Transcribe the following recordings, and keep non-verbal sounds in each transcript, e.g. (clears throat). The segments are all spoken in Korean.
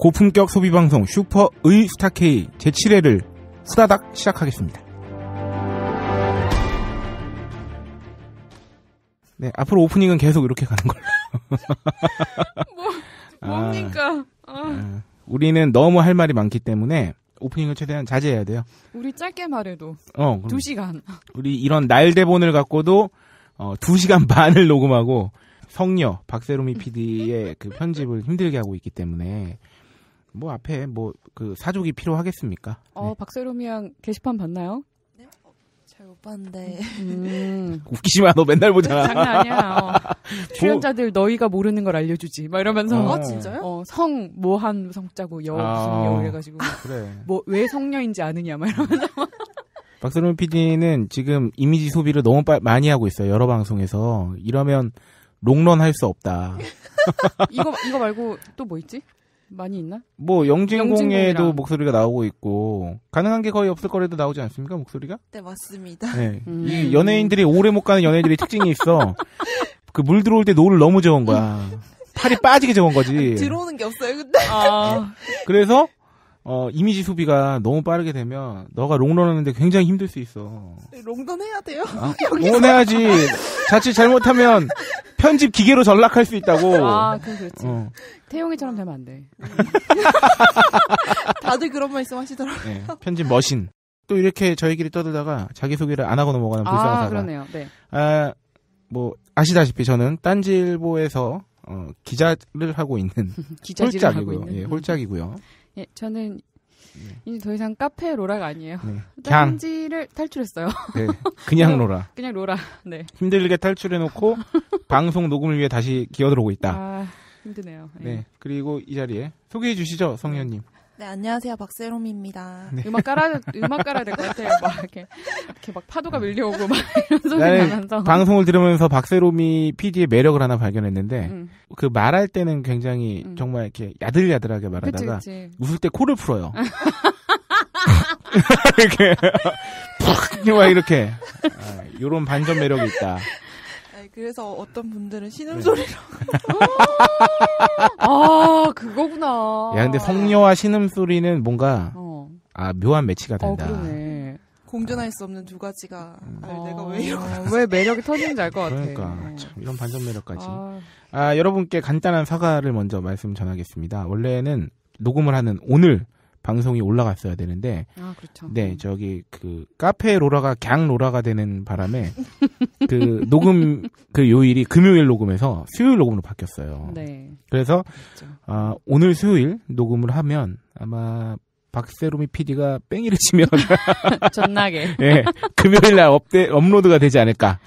고품격 소비방송 슈퍼의 스타케이 제7회를 후다닥 시작하겠습니다. 네, 앞으로 오프닝은 계속 이렇게 가는 걸로. (laughs) 뭐, 뭡니까? 아, 아, 아, 우리는 너무 할 말이 많기 때문에 오프닝을 최대한 자제해야 돼요. 우리 짧게 말해도. 어, 두 시간. 우리 이런 날 대본을 갖고도 어, 두 시간 (laughs) 반을 녹음하고 성녀 박세롬이 PD의 그 편집을 힘들게 하고 있기 때문에 뭐 앞에 뭐 그 사족이 필요하겠습니까? 어, 네. 박세롬이 형 게시판 봤나요? 네? 어, 잘못 봤는데. 음. (laughs) 웃기지 마, 너 맨날 보잖아. 장난 아니야. 어. (laughs) 출연자들 너희가 모르는 걸 알려주지. 막 이러면서. 어, 진짜요? 어, 성, 뭐 한 성자고, 여, 무슨 아, 여, 이래가지고. (laughs) 그래. 뭐, 왜 성녀인지 아느냐, 막 이러면서. 박세롬 PD는 지금 이미지 소비를 너무 빠, 많이 하고 있어요. 여러 방송에서. 이러면 롱런 할 수 없다. 이거, 이거 말고 또 뭐 있지? 많이 있나? 뭐 영진공에도 목소리가 나오고 있고 가능한 게 거의 없을 거래도 나오지 않습니까 목소리가? 네 맞습니다. 네. 음. 이 연예인들이 오래 못 가는 연예인들의 특징이 있어. (laughs) 그 물 들어올 때 노를 너무 적은 거야. 팔이 빠지게 적은 거지. 들어오는 게 없어요 근데. 아. (laughs) 그래서 어, 이미지 소비가 너무 빠르게 되면 너가 롱런 하는데 굉장히 힘들 수 있어. 네, 롱런 해야 돼요? 아, (laughs) 롱런 해야지. 자칫 잘못하면 편집 기계로 전락할 수 있다고. 아, 그렇지. 어. 태용이처럼 되면 안 돼. 음. (laughs) 다들 그런 말씀 하시더라고요. 네, 편집 머신. 또 이렇게 저희끼리 떠들다가 자기소개를 안 하고 넘어가는 아, 불쌍한 아, 그러네요. 네. 아, 뭐, 아시다시피 저는 딴지일보에서 어, 기자를 하고 있는 (laughs) 홀짝이고요. 하고 있는. 예, 홀짝이고요. 예, 저는 예. 이제 더 이상 카페 로라가 아니에요. 네. (laughs) 딴지를 탈출했어요. 네, 그냥 로라. 그냥 로라. 네. 힘들게 탈출해놓고 방송 녹음을 위해 다시 기어들어오고 있다. 아... 힘드네요. 네. 네. 그리고 이 자리에 소개해 주시죠, 성현님. 네, 안녕하세요. 박세롬입니다. 네. 음악 깔아, 음악 깔아야 될 것 같아요. 막 이렇게, 이렇게 막 파도가 밀려오고 막 (laughs) 이런 소리 나면서. 방송을 들으면서 박세롬이 PD의 매력을 하나 발견했는데, 음. 그 말할 때는 굉장히 음. 정말 이렇게 야들야들하게 말하다가, 그치, 그치. 웃을 때 코를 풀어요. (laughs) 이렇게, 푹! 막 이렇게. 아, 요런 반전 매력이 있다. 그래서 어떤 분들은 신음소리라고. 네. 아, 그거구나. 야, 근데 성녀와 신음소리는 뭔가, 어. 아, 묘한 매치가 어, 된다. 어, 그러네. 공존할 수 없는 두 가지가 음. 아, 내가 어, 왜 이러고 아, 왜 매력이 터지는지 알 것 같아. 그러니까 어. 참, 이런 반전 매력까지. 아. 아. 여러분께 간단한 사과를 먼저 말씀 전하겠습니다. 원래는 녹음을 하는 오늘 방송이 올라갔어야 되는데, 아 그렇죠. 네 저기 그 카페 로라가 갱 로라가 되는 바람에 (laughs) 그 녹음 그 요일이 금요일 녹음에서 수요일 녹음으로 바뀌었어요. 네. 그래서 그렇죠. 아, 오늘 수요일 녹음을 하면 아마 박세롬이 PD가 뺑이를 치면 (laughs) (laughs) 존나게 예 금요일 날 업데, 업로드가 되지 않을까.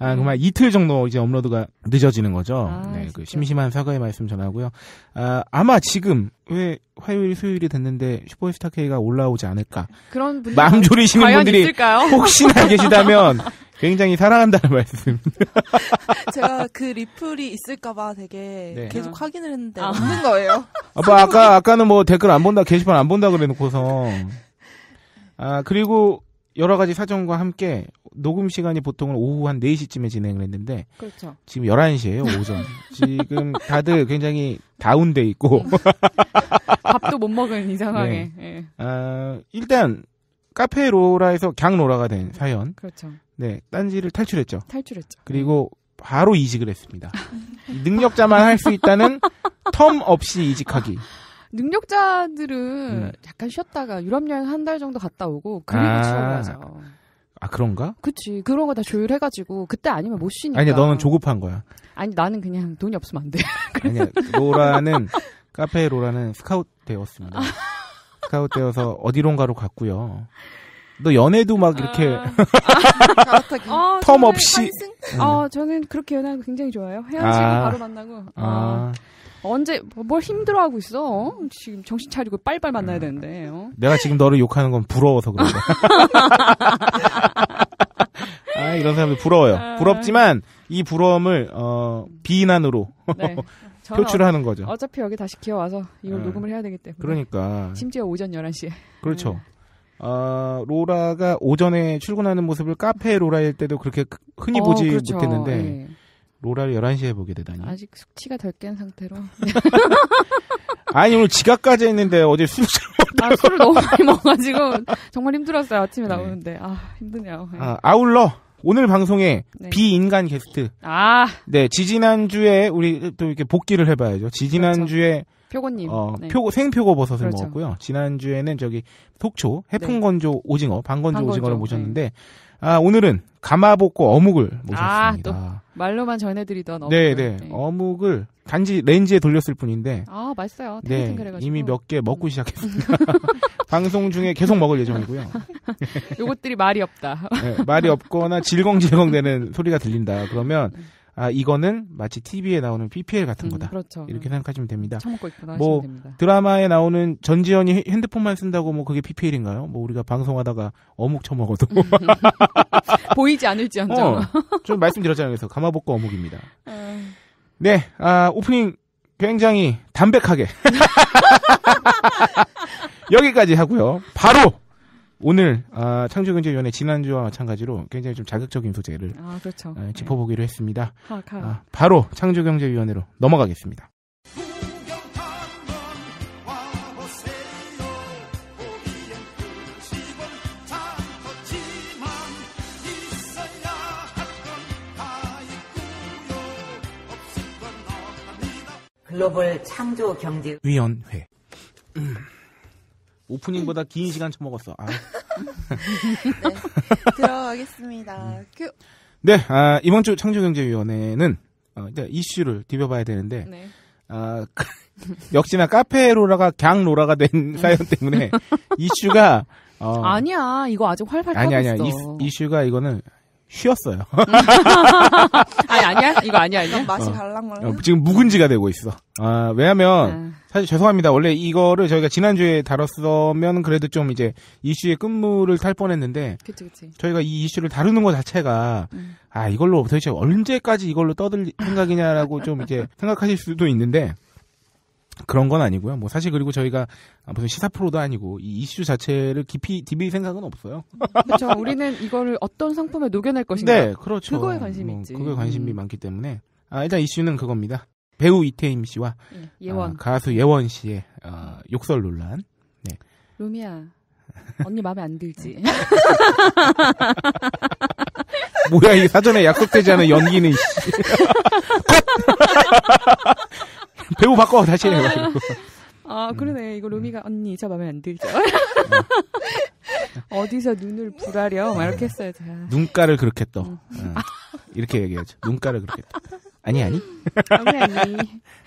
아, 정말 음. 이틀 정도 이제 업로드가 늦어지는 거죠. 아, 네, 그 진짜. 그 심심한 사과의 말씀 전하고요. 아, 아마 지금 왜 화요일 수요일이 됐는데 슈퍼스타 K가 올라오지 않을까? 그런 분들 마음 졸이시는 분들이 있을까요? 혹시나 계시다면 (laughs) 굉장히 사랑한다는 (laughs) 말씀. (laughs) 제가 그 리플이 있을까봐 되게 네. 계속 아. 확인을 했는데 아. 없는 거예요. (laughs) 아빠 뭐 아까 아까는 뭐 댓글 안 본다 게시판 안 본다 그래놓고서 아 그리고 여러 가지 사정과 함께 녹음 시간이 보통은 오후 한 4시쯤에 진행을 했는데 그렇죠. 지금 11시예요, 오전. 지금 다들 굉장히 다운돼 있고 음. 밥도 못 먹은 이상하게. 네. 네. 아, 일단 카페 로라에서 강 로라가 된 사연. 그렇죠. 네, 딴지를 탈출했죠. 탈출했죠. 그리고 바로 이직을 했습니다. 능력자만 할 수 있다는 텀 없이 이직하기. 능력자들은 네. 약간 쉬었다가 유럽 여행 한 달 정도 갔다 오고 그리고 아~ 취업을 하죠. 아 그런가? 그치 그런 거 다 조율해가지고 그때 아니면 못 쉬니까. 아니야 너는 조급한 거야. 아니 나는 그냥 돈이 없으면 안 돼. (laughs) 아니야 로라는 카페 로라는 스카웃 되었습니다. 아. 스카웃 되어서 어디론가로 갔고요. 너 연애도 막 이렇게 아, 텀 (laughs) 아, 없이. 아 저는 그렇게 연애하는 거 굉장히 좋아요. 헤어지고 아. 바로 만나고. 아. 아. 언제 뭘 힘들어하고 있어? 어? 지금 정신 차리고 빨빨 만나야 음. 되는데. 어? 내가 지금 너를 욕하는 건 부러워서 그런 거 (laughs) 아, 이런 사람들 부러워요. 아. 부럽지만 이 부러움을 어, 비난으로 네. (laughs) 표출하는 거죠. 어차피 여기 다시 기어와서 이걸 네. 녹음을 해야 되기 때문에. 그러니까. 심지어 오전 11시에. 그렇죠. 네. 아, 로라가 오전에 출근하는 모습을 카페 로라일 때도 그렇게 흔히 어, 보지 그렇죠. 못했는데 네. 로라를 11시에 보게 되다니. 아직 숙취가 덜 깬 상태로. (laughs) 아니, 오늘 지각까지 했는데 어제 술 아, 술을 너무 많이 먹어가지고 정말 힘들었어요. 아침에 네. 나오는데. 아, 힘드네요. 네. 아, 아울러 오늘 방송에 네. 비인간 게스트. 아. 네, 지지난주에 우리 또 이렇게 복귀를 해봐야죠. 지지난주에 그렇죠. 표고님. 어, 네. 표고 생표고 버섯을 그렇죠. 먹었고요. 지난주에는 저기 속초 해풍건조 네. 오징어, 방건조 오징어를 네. 모셨는데 네. 아, 오늘은 가마복고 어묵을 아, 모셨습니다. 아, 말로만 전해드리던 어묵. 네, 네, 네. 어묵을 단지 렌즈에 돌렸을 뿐인데. 아, 맛있어요. 네, 이미 몇 개 먹고 음. 시작했습니다. (laughs) 방송 중에 계속 먹을 예정이고요. 요것들이 말이 없다. 네, 말이 없거나 질겅질겅 되는 소리가 들린다. 그러면 음. 아 이거는 마치 TV에 나오는 PPL 같은 음, 거다. 그렇죠. 이렇게 생각하시면 됩니다. 처고 있구나 뭐 됩니다. 드라마에 나오는 전지현이 핸드폰만 쓴다고 뭐 그게 PPL인가요? 뭐 우리가 방송하다가 어묵 처먹어도 (laughs) 보이지 않을지언정. 어, 좀 말씀드렸잖아요. 그래서 가마복고 어묵입니다. 어. 네, 아, 오프닝 굉장히 담백하게 (laughs) (laughs) 여기까지 하고요. 바로 오늘 아, 창조경제위원회 지난주와 마찬가지로 굉장히 좀 자극적인 소재를 아, 그렇죠. 아, 네. 짚어보기로 했습니다. 하, 아, 바로 창조경제위원회로 넘어가겠습니다. 글로벌 창조경제위원회 음. 오프닝보다 긴 시간 처먹었어. 아. 네, 들어가겠습니다. 큐. 네, 아, 이번 주 창조경제위원회는 어, 이슈를 디벼봐야 되는데 네. 아, (laughs) 역시나 카페로라가 갱로라가 된 음. 사연 때문에 (laughs) 이슈가 어, 아니야 이거 아직 활발하고 아니 아니야 이슈가 이거는 쉬었어요. (laughs) 아니 아니야 이거 아니야 이거 맛이 어. 갈랑말랑. 어, 지금 묵은지가 되고 있어. 아 왜냐하면 네. 사실 죄송합니다. 원래 이거를 저희가 지난 주에 다뤘으면 그래도 좀 이제 이슈의 끝물을 탈 뻔했는데. 저희가 이 이슈를 다루는 것 자체가 음. 아 이걸로 도대체 언제까지 이걸로 떠들 생각이냐라고 좀 이제 생각하실 수도 있는데 그런 건 아니고요. 뭐 사실 그리고 저희가 무슨 시사 프로도 아니고 이 이슈 자체를 깊이 디빌 생각은 없어요. 그렇죠. 우리는 이거를 어떤 상품에 녹여낼 것인가. 네, 그렇죠. 그거에 관심이 뭐 있지. 그거에 관심이 음. 많기 때문에 아, 일단 이슈는 그겁니다. 배우 이태임 씨와 예, 예원. 어, 가수 예원 씨의 어, 욕설 논란. 네. 루미야, 언니 마음에 안 들지? (laughs) 뭐야 이 사전에 약속되지 않은 연기는. (laughs) 배우 바꿔 다시 해. 요아 그러네 이거 음. 로미가 언니 저 마음에 안 들죠. 음. 어디서 눈을 불하려 막 이렇게 했어요. 제가. 눈가를 그렇게 떠. 응. 음. 어, 이렇게 얘기하죠. 눈가를 그렇게 떠. 아니 아니. 아니 아니.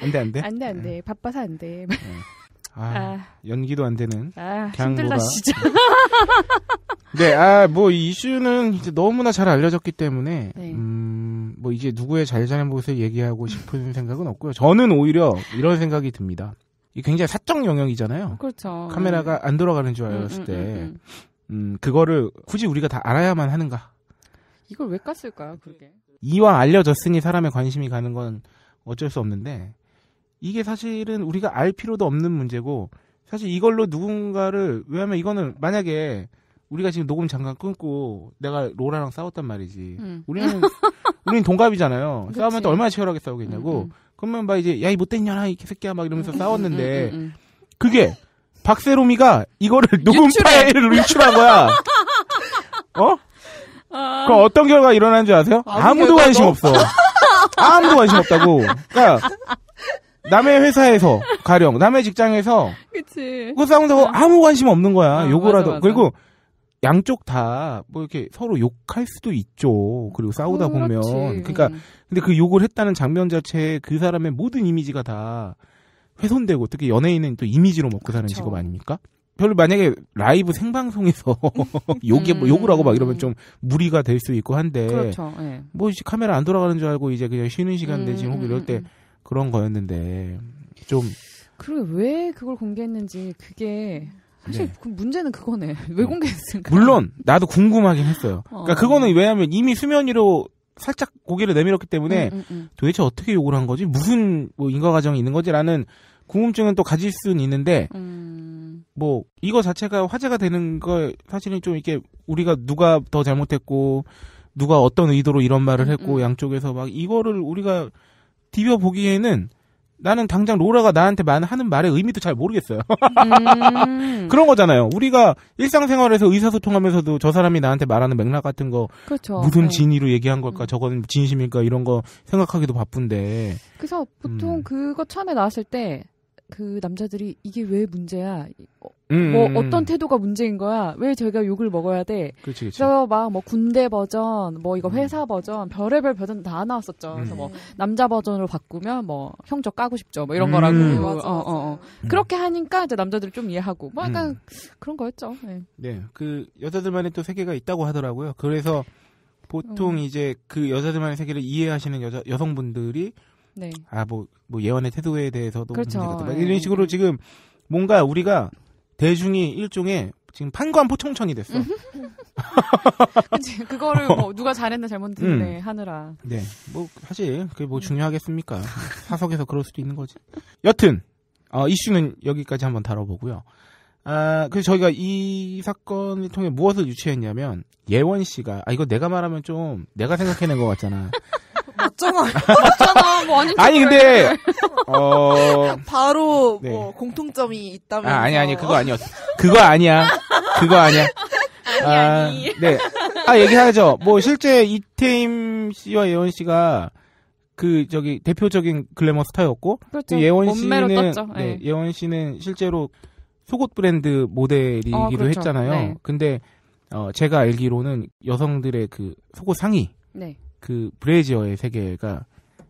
안돼 안돼. 안돼 안돼. 바빠서 안돼. 아, 아, 연기도 안 되는. 아, 힘들다, (laughs) 네, 아, 뭐, 이 이슈는 이제 너무나 잘 알려졌기 때문에, 네. 음, 뭐, 이제 누구의 잘 자는 모습을 얘기하고 싶은 (laughs) 생각은 없고요. 저는 오히려 이런 생각이 듭니다. 이 굉장히 사적 영역이잖아요. 그렇죠. 카메라가 안 돌아가는 줄 알았을 음, 음 때, 음, 음, 음, 그거를 굳이 우리가 다 알아야만 하는가. 이걸 왜 깠을까요, 그게? 이왕 알려졌으니 사람의 관심이 가는 건 어쩔 수 없는데, 이게 사실은 우리가 알 필요도 없는 문제고 사실 이걸로 누군가를 왜냐면 이거는 만약에 우리가 지금 녹음 잠깐 끊고 내가 로라랑 싸웠단 말이지. 음. 우리는 (laughs) 우리는 동갑이잖아요. 그치. 싸우면 또 얼마나 치열하게 싸우겠냐고. 음, 음. 그러면 막 이제 야 이 못된 년아 이 새끼야 막 이러면서 음, 음, 싸웠는데 그게 박세롬이가 이거를 (laughs) 녹음 파일을 유출한 거야. 어? 아... 그럼 어떤 결과가 일어나는 줄 아세요? 아무도 도 관심 없어. 아무도 관심 없다고. 그러니까 남의 회사에서 가령 남의 직장에서 그치. 그거 싸운다고 아. 아무 관심 없는 거야. 어, 요거라도 그리고 양쪽 다 뭐 이렇게 서로 욕할 수도 있죠. 그리고 싸우다 그 보면 그러니까 근데 그 욕을 했다는 장면 자체에 그 사람의 모든 이미지가 다 훼손되고 특히 연예인은 또 이미지로 먹고 사는 그쵸. 직업 아닙니까? 별로 만약에 라이브 생방송에서 (laughs) 욕에 음. 욕을 하고 막 이러면 음. 좀 무리가 될 수 있고 한데 그렇죠. 네. 뭐 이제 카메라 안 돌아가는 줄 알고 이제 그냥 쉬는 시간 음. 되지 혹 이럴 때 음, 음, 그런 거였는데 좀 그리고 왜 그걸 공개했는지 그게 사실 네. 그 문제는 그거네 (laughs) 왜 네. 공개했을까? 물론 나도 궁금하긴 했어요. 어. 그러니까 그거는 왜냐하면 이미 수면 위로 살짝 고개를 내밀었기 때문에 음, 음, 음. 도대체 어떻게 욕을 한 거지? 무슨 뭐 인과 과정이 있는 거지라는 궁금증은 또 가질 수는 있는데 음. 뭐 이거 자체가 화제가 되는 걸 사실은 좀 이렇게 우리가 누가 더 잘못했고 누가 어떤 의도로 이런 말을 음, 했고 음. 양쪽에서 막 이거를 우리가 디벼 보기에는 나는 당장 로라가 나한테 하는 말의 의미도 잘 모르겠어요. 음. (laughs) 그런 거잖아요. 우리가 일상생활에서 의사소통하면서도 저 사람이 나한테 말하는 맥락 같은 거 그렇죠. 무슨 네. 진의로 얘기한 걸까, 음. 저건 진심일까 이런 거 생각하기도 바쁜데. 그래서 보통 음. 그거 처음에 나왔을 때 그 남자들이 이게 왜 문제야? 어, 뭐 음, 뭐 어떤 태도가 문제인 거야? 왜 저희가 욕을 먹어야 돼? 그치, 그치. 그래서 막뭐 군대 버전, 뭐 이거 음. 회사 버전, 별의별 버전 다 나왔었죠. 그래서 뭐 음. 남자 버전으로 바꾸면 뭐 형적 까고 싶죠. 뭐 이런 거라고. 어, 맞아, 어, 맞아. 어, 어, 어. 그렇게 하니까 이제 남자들 좀 이해하고 뭐 약간 그런 거였죠. 네. 네. 그 여자들만의 또 세계가 있다고 하더라고요. 그래서 보통 이제 그 여자들만의 세계를 이해하시는 여자 여성분들이 네. 아뭐 뭐 예언의 태도에 대해서도 그렇죠. 문제가 다 예. 이런 식으로 지금 뭔가 우리가 대중이 일종의 지금 판관 포청천이 됐어. 그치, 음. (laughs) 그거를 뭐 누가 잘했나 잘못했네 음. 하느라. 네, 뭐 사실 그게 뭐 중요하겠습니까? 사석에서 그럴 수도 있는 거지. 여튼 어, 이슈는 여기까지 한번 다뤄보고요. 아, 그래서 저희가 이 사건을 통해 무엇을 유추했냐면 예원 씨가 아 이거 내가 말하면 좀 내가 생각해낸 것 같잖아. 맞잖아. 맞잖아. (laughs) 뭐 아닌 아니 근데 어 바로 네. 뭐 공통점이 있다면 아, 아니 아니 뭐. 그거 아니었어. 그거 아니야. 그거 아니야. 아니, 아, 아 네. 아 얘기하죠. 뭐 실제 이태임 씨와 예원 씨가 그 저기 대표적인 글래머 스타였고 그 그렇죠. 예원 씨는 네, 네, 예원 씨는 실제로 속옷 브랜드 모델이기도 어, 그렇죠. 했잖아요. 네. 근데 어 제가 알기로는 여성들의 그 속옷 상의 네. 그 브레이지어의 세계가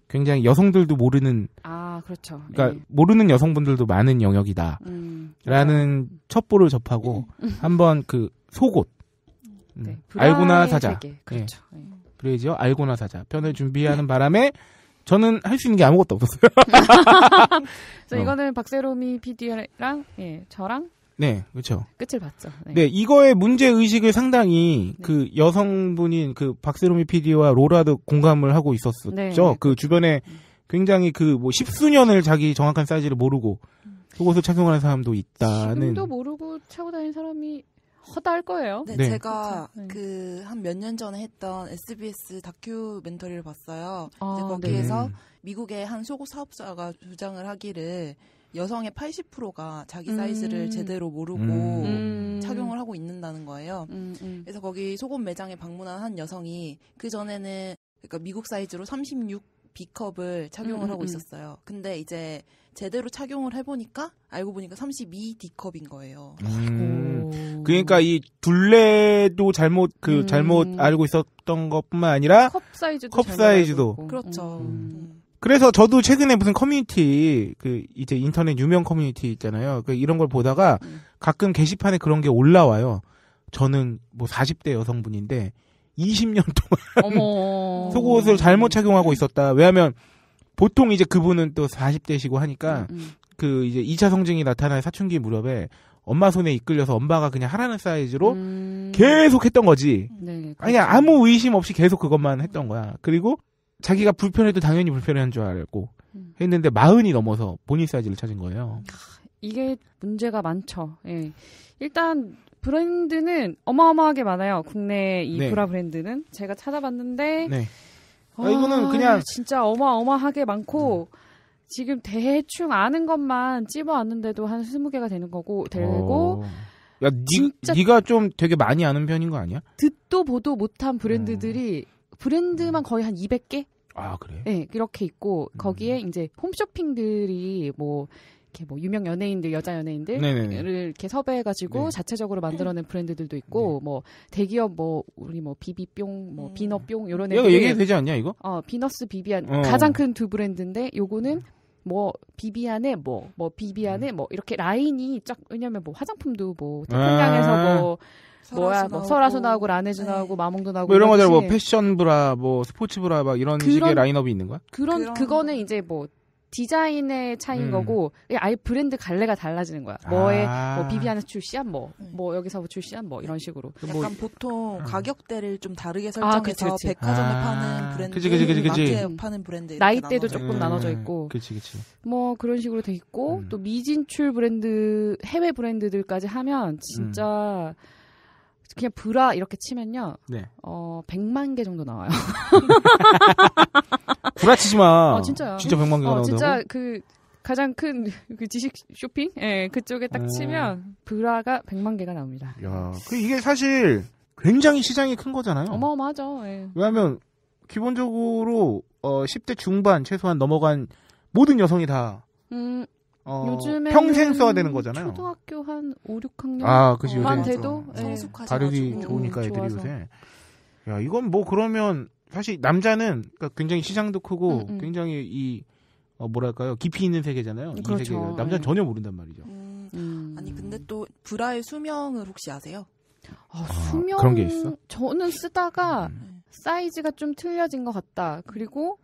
굉장히 여성들도 모르는 아 그렇죠. 그러니까 네. 모르는 여성분들도 많은 영역이다라는 음, 그렇죠. 첩보를 접하고 음. 한번 그 속옷 음, 네, 알고나 사자 세계. 그렇죠. 네. 예. 예. 브레이지어 알고나 사자 편을 준비하는 네. 바람에 저는 할 수 있는 게 아무것도 없었어요. (laughs) 그래서 어. 이거는 박세롬이 PD랑 예 저랑 네, 네, 그렇죠. 끝을 봤죠. 네, 네 이거의 문제 의식을 상당히 네. 그 여성분인 그 박세롬이 PD와 로라도 공감을 하고 있었었죠. 네. 그 주변에 굉장히 그 뭐 십수년을 자기 정확한 사이즈를 모르고 속옷을 착용하는 사람도 있다는. 지금도 모르고 차고 다니는 사람이 허다할 거예요. 네, 네. 제가 그 한 몇년 네. 그 전에 했던 SBS 다큐멘터리를 봤어요. 아, 거기에서 미국의 한 속옷 사업자가 주장을 하기를 여성의 80%가 자기 음. 사이즈를 제대로 모르고 음. 음. 착용을 하고 있는다는 거예요. 음, 음, 그래서 거기 소금 매장에 방문한 한 여성이 그 전에는 그러니까 미국 사이즈로 36 B컵을 착용을 음, 하고 있었어요. 근데 이제 제대로 착용을 해보니까 알고 보니까 32 D컵인 거예요. 그러니까 이 둘레도 잘못 그 잘못 알고 있었던 것뿐만 아니라 컵 사이즈도 컵 사이즈도 그렇죠. 그래서 저도 최근에 무슨 커뮤니티 그 이제 인터넷 유명 커뮤니티 있잖아요. 그 이런 걸 보다가 음. 가끔 게시판에 그런 게 올라와요. 저는 뭐 40대 여성분인데 20년 동안 (laughs) 속옷을 잘못 착용하고 있었다. 왜냐하면 보통 이제 그분은 또 40대시고 하니까 음, 음. 그 이제 2차 성징이 나타날 사춘기 무렵에 엄마 손에 이끌려서 엄마가 그냥 하라는 사이즈로 음... 계속 했던 거지. 네, 네 그렇죠. 아니 아무 의심 없이 계속 그것만 했던 거야. 그리고 자기가 불편해도 당연히 불편한 줄 알고 음. 했는데 마흔이 넘어서 본인 사이즈를 찾은 거예요. 아, 이게 문제가 많죠. 예. 일단 브랜드는 어마어마하게 많아요. 국내 이 네. 브라 브랜드는 제가 찾아봤는데 네. 와, 어, 아, 이거는 그냥 진짜 어마어마하게 많고 음. 지금 대충 아는 것만 찝어왔는데도 한 스무 개가 되는 거고 되고 어... 야, 니, 가좀 되게 많이 아는 편인 거 아니야? 듣도 보도 못한 브랜드들이 음. 브랜드만 음. 거의 한 200개? 아 그래요? 네 이렇게 있고 음. 거기에 음. 이제 홈쇼핑들이 뭐 이렇게 뭐 유명 연예인들 여자 연예인들을 네네네. 이렇게 섭외해가지고 네. 자체적으로 만들어낸 네. 브랜드들도 있고 네. 뭐 대기업 뭐 우리 뭐 비비뿅 뭐 음. 비너뿅 이런 애들 얘기 되지 않냐 이거? 어 비너스 비비안 어. 가장 큰 두 브랜드인데 요거는 음. 뭐 비비안에 뭐뭐 뭐 비비안에 뭐 이렇게 라인이 쫙 왜냐면 뭐 화장품도 뭐 태평양에서 아~ 뭐 뭐야 뭐 설아수 나오고 라네즈 네. 나오고 마몽도 나오고 뭐 이런 거들 뭐 패션 브라 뭐 스포츠 브라 막 이런 그런, 식의 라인업이 있는 거야? 그런, 그런 그거는 이제 뭐 디자인의 차이인 음. 거고 아예 브랜드 갈래가 달라지는 거야. 뭐에 아. 뭐 비비안에서 출시한 뭐뭐 네. 뭐 여기서 뭐 출시한 뭐 이런 식으로. 그 뭐 약간 뭐, 보통 음. 가격대를 좀 다르게 아, 설정해서 아, 그치, 그치. 백화점에 아. 파는 브랜드, 그치, 그치, 그치, 그치. 마트에 파는 브랜드 나이대도 조금 음. 나눠져 있고. 그치, 그치. 뭐 그런 식으로 돼 있고 음. 또 미진출 브랜드 해외 브랜드들까지 하면 진짜. 음. 그냥 브라 이렇게 치면요. 네. 어, 100만 개 정도 나와요. 브라치지 (laughs) 마. 어, 진짜요. 진짜 100만 개가 어, 나온다고? 진짜 그 가장 큰 그 지식 쇼핑? 예, 그쪽에 딱 어. 치면 브라가 100만 개가 나옵니다. 야, 그 이게 사실 굉장히 시장이 큰 거잖아요. 어마어마하죠. 예. 왜냐하면 기본적으로 어, 10대 중반 최소한 넘어간 모든 여성이 다 음, 어, 요즘에 평생 써야 되는 거잖아요. 초등학교 한 5, 6학년 아, 그치, 요새 돼도 네. 발육이 좋으니까 애들이 좋아서. 요새. 야, 이건 뭐 그러면 사실 남자는 그러니까 굉장히 시장도 크고 음, 음. 굉장히 이 어, 뭐랄까요 깊이 있는 세계잖아요. 그렇죠. 이 세계 음. 남자 는 전혀 모른단 말이죠. 음, 음. 아니 근데 또 브라의 수명을 혹시 아세요? 아, 아 수명 아, 그런 게 있어? 저는 쓰다가 음. 사이즈가 좀 틀려진 것 같다. 그리고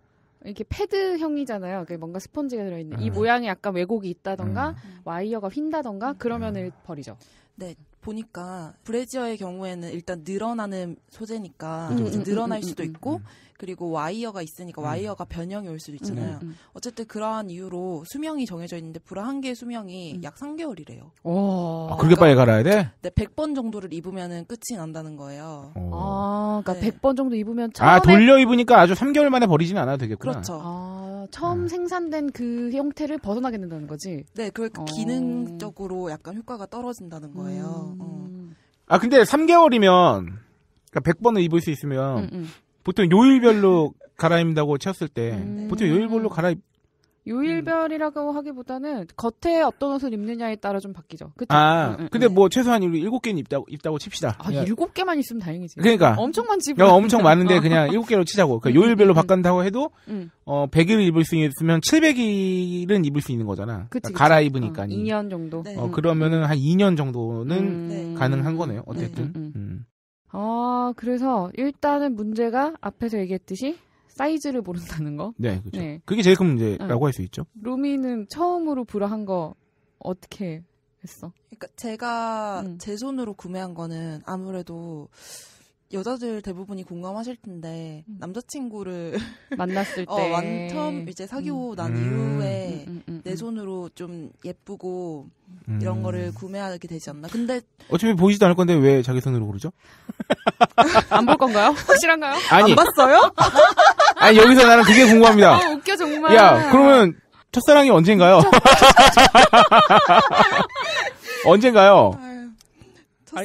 이렇게 패드형이잖아요. 그 뭔가 스펀지가 들어있는 음. 이모양이 네. 약간 왜곡이 있다던가 음. 와이어가 휜다던가 그러면은 음. 버리죠. 네, 보니까 브래지어의 경우에는 일단 늘어나는 소재니까 음, 음, 늘어날 수도 음, 음, 있고 음. 그리고 와이어가 있으니까 와이어가 변형이 올 수도 있잖아요. 어쨌든 그러한 이유로 수명이 정해져 있는데 불화 한 개의 수명이 약 3개월이래요. 오. 어. 아, 그렇게 빨리 갈아야 돼? 네, 100번 정도를 입으면은 끝이 난다는 거예요. 오. 어. 아, 그러니까 네. 100번 정도 입으면 아, 처음에 아, 돌려 입으니까 아주 3개월 만에 버리진 않아도 되겠구나. 그렇죠. 아. 처음 아. 생산된 그 형태를 벗어나게 된다는 거지. 네, 그러니까 어. 기능적으로 약간 효과가 떨어진다는 거예요. 음. 어. 아 근데 3개월이면 그러니까 100번을 입을 수 있으면 음, 음. 보통 요일별로 갈아입는다고 쳤을 때 음. 보통 요일별로 갈아입 요일별이라고 하기보다는 겉에 어떤 옷을 입느냐에 따라 좀 바뀌죠. 그쵸? 아, 응, 응, 근데 응. 뭐 최소한 우 일곱 개는 입다고, 입다고 칩시다. 아, 일곱 개만 있으면 다행이지. 그러니까. 엄청 많지. 어, 엄청 많은데 어. 그냥 일곱 개로 치자고. 그러니까 음, 요일별로 음, 음. 바꾼다고 해도, 어, 100일 입을 수 있으면 700일은 입을 수 있는 거잖아. 그치, 그러니까 갈아입으니까. 어, 2년 정도. 네. 어, 그러면은 한 2년 정도는 네. 가능한 거네요. 어쨌든. 네. 음. 어, 그래서 일단은 문제가 앞에서 얘기했듯이 사이즈를 모른다는 거. 네, 그렇죠. 네. 그게 제일 큰 문제라고 네. 할수 있죠. 루미는 처음으로 불화한 거 어떻게 했어? 그러니까 제가 음. 제 손으로 구매한 거는 아무래도 여자들 대부분이 공감하실 텐데 음. 남자친구를 (laughs) 만났을 어, 때 어, 만, 처음 이제 사귀고 음. 난 음. 이후에 음, 음, 음. 내 손으로 좀 예쁘고 이런 거를 구매하게 되지 않나? 근데 어차피 보이지도 않을 건데 왜 자기 손으로 고르죠? 안 볼 건가요? (laughs) 확실한가요? 아니 안 봤어요? (laughs) 아니 여기서 나는 그게 궁금합니다. 아, 웃겨 정말. 야 그러면 첫사랑이 언젠가요? 언젠가요? 아,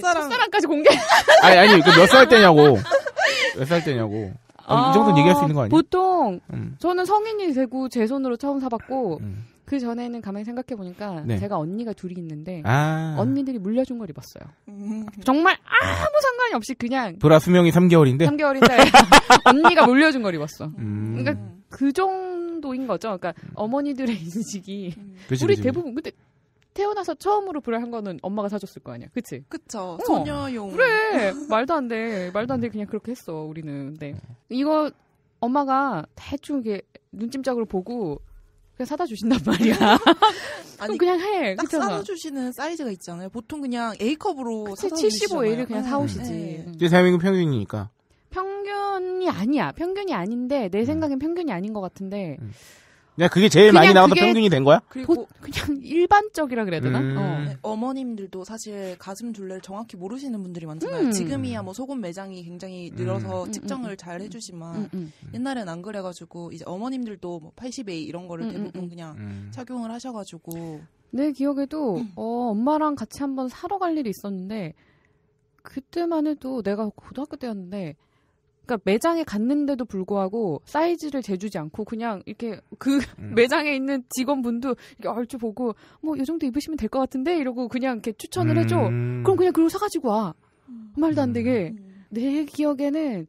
첫사랑. 첫사랑까지 공개. (laughs) 아니 아니 그몇살 때냐고. 몇 살 때냐고. 아, 이 정도는 얘기할 수 있는 거 아니야? 보통 음. 저는 성인이 되고 제 손으로 처음 사봤고 음. 그 전에는 가만히 생각해 보니까 네. 제가 언니가 둘이 있는데 아. 언니들이 물려준 걸 입었어요. 음. 정말 아무 상관이 없이 그냥 돌아 수명이 3개월인데 3개월인데 (laughs) 언니가 물려준 걸 입었어. 음. 그러니까 그 정도인 거죠. 그러니까 음. 어머니들의 인식이 그치, 우리 그치. 대부분 근데 태어나서 처음으로 불을 한 거는 엄마가 사줬을 거 아니야. 그치? 그쵸. 어. 소녀용. 그래. 말도 안 돼. 말도 안 돼. 그냥 그렇게 했어. 우리는. 근데 네. 이거 엄마가 대충 이게 눈찜짝으로 보고 그냥 사다 주신단 (laughs) 말이야. 아니 그냥 해. 딱 사다 주시는 사이즈가 있잖아요. 보통 그냥 A컵으로 그 사다 75A를 그냥 음, 네. 사오시지. 네. 이게 평균이니까. 평균이 아니야. 평균이 아닌데 내 음. 생각엔 평균이 아닌 것 같은데 음. 그냥 그게 제일 그냥 많이 나와서 평균이 된 거야? 그리고 보- 그냥 일반적이라 그래야 되나? 음. 어. 네, 어머님들도 사실 가슴 둘레를 정확히 모르시는 분들이 많잖아요. 음. 지금이야 뭐 소금 매장이 굉장히 늘어서 음. 측정을 음, 음, 음. 잘 해주지만 음, 음, 옛날엔 안 그래가지고 이제 어머님들도 뭐 80A 이런 거를 음, 대부분 그냥 음. 착용을 하셔가지고 내 기억에도 어, 엄마랑 같이 한번 사러 갈 일이 있었는데 그때만 해도 내가 고등학교 때였는데 그러니까 매장에 갔는데도 불구하고 사이즈를 재주지 않고 그냥 이렇게 그 음. (laughs) 매장에 있는 직원분도 이렇게 얼추 보고 뭐 이 정도 입으시면 될 것 같은데 이러고 그냥 이렇게 추천을 해줘. 음. 그럼 그냥 그걸 사가지고 와. 음. 말도 안 되게. 음. 내 기억에는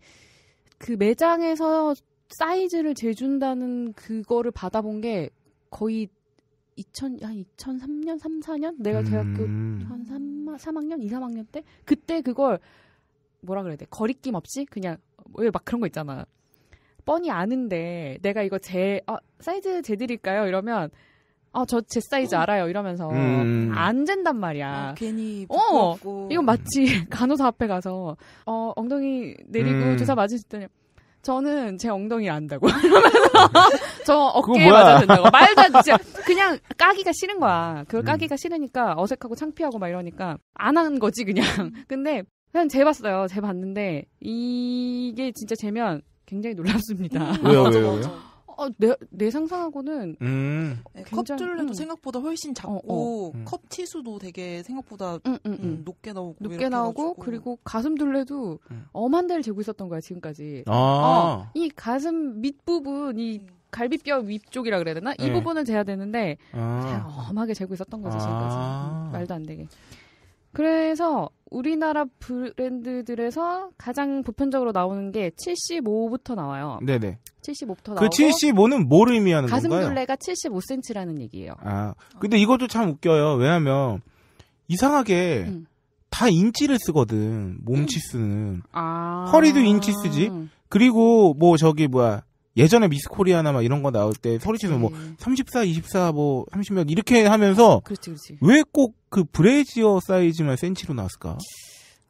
그 매장에서 사이즈를 재준다는 그거를 받아본 게 거의 2000, 한 2003년, 3, 4년? 내가 대학교 음. 한 3, 3학년, 2, 3학년 때? 그때 그걸 뭐라 그래야 돼 거리낌 없이 그냥 왜 막 그런 거 있잖아 뻔히 아는데 내가 이거 제 아, 사이즈 재드릴까요 이러면 아, 저 제 사이즈 어? 알아요. 이러면서 음. 안 된단 말이야. 아, 괜히 어, 이건 마치 (laughs) 간호사 앞에 가서 어, 엉덩이 내리고 음. 주사 맞으셨더니 저는 제 엉덩이 안다고 (laughs) 이러면서 저 어깨에 맞았는다고 말도 안진죠 그냥 까기가 싫은 거야. 그걸 음. 까기가 싫으니까 어색하고 창피하고 막 이러니까 안 한 거지 그냥. 음. 근데 그냥 재봤어요. 재봤는데 이게 진짜 재면 굉장히 놀랍습니다. 음. 왜요, 왜요, 왜요? 어, 내, 내 상상하고는 음. 네, 네, 컵줄레도 음. 생각보다 훨씬 음. 작고 어, 어. 음. 컵 치수도 되게 생각보다 음, 높게 나오고 높게 나오고 해가지고. 그리고 가슴 둘레도 엄한 데를 재고 있었던 거야 지금까지. 아. 어, 이 가슴 밑 부분 이 갈비뼈 위쪽이라 그래야 되나? 이 네. 부분을 재야 되는데 아. 엄하게 재고 있었던 거죠 지금까지 아. 말도 안 되게. 그래서 우리나라 브랜드들에서 가장 보편적으로 나오는 게 75부터 나와요. 네네. 75부터 그 나오고. 그 75는 뭘 의미하는 가슴 건가요? 가슴 둘레가 75cm라는 얘기예요. 아, 근데 이것도 참 웃겨요. 왜냐하면 이상하게 음. 다 인치를 쓰거든. 몸치수는. 음. 아. 허리도 인치 쓰지. 그리고 뭐 저기 뭐야. 예전에 미스 코리아나 막 이런 거 나올 때 서리치도 뭐 34, 24, 뭐 30몇 이렇게 하면서 그렇지, 그렇지. 왜꼭 그 브레이지어 사이즈만 센치로 나왔을까?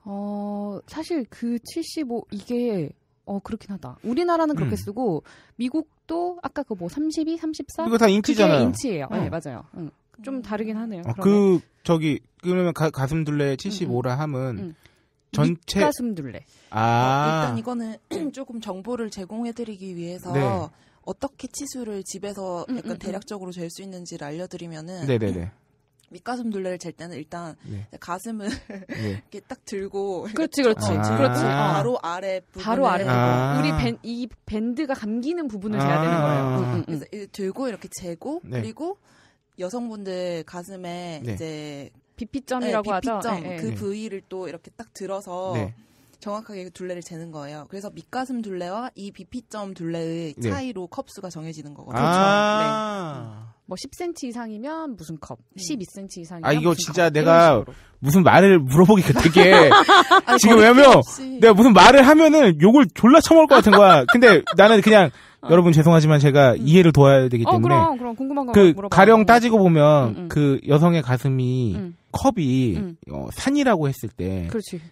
어, 사실 그 75, 이게, 어, 그렇긴 하다. 우리나라는 그렇게 음. 쓰고, 미국도 아까 그 뭐 32, 3 3 이거 다 인치잖아요. 인치예요. 네, 어. 네, 맞아요. 응. 좀 다르긴 하네요. 어, 그, 저기, 그러면 가, 가슴 둘레 75라 음, 음. 함은, 음. 전체 가슴 둘레. 아. 어, 일단 이거는 (clears throat) 조금 정보를 제공해드리기 위해서 네. 어떻게 치수를 집에서 음, 약간 대략적으로 잴 수 있는지를 알려드리면은 네네네. 밑가슴 둘레를 잴 때는 일단 네. 가슴을 (laughs) 네. 이렇게 딱 들고 그렇지 그렇지 아~ 그렇지 아~ 어. 바로 아래 부분 바로 아래 아~ 우리 밴, 이 밴드가 감기는 부분을 재야 되는 아. 거예요. 응, 응, 응. 그래서 들고 이렇게 재고 네. 그리고 여성분들 가슴에 네. 이제 비피점이라고 네, 하죠. 예, 예. 그 네, 그 부위를 또 이렇게 딱 들어서 네. 정확하게 그 둘레를 재는 거예요. 그래서 밑가슴 둘레와 이 비피점 둘레의 네. 차이로 컵수가 정해지는 거거든요. 아~ 그렇죠? 뭐 10cm 이상이면 무슨 컵, 음. 12cm 이상이면 아 이거 진짜 컵, 내가 무슨 말을 물어보기 되게 (laughs) 아니, 지금 왜냐면 내가 무슨 말을 하면은 욕을 졸라 처먹을 것 같은 거야. 근데 나는 그냥 (laughs) 어. 여러분 죄송하지만 제가 음. 이해를 도와야 되기 어, 때문에 어, 그럼 그럼 궁금한 거그 가령 따지고 보면 음, 음, 그 여성의 가슴이 음. 컵이 음. 어, 산이라고 했을 때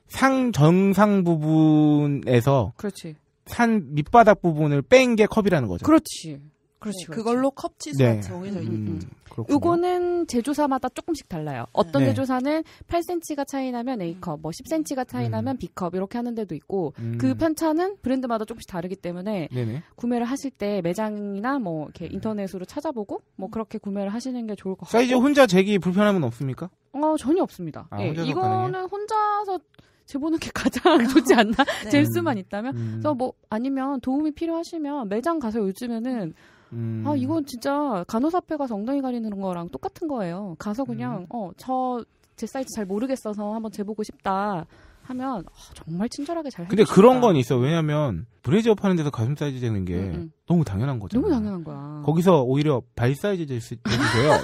상 정상 부분에서 그렇지. 산 밑바닥 부분을 뺀 게 컵이라는 거죠. 그렇지. 그렇죠. 그렇죠. 네, 그걸로 컵 치수가 네. 정해져 있는 거죠. 음, 음. 요거는 제조사마다 조금씩 달라요. 어떤 네. 제조사는 8cm가 차이 나면 A컵, 뭐 10cm가 차이 음. 나면 음. B컵 이렇게 하는 데도 있고 음. 그 편차는 브랜드마다 조금씩 다르기 때문에 네네. 구매를 하실 때 매장이나 뭐 이렇게 인터넷으로 찾아보고 뭐 그렇게 구매를 하시는 게 좋을 것 같아요. 사이즈 혼자 재기 불편함은 없습니까? 어, 전혀 없습니다. 아, 예, 이거는 가능해? 혼자서 재보는 게 (laughs) 가장 좋지 않나? 네. 잴 수만 있다면. 음. 그래서 뭐 아니면 도움이 필요하시면 매장 가서 요즘에는 음. 아 이건 진짜 간호사표 가정당덩이 가리는 거랑 똑같은 거예요. 가서 그냥 음. 어저 제 사이즈 잘 모르겠어서 한번 재보고 싶다. 하면 어, 정말 친절하게 잘. 근데 그런 건 있어. 왜냐하면 브래지업 하는 데서 가슴 사이즈 재는 게 음, 음. 너무 당연한 거죠. 너무 당연한 거야. 거기서 오히려 발 사이즈 재주세요.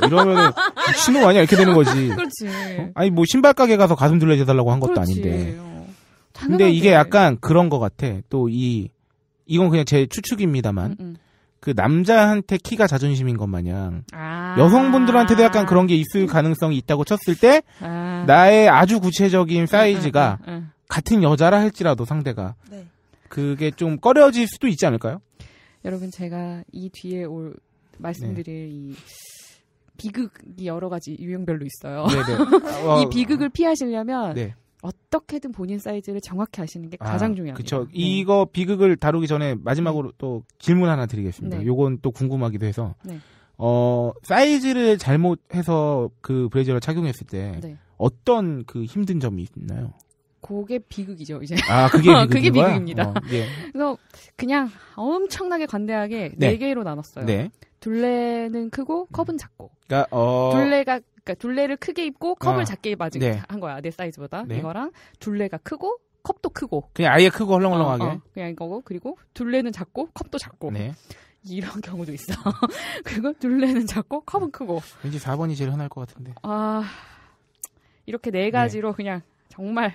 이러면 (laughs) 신호 아니야 이렇게 되는 거지. 그렇지. 어? 아니 뭐 신발 가게 가서 가슴 둘러 재달라고 한 것도 그렇지. 아닌데. 어. 근데 이게 약간 그런 것 같아. 또 이 이건 그냥 제 추측입니다만. 음, 음. 그 남자한테 키가 자존심인 것 마냥 아~ 여성분들한테도 약간 그런 게 있을 음. 가능성이 있다고 쳤을 때 아~ 나의 아주 구체적인 음, 사이즈가 응, 응, 응, 같은 여자라 할지라도 상대가 네. 그게 좀 꺼려질 수도 있지 않을까요? 여러분 제가 이 뒤에 올 말씀드릴 네. 이 비극이 여러 가지 유형별로 있어요. 네, 네. (laughs) 어. 이 비극을 피하시려면 네. 어떻게든 본인 사이즈를 정확히 아시는 게 아, 가장 아, 중요합니다. 그렇죠. 네. 이거 비극을 다루기 전에 마지막으로 네. 또 질문 하나 드리겠습니다. 네. 요건 또 궁금하기도 해서 네. 어 사이즈를 잘못해서 그 브레이저를 착용했을 때 네. 어떤 그 힘든 점이 있나요? 그게 비극이죠 이제. 아 그게 (laughs) 어, 비극 그게 비극입니다. 어, 예. 그래서 그냥 엄청나게 관대하게 네 개로 나눴어요. 네. 둘레는 크고 음. 컵은 작고. 그러니까 어... 둘레가 그러니까 둘레를 크게 입고 컵을 어. 작게 맞은 네. 한 거야 내 사이즈보다 네. 이거랑 둘레가 크고 컵도 크고. 그냥 아예 크고 헐렁헐렁하게. 어, 어. 그냥 이거고 그리고 둘레는 작고 컵도 작고. 네. 이런 경우도 있어. (laughs) 그리고 둘레는 작고 컵은 크고. 왠지 4번이 제일 흔할 것 같은데. 아 이렇게 네 가지로 네. 그냥 정말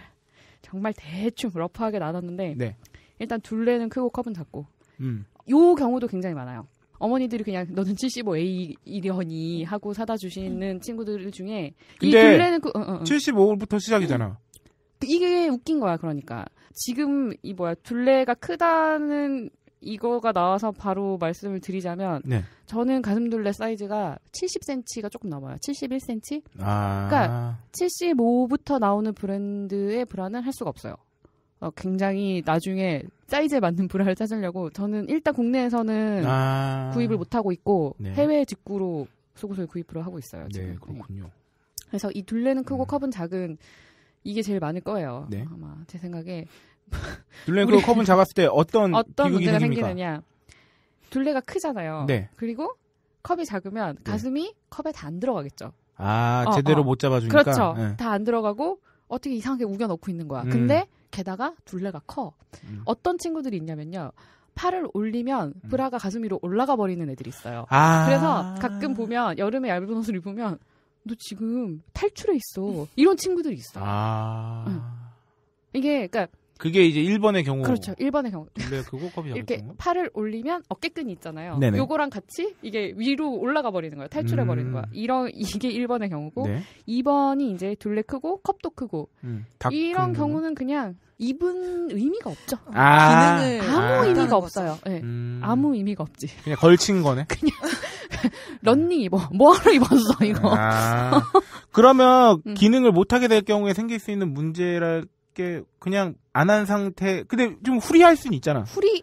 정말 대충 러프하게 나눴는데 네. 일단 둘레는 크고 컵은 작고. 음. 요 경우도 굉장히 많아요. 어머니들이 그냥 너는 75A이려니 하고 사다 주시는 친구들 중에 이 근래는 그, 어, 어. 75부터 어. 시작이잖아. 그 이게 웃긴 거야 그러니까 지금 이 뭐야 둘레가 크다는 이거가 나와서 바로 말씀을 드리자면 네. 저는 가슴둘레 사이즈가 70cm가 조금 넘어요. 71cm. 아~ 그러니까 75부터 나오는 브랜드의 브라는 할 수가 없어요. 어, 굉장히 나중에 사이즈에 맞는 브라를 찾으려고 저는 일단 국내에서는 아~ 구입을 못 하고 있고 네. 해외 직구로 속옷을 구입을 하고 있어요. 네, 지금. 네, 그렇군요. 그래서 이 둘레는 크고 음. 컵은 작은 이게 제일 많을 거예요. 네. 아마 제 생각에 둘레 크고 컵은 작았을 때 어떤 (laughs) 어떤 문제가 생기느냐 둘레가 크잖아요. 네. 그리고 컵이 작으면 네. 가슴이 네. 컵에 다 안 들어가겠죠. 아 어, 제대로 어. 못 잡아주니까 그렇죠. 네. 다안 들어가고 어떻게 이상하게 우겨 넣고 있는 거야. 음. 근데 게다가 둘레가 커. 음. 어떤 친구들이 있냐면요. 팔을 올리면 음. 브라가 가슴 위로 올라가 버리는 애들이 있어요. 아~ 그래서 가끔 보면 여름에 얇은 옷을 입으면 너 지금 탈출해 있어. 이런 친구들이 있어. 아. 응. 이게 그러니까 그게 이제 1번의 경우. 그렇죠. 1번의 경우. 원래 네, 그거값이 이렇게 경우? 팔을 올리면 어깨끈이 있잖아요. 네네. 요거랑 같이 이게 위로 올라가 버리는 거예요. 탈출해 버리는 음... 거야. 이런 이게 1번의 경우고 네. 2번이 이제 둘레 크고 컵도 크고. 음, 이런 경우는 그냥 입은 의미가 없죠. 아~ 기능을 아무 아~ 의미가 없어요. 네. 음... 아무 의미가 없지. 그냥 걸친 거네. (laughs) 그냥 런닝 입어. 뭐하러 입었어 이거. 아~ 그러면 음. 기능을 못하게 될 경우에 생길 수 있는 문제랄 쉽게 그냥 안 한 상태. 근데 좀 후리할 수는 있잖아. 후리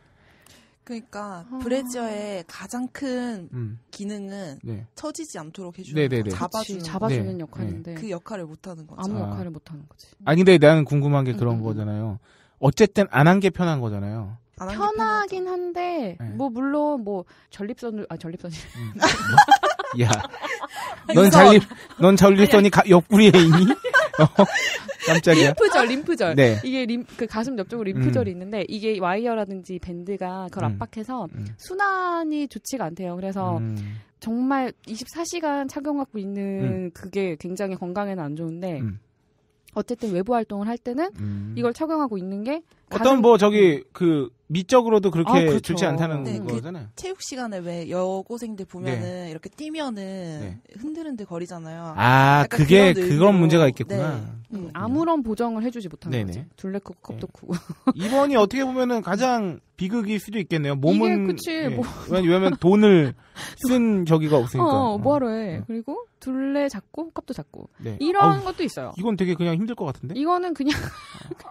그러니까 아. 브래지어의 가장 큰 음. 기능은 네. 처지지 않도록 해주는 네, 네, 네. 거, 잡아주는, 그치, 잡아주는 네. 역할인데 그 역할을 못하는 거지 아무 아. 역할을 못하는 거지. 아니 근데 나는 궁금한 게 음, 그런 음, 음, 거잖아요. 어쨌든 안 한 게 편한 거잖아요. 편하긴 한데 뭐 물론 뭐 전립선을 아 전립선이 음. 뭐? 야, (laughs) 넌 전립 (laughs) 넌 전립선이 가, 옆구리에 있니? (laughs) 깜짝이야. 림프절, 림프절. 네. 이게 림, 그 가슴 옆쪽으로 림프절이 음. 있는데 이게 와이어라든지 밴드가 그걸 음. 압박해서 음. 순환이 좋지가 않대요. 그래서 음. 정말 24시간 착용하고 있는 음. 그게 굉장히 건강에는 안 좋은데 음. 어쨌든 외부 활동을 할 때는 이걸 착용하고 있는 게 어떤 뭐 저기 네. 그 미적으로도 그렇게 아, 그렇죠. 좋지 않다는 네, 그 거잖아요. 그 체육 시간에 왜 여고생들 보면은 네. 이렇게 뛰면은 네. 흔들흔들 거리잖아요. 아 그게 그런 문제가 있겠구나. 네. 음, 아무런 보정을 해주지 못하는 네네. 거죠. 둘레크 네. 컵도 크고. (laughs) 이번이 어떻게 보면은 가장 비극일 수도 있겠네요. 몸은 그치, 예. 뭐. 왜냐면 돈을 (laughs) 쓴 저기가 없으니까. 어, 어, 뭐하러 해. 어. 그리고 둘레 잡고 컵도 잡고. 이런 아우, 것도 있어요. 이건 되게 그냥 힘들 것 같은데. 이거는 그냥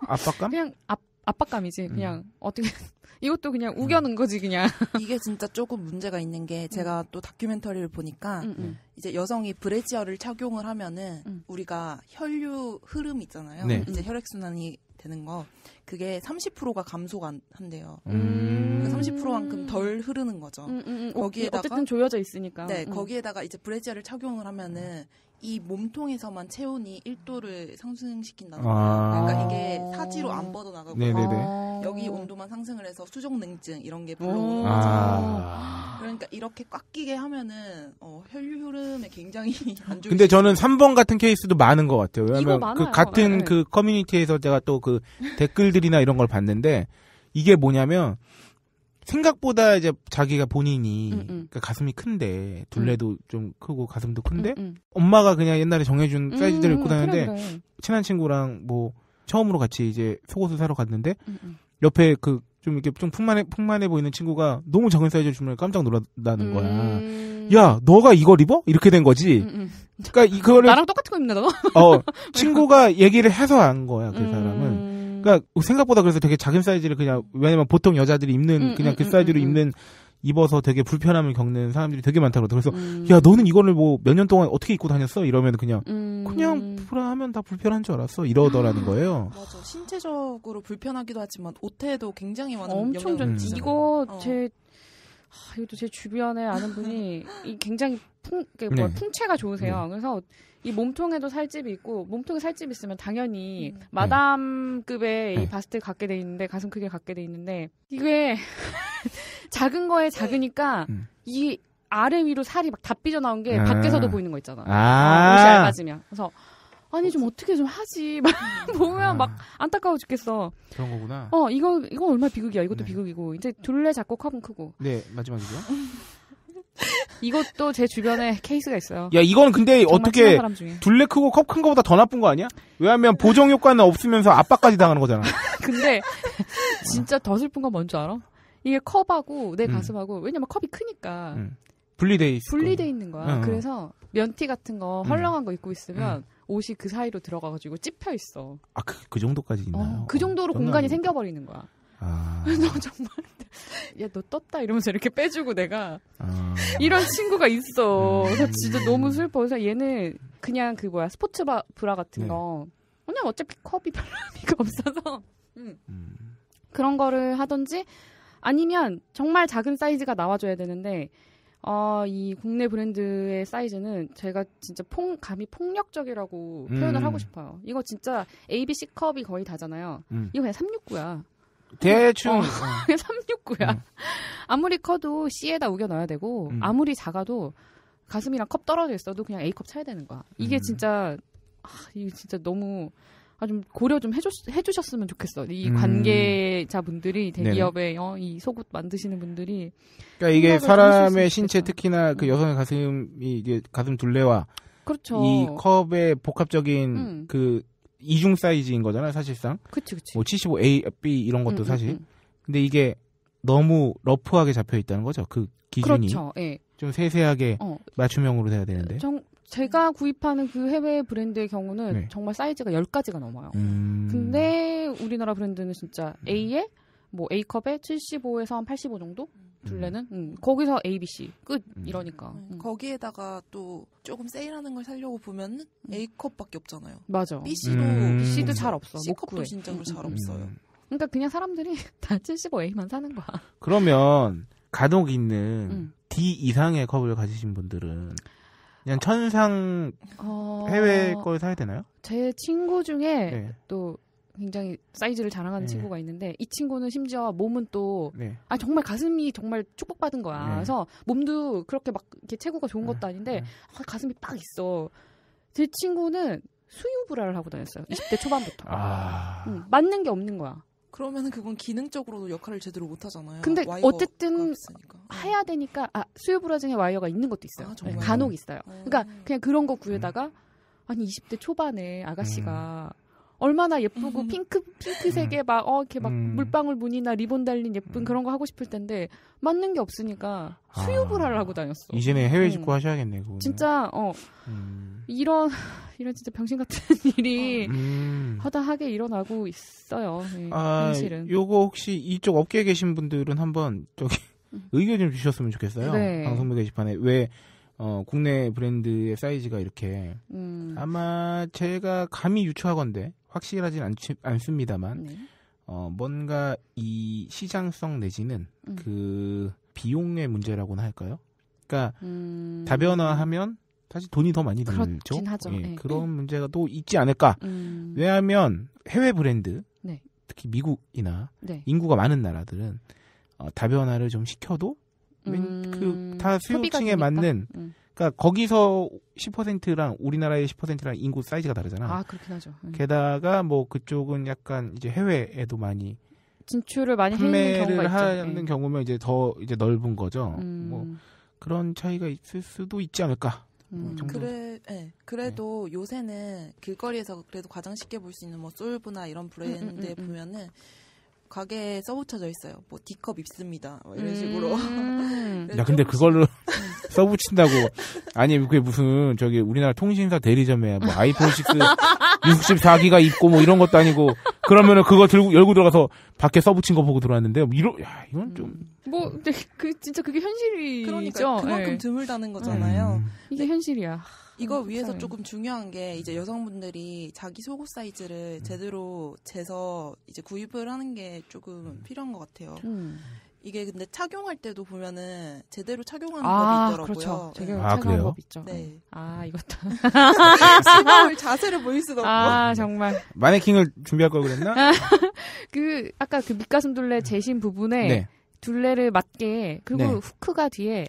아, 압박감? (laughs) 그냥 압 압박감이지. 음. 그냥 어떻게 (laughs) 이것도 그냥 우겨는 거지 그냥. (laughs) 이게 진짜 조금 문제가 있는 게 제가 음. 또 다큐멘터리를 보니까 음, 음. 이제 여성이 브래지어를 착용을 하면은 음. 우리가 혈류 흐름 있잖아요. 네. 이제 혈액 순환이 되는 거 그게 30%가 감소가 한대요. 음. 그러니 30%만큼 덜 흐르는 거죠. 음, 음, 거기에다가 어쨌든 조여져 있으니까. 네, 거기에다가 이제 브래지어를 착용을 하면은 이 몸통에서만 체온이 1도를 상승시킨다는 아~ 그러니까 이게 사지로 안 뻗어나가고 아~ 여기 온도만 상승을 해서 수족냉증 이런 게 어. 불러오는 아. 거죠. 아~ 그러니까 이렇게 꽉 끼게 하면은 어, 혈류 흐름에 굉장히 (laughs) 안 좋은. 근데 저는 3번 같은 케이스도 많은 것 같아요. 왜냐하면 그 같은 네. 그 커뮤니티에서 제가 또 그 댓글들이나 이런 걸 봤는데 이게 뭐냐면 생각보다 이제 자기가 본인이 음, 음. 그러니까 가슴이 큰데 둘레도 음. 좀 크고 가슴도 큰데 음, 엄마가 그냥 옛날에 정해준 사이즈대로 입고 다녔는데 그래, 친한 친구랑 뭐 처음으로 같이 이제 속옷을 사러 갔는데 옆에 그 좀 이렇게 좀 풍만해 풍만해 보이는 친구가 너무 작은 사이즈를 주면 깜짝 놀란다는 거야. 야, 너가 이걸 입어? 이렇게 된 거지. 그러니까 이거를 나랑 똑같은 거 입는다 너. 어, 친구가 얘기를 해서 안 거야 그 사람은. 음. 그러니까 생각보다 그래서 되게 작은 사이즈를 그냥 왜냐면 보통 여자들이 입는 음, 그냥 음, 그 사이즈로 입는 입어서 되게 불편함을 겪는 사람들이 되게 많다고 그래서 음. 야 너는 이거를 뭐 몇 년 동안 어떻게 입고 다녔어 이러면 그냥 음. 그냥 불안하면 다 불편한 줄 알았어 이러더라는 아, 거예요. 맞아 신체적으로 불편하기도 하지만 옷태도 굉장히 많은 엄청 전 음. 이거 어. 제 아, 이것도 제 주변에 아는 분이 (laughs) 이 굉장히 통, 그뭐 네. 풍채가 좋으세요. 네. 그래서 이 몸통에도 살집이 있고 몸통에 살집 있으면 당연히 음. 네. 마담급의 네. 이 바스트 갖게 돼 있는데 가슴 크게 갖게 돼 있는데 이게 (laughs) 작은 거에 네. 작으니까 음. 이 아래 위로 살이 막 다 삐져 나온 게 아. 밖에서도 보이는 거 있잖아. 아. 아, 옷이 얇아지면 그래서 아니 좀 어, 어떻게 좀 하지 (laughs) 막 음. 보면 아, 막 안타까워 죽겠어 그런 거구나 어 이거 이거 얼마 비극이야 이것도 네. 비극이고 이제 둘레 작곡하은 크고 네 마지막이죠 (laughs) 이것도 제 주변에 케이스가 있어요. 야, 이건 근데 어떻게 둘레 크고 컵 큰 거보다 더 나쁜 거 아니야? 왜냐하면 보정 효과는 없으면서 압박까지 당하는 거잖아. (laughs) 근데 진짜 더 슬픈 건뭔줄 알아? 이게 컵하고 내 음. 가슴하고 왜냐면 컵이 크니까 음. 분리돼 있어. 분리돼 있는 거야. 음. 그래서 면티 같은 거 음. 헐렁한 거 입고 있으면 음. 옷이 그 사이로 들어가가지고 찝혀 있어. 아, 그, 그 정도까지 있나요? 어, 그 정도로 어, 공간이 생겨버리는 거야. 아... 너 정말 (laughs) 야너 떴다 이러면서 이렇게 빼주고 내가 아... 이런 친구가 있어. 음. 그래서 진짜 너무 슬퍼. 그래서 얘는 그냥 그 뭐야 스포츠 바, 브라 같은 네. 거 그냥 어차피 컵이 별로 의미가 (laughs) 없어서 음. 음. 그런 거를 하던지 아니면 정말 작은 사이즈가 나와줘야 되는데 어, 이 국내 브랜드의 사이즈는 제가 진짜 폭, 감히 폭력적이라고 표현을 음. 하고 싶어요. 이거 진짜 ABC 컵이 거의 다잖아요. 음. 이거 그냥 369야. 대충 어, 369야. (laughs) 음. 아무리 커도 C에다 우겨 넣어야 되고 음. 아무리 작아도 가슴이랑 컵 떨어져 있어도 그냥 A컵 차야 되는 거야. 이게 음. 진짜 아, 이게 진짜 너무 아, 좀 고려 좀 해주, 해주셨으면 좋겠어. 이 음. 관계자분들이 대기업에 어, 이 속옷 만드시는 분들이 그러니까 이게 사람의 신체 특히나 그 음. 여성의 가슴이 이게 가슴 둘레와 그렇죠. 이 컵의 복합적인 음. 그 이중 사이즈인 거잖아요, 사실상. 그치, 그치. 뭐 75A, B 이런 것도 음, 음, 사실. 음, 근데 이게 너무 러프하게 잡혀 있다는 거죠. 그 기준이. 그렇죠. 예. 좀 세세하게 어. 맞춤형으로 돼야 되는데. 정, 제가 구입하는 그 해외 브랜드의 경우는 네. 정말 사이즈가 10가지가 넘어요. 음... 근데 우리나라 브랜드는 진짜 음. A에 뭐 A컵에 75에서 한85 정도? 둘레는 음. 음. 거기서 A, B, C 끝 음. 이러니까 음. 거기에다가 또 조금 세일하는 걸 살려고 보면 A 컵밖에 없잖아요. 맞아. B, C도 B, C도 잘 없어. C 컵도 진짜 로잘 없어요. 그러니까 그냥 사람들이 (laughs) 다 75A만 사는 거야. 그러면 가독 있는 D 이상의 컵을 가지신 분들은 그냥 천상 어... 해외 걸 사야 되나요? 제 친구 중에 네. 또 굉장히 사이즈를 자랑하는 네. 친구가 있는데 이 친구는 심지어 몸은 또 네. 아, 정말 가슴이 정말 축복받은 거야. 네. 그래서 몸도 그렇게 막 이렇게 체구가 좋은 네. 것도 아닌데 네. 아, 가슴이 빡 있어. 제 친구는 수유 브라를 하고 다녔어요. 20대 초반부터. 아... 응, 음, 맞는 게 없는 거야. 그러면은 그건 기능적으로도 역할을 제대로 못 하잖아요. 근데 어쨌든 어. 해야 되니까 아, 수유 브라 중에 와이어가 있는 것도 있어요. 아, 네, 간혹 있어요. 음... 그러니까 그냥 그런 거 구해다가 아니 음. 20대 초반에 아가씨가 음... 얼마나 예쁘고 음. 핑크 핑크색에 음. 막어 이렇게 막 음. 물방울 무늬나 리본 달린 예쁜 음. 그런 거 하고 싶을 텐데 맞는 게 없으니까 수입을 아. 하려고 다녔어. 이제는 해외 직구 응. 하셔야겠네 그거. 진짜 어 음. 이런 (laughs) 이런 진짜 병신 같은 (laughs) 일이 허다하게 일어나고 있어요. 네, 아, 현실은. 요거 혹시 이쪽 업계에 계신 분들은 한번 저기 (laughs) 의견 좀 주셨으면 좋겠어요. 네. 방송부 게시판에 왜 어, 국내 브랜드의 사이즈가 이렇게 음. 아마 제가 감히 유추하건데 확실하진 않, 않습니다만 네. 어, 뭔가 이 시장성 내지는 음. 그 비용의 문제라고나 할까요? 그러니까 음... 다변화하면 사실 돈이 더 많이 들죠. 예, 네. 그런 네. 문제가 또 있지 않을까. 음... 왜냐하면 해외 브랜드, 네. 특히 미국이나 네. 인구가 많은 나라들은 어, 다변화를 좀 시켜도 그 음... 그다 수요층에 맞는 음. 그러니까 거기서 10%랑 우리나라의 10%랑 인구 사이즈가 다르잖아. 아 그렇긴 하죠. 네. 게다가 뭐 그쪽은 약간 이제 해외에도 많이 진출을 많이 판매를 하는 네. 경우면 이제 더 이제 넓은 거죠. 음. 뭐 그런 차이가 있을 수도 있지 않을까. 뭐 음. 그래, 네. 그래도 네. 요새는 길거리에서 그래도 가장 쉽게 볼 수 있는 뭐 솔브나 이런 브랜드에 음, 음, 음 보면은 가게에 써붙여져 있어요. 뭐 D컵 입습니다. 뭐 이런 음. 식으로. 음. (laughs) 야, 근데 그걸로 써붙인다고. (laughs) 네. (laughs) 아니, 그게 무슨 저기 우리나라 통신사 대리점에 뭐 아이폰 6 64기가 있고 뭐 이런 것도 아니고 그러면은 그거 들고 열고 들어가서 밖에 써붙인 거 보고 들어왔는데 뭐 이러 야, 이건 좀뭐그 음. 진짜 그게 현실이죠. 그러니까 그만큼 네. 드물다는 거잖아요. 음. 이게 네. 현실이야. 이거 음, 위해서 조금 중요한 게 네. 이제 여성분들이 자기 속옷 사이즈를 음. 제대로 재서 이제 구입을 하는 게 조금 음. 필요한 것 같아요. 음. 이게 근데 착용할 때도 보면은 제대로 착용하는 아, 법이 있더라고요. 그렇죠. 네. 제대로 아, 착용하는 법 있죠. 네. 아 이것도 시범을 (laughs) 자세를 보일 수가 아, 없고. 아 정말. 마네킹을 준비할 걸 그랬나? (laughs) 그 아까 그 밑가슴 둘레 재신 부분에 네. 둘레를 맞게 그리고 네. 후크가 뒤에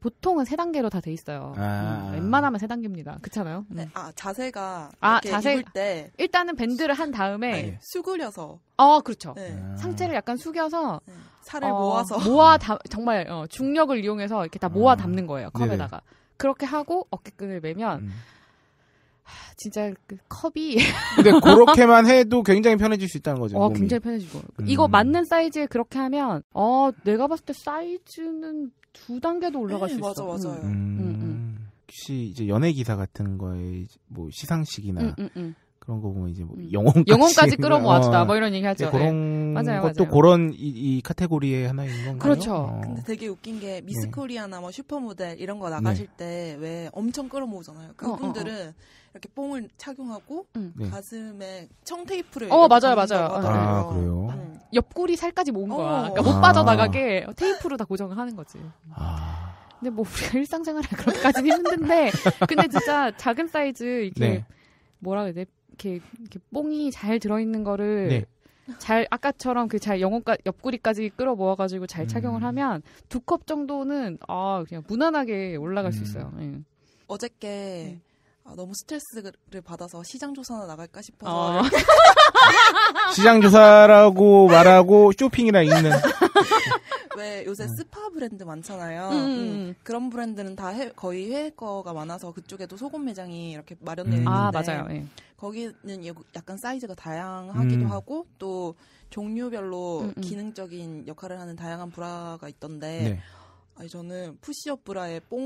보통은 세 단계로 다 돼 있어요. 아. 음, 웬만하면 세 단계입니다. 그렇잖아요. 네, 음. 아 자세가 아 자세 입때 일단은 밴드를 한 다음에 네. 수그려서 어 그렇죠. 네. 아. 상체를 약간 숙여서 네, 살을 어, 모아서 모아 다, 정말 어, 중력을 이용해서 이렇게 다 모아 아. 담는 거예요 컵에다가 그렇게 하고 어깨끈을 매면 음. 진짜 그 컵이 근데 그렇게만 해도 굉장히 편해질 수 있다는 거죠. 어, 몸이. 굉장히 편해지고 음. 이거 맞는 사이즈에 그렇게 하면 어 내가 봤을 때 사이즈는 두 단계도 올라갈 수맞 음, 있어. 맞아 맞아요. 음. 음, 음. 혹시 이제 연예 기사 같은 거에 뭐 시상식이나 음, 그런 거 보면 이제 뭐 음. 영혼까지, (laughs) 영혼까지 (laughs) 끌어모아주다 어, 뭐 이런 얘기 네, 하죠. 그런 네. 맞아요, 것도 그런 이, 이 카테고리의 하나인 건가요? 그렇죠. 어. 근데 되게 웃긴 게 미스 네. 코리아나 뭐 슈퍼모델 이런 거 네. 나가실 때 왜 엄청 끌어모으잖아요. 어, 어, 어. 그분들은 어, 이렇게 뽕을 착용하고 음. 가슴에 청테이프를 어 맞아요 맞아요 아, 아 그래요 음. 옆구리 살까지 모은 거야 그러니까 못 아. 빠져나가게 테이프로 다 고정을 하는 거지 아. 근데 뭐 우리가 일상생활에 그렇게까지는 힘든데 근데 진짜 작은 사이즈 이게 네. 뭐라 그래야 돼 이렇게, 이렇게 뽕이 잘 들어있는 거를 네. 잘 아까처럼 그 잘 영혼까 옆구리까지 끌어 모아가지고 잘 착용을 음. 하면 두 컵 정도는 아 그냥 무난하게 올라갈 음. 수 있어요. 예. 어저께 아, 너무 스트레스를 받아서 시장 조사나 나갈까 싶어서 어. (laughs) 시장 조사라고 말하고 쇼핑이라 있는 (laughs) 왜 요새 네. 스파 브랜드 많잖아요. 음 음, 음. 음. 그런 브랜드는 다 해, 거의 해외 거가 많아서 그쪽에도 소금 매장이 이렇게 마련되어 음. 아, 있는데 아, 맞아요. 예. 거기는 약간 사이즈가 다양하기도 하고 또 종류별로 기능적인 역할을 하는 다양한 브라가 있던데 네. 아니 저는 푸시업 브라의 뽕을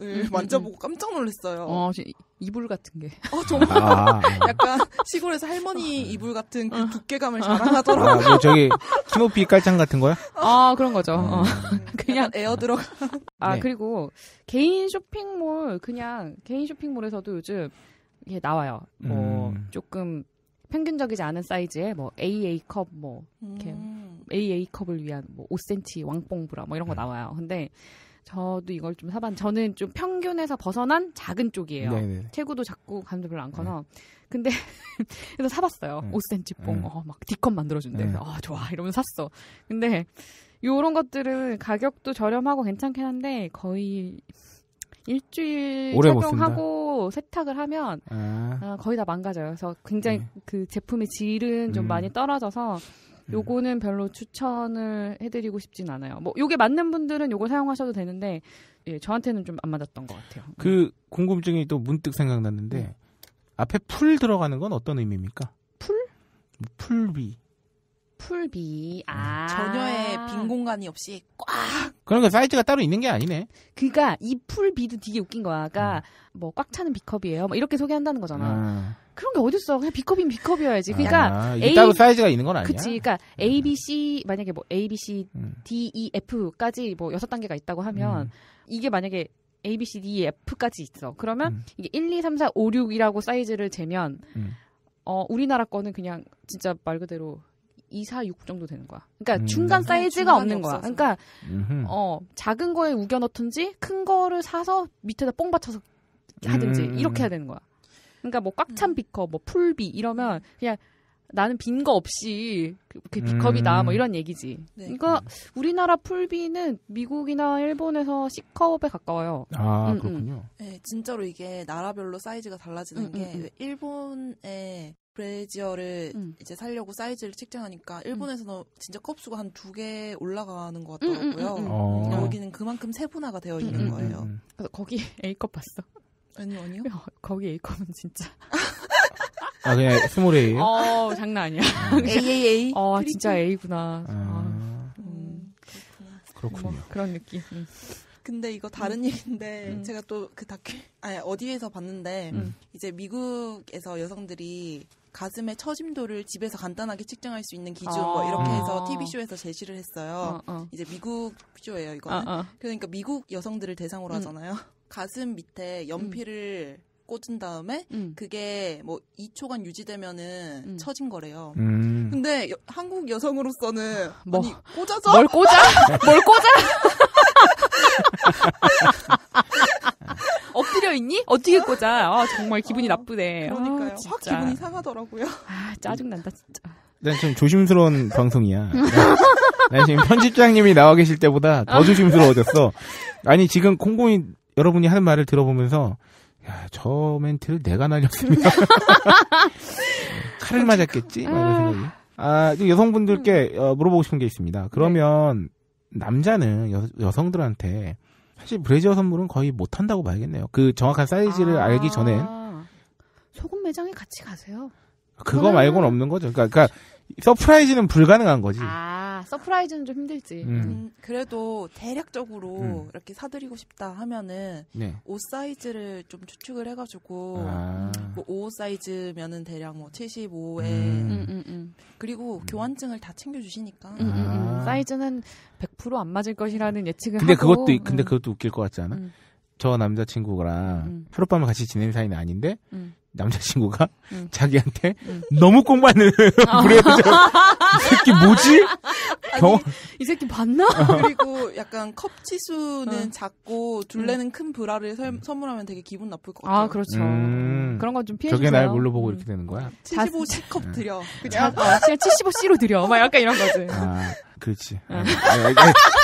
음, 음, 만져보고 음. 깜짝 놀랐어요. 어, 이불 같은 게. 아 정말. 아, (laughs) 약간 시골에서 할머니 아, 네. 이불 같은 그 아. 두께감을 아. 자랑하더라고요. 아, 뭐 저기 키높이 깔창 같은 거야? 아 그런 거죠. 어. (laughs) 그냥 에어 들어가. 아 네. 그리고 개인 쇼핑몰 그냥 개인 쇼핑몰에서도 요즘 이게 나와요. 뭐 음. 조금 평균적이지 않은 사이즈의 뭐 AA 컵뭐 이렇게 음. AA 컵을 위한 뭐 5cm 왕뽕 브라 뭐 이런 거 네. 나와요. 근데 저도 이걸 좀 사봤. 저는 좀 평균에서 벗어난 작은 쪽이에요. 네네. 네. 체구도 작고 감도 별로 안 네. 커서. 근데 (laughs) 그래서 사봤어요. 네. 5cm 뽕. 네. 어, 막 D컵 만들어준대. 네. 아 좋아 이러면서 샀어. 근데 요런 것들은 가격도 저렴하고 괜찮긴 한데 거의 일주일 착용하고 세탁을 하면 아. 아, 거의 다 망가져요. 그래서 굉장히 그 제품의 질은 좀 음. 많이 떨어져서 음. 요거는 별로 추천을 해드리고 싶진 않아요. 뭐 요게 맞는 분들은 요걸 사용하셔도 되는데 예, 저한테는 좀 안 맞았던 것 같아요. 그 궁금증이 또 문득 생각났는데 네. 앞에 풀 들어가는 건 어떤 의미입니까? 풀? 풀비. 풀비. 아. 전혀의 빈 공간이 없이 꽉. 그런거 그러니까 사이즈가 따로 있는 게 아니네. 그니까 이 풀비도 되게 웃긴 거야. 그니까 음. 뭐꽉 차는 비컵이에요. 막 뭐 이렇게 소개한다는 거잖아. 아. 그런 게 어딨어. 그냥 비컵이면 비컵이어야지. 그니까 아, 그러니까 A, 따로 사이즈가 있는 건 아니야. 그치. 그니까 A, B, C 만약에 뭐 A, B, C, 음. D, E, F까지 뭐 여섯 단계가 있다고 하면 음. 이게 만약에 A, B, C, D, e, F까지 있어. 그러면 음. 이게 1, 2, 3, 4, 5, 6이라고 사이즈를 재면 음. 어 우리나라 거는 그냥 진짜 말 그대로 246 정도 되는 거야. 그러니까 음. 중간 사이즈가 없는 거야. 없어서. 그러니까 어 작은 거에 우겨 넣든지 큰 거를 사서 밑에다 뽕 받쳐서 하든지 음. 이렇게 해야 되는 거야. 그러니까 뭐 꽉 찬 비커, 음. 뭐 풀비 이러면 그냥 나는 빈 거 없이 그 비컵이다 그 음. 뭐 이런 얘기지. 네. 그러니까 우리나라 풀비는 미국이나 일본에서 C컵에 가까워요. 아 음, 음. 그렇군요. 음. 네, 진짜로 이게 나라별로 사이즈가 달라지는 음, 게 그 일본의 브레지어를 음. 이제 살려고 사이즈를 측정하니까 음. 일본에서는 음. 진짜 컵수가 한 두 개 올라가는 것 음, 음, 같더라고요. 음, 어. 여기는 그만큼 세분화가 되어 있는 거예요. 그래서 거기 (laughs) A컵 봤어? 아니요, 아니요. 어, 거기 A컵은 진짜. 아 그냥 스몰 A예요? 어 장난 아니야. AAA. (laughs) 어트 진짜 A구나. 아. 아. 그렇군요. 뭐 그런 느낌. 근데 이거 다른 음. 일인데 음. 제가 또 그 다큐 아니 어디에서 봤는데 음. 이제 미국에서 여성들이 가슴의 처짐도를 집에서 간단하게 측정할 수 있는 기준 어. 뭐 이렇게 아. 해서 TV 쇼에서 제시를 했어요. 어, 어. 이제 미국 쇼예요 이거는. 어, 어. 그러니까 미국 여성들을 대상으로 음. 하잖아요. (laughs) 가슴 밑에 연필을 음. 꽂은 다음에 음. 그게 뭐 2초간 유지되면은 음. 처진 거래요. 음. 근데 여, 한국 여성으로서는 뭐, 아니 꽂아서 뭘 꽂아? 뭘 꽂아? (laughs) 엎드려 있니? 어떻게 꽂아? 아, 정말 기분이 아, 나쁘네. 아, 그러니까요. 아, 확 기분이 상하더라고요. 아, 짜증난다, 진짜. 난 좀 조심스러운 방송이야. 난 지금 편집장님이 나와 계실 때보다 더 조심스러워졌어. 아니, 지금 콩공이 여러분이 하는 말을 들어보면서, 야, 저 멘트를 내가 날렸니다 칼을 그러니까. 맞았겠지? 아, 아 여성분들께 어, 물어보고 싶은 게 있습니다. 그러면, 네. 남자는 여, 여성들한테 사실 브래지어 선물은 거의 못 한다고 봐야겠네요. 그 정확한 사이즈를 아~ 알기 전에 소금 매장에 같이 가세요. 그거 그러면... 말고는 없는 거죠. 그러니까, 그러니까 서프라이즈는 불가능한 거지. 아~ 서프라이즈는 좀 힘들지. 음. 음. 음, 그래도 대략적으로 음. 이렇게 사드리고 싶다 하면은 네. 옷 사이즈를 좀 추측을 해가지고 아. 뭐5 사이즈면은 대략 뭐 75에 음. 음, 그리고 교환증을 다 챙겨주시니까 아. 사이즈는 100%안 맞을 것이라는 예측을 근데 하고. 그것도 근데 그것도 웃길 것 같지 않아? 저 남자친구랑 음. 하룻밤을 같이 지낸 사이는 아닌데 음. 남자친구가 응. 음. 자기한테 응. 음. 너무 꽁받는 불에 아. 이 새끼 뭐지? 경... 이 새끼 봤나? 어. 그리고 약간 컵 치수는 어. 작고 음. 둘레는 음. 큰 브라를 설, 선물하면 되게 기분 나쁠 것 아, 같아요. 아 그렇죠. 음. 그런 건 좀 피해. 저게 날 뭘로 보고 음. 이렇게 되는 거야? 75C 컵 드려. 아, 그냥 자, 어, 75C로 드려. 막 약간 이런 거지. 아 그렇지. 어. 아니,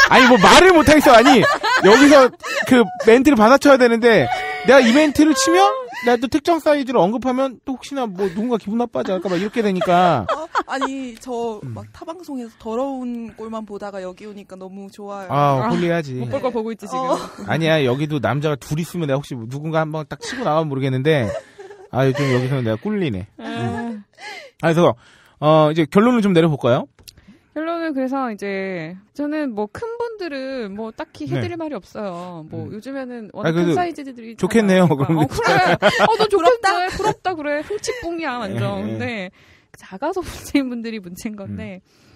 아니 뭐 말을 못하겠어. 아니 여기서 그 멘트를 받아쳐야 되는데 내가 이 멘트를 치면 나도 특정 사이즈를 언급하면 또 혹시나 뭐 누군가 기분 나빠하지 않을까 막 이렇게 되니까. (laughs) 어, 아니 저막 음. 타방송에서 더러운 꼴만 보다가 여기 오니까 너무 좋아요. 아, 홀리하지. 못볼거 보고 있지 지금. 어. 아니야 여기도 남자가 둘 있으면 내가 혹시 누군가 한 번 딱 치고 나가면 모르겠는데 아 요즘 여기서는 내가 꿀리네. 음. 음. 아, 그래서 어 이제 결론을 좀 내려볼까요? 저는 그래서 이제 저는 뭐 큰 분들은 뭐 딱히 네. 해드릴 네. 말이 없어요. 뭐 음. 요즘에는 워낙 큰 사이즈들이 좋겠네요. 그럼 어, 그래. 어너 부럽다. 부럽다 그래. 흥치뿡이야 네. 완전. 네. 근데 작아서 (laughs) 문제인 분들이 문제인 건데. 음.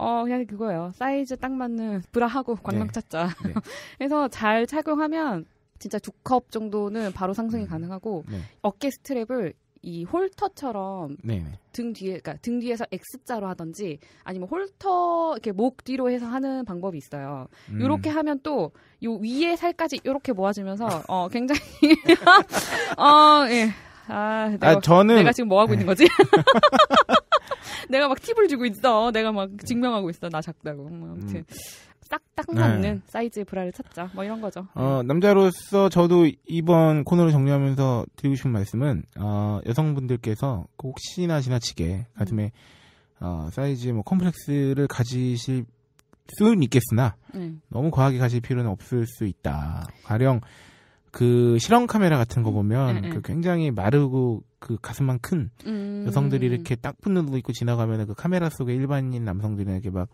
어 그냥 그거예요. 사이즈 딱 맞는 브라하고 광명 찾자. 네. 네. (laughs) 그래서 잘 착용하면 진짜 두 컵 정도는 바로 상승이 음. 가능하고 어깨 스트랩을 이 홀터처럼 네네. 네. 등 뒤에 그러니까 등 뒤에서 X자로 하든지 아니면 홀터 이렇게 목 뒤로 해서 하는 방법이 있어요. 음. 요렇게 하면 또 요 위에 살까지 요렇게 모아지면서어 굉장히 (laughs) 어 예. 아, 내가, 아, 저는 내가 지금 뭐 하고 있는 네. 거지? (laughs) 내가 막 팁을 주고 있어. 내가 막 네. 증명하고 있어. 나 작다고. 뭐 아무튼 음. 싹딱 맞는 네. 사이즈의 브라를 찾자. 뭐 이런 거죠. 어, 남자로서 저도 이번 코너를 정리하면서 드리고 싶은 말씀은 어, 여성분들께서 혹시나 지나치게 가슴에 어, 사이즈 뭐 컴플렉스를 가지실 수는 있겠으나 음. 너무 과하게 가실 필요는 없을 수 있다. 가령 그 실험 카메라 같은 거 보면 음. 그 굉장히 마르고 그 가슴만 큰 음. 여성들이 이렇게 딱 붙는 것도 있고 지나가면 그 카메라 속에 일반인 남성들에게 막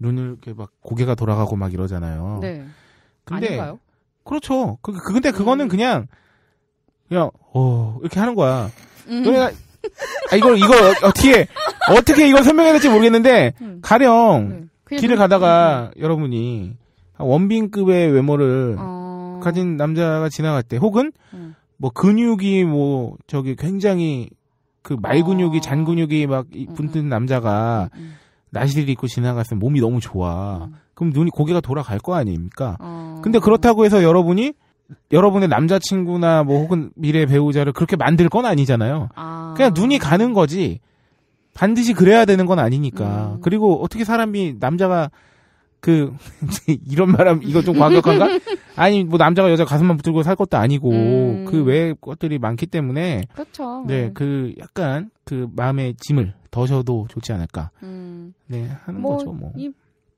눈을 이렇게 막 고개가 돌아가고 막 이러잖아요. 네. 근데 아닌가요? 그렇죠. 그, 그 근데 그거는 음. 그냥 그냥 어 이렇게 하는 거야. 음. 너가아 이걸 이거 어, 어떻게 어떻게 이걸 설명해야 될지 모르겠는데 음. 가령 네. 길을 가다가 음, 음. 여러분이 원빈급의 외모를 어... 가진 남자가 지나갈 때 혹은 음. 뭐 근육이 뭐 저기 굉장히 그 말 근육이 어. 잔 근육이 막 붙은 남자가 나시를 입고 지나갔으면 몸이 너무 좋아. 음. 그럼 눈이 고개가 돌아갈 거 아닙니까? 어... 근데 그렇다고 해서 여러분이 여러분의 남자친구나 뭐 혹은 미래 배우자를 그렇게 만들 건 아니잖아요. 아... 그냥 눈이 가는 거지. 반드시 그래야 되는 건 아니니까. 음... 그리고 어떻게 사람이 남자가 그 (laughs) 이런 말하면 이거 좀 과격한가? (laughs) 아니 뭐 남자가 여자 가슴만 붙들고 살 것도 아니고 음... 그 외의 것들이 많기 때문에 그렇죠. 네, 네. 그 약간 그 마음의 짐을 더셔도 좋지 않을까. 음. 네 하는 뭐 거죠 뭐. 이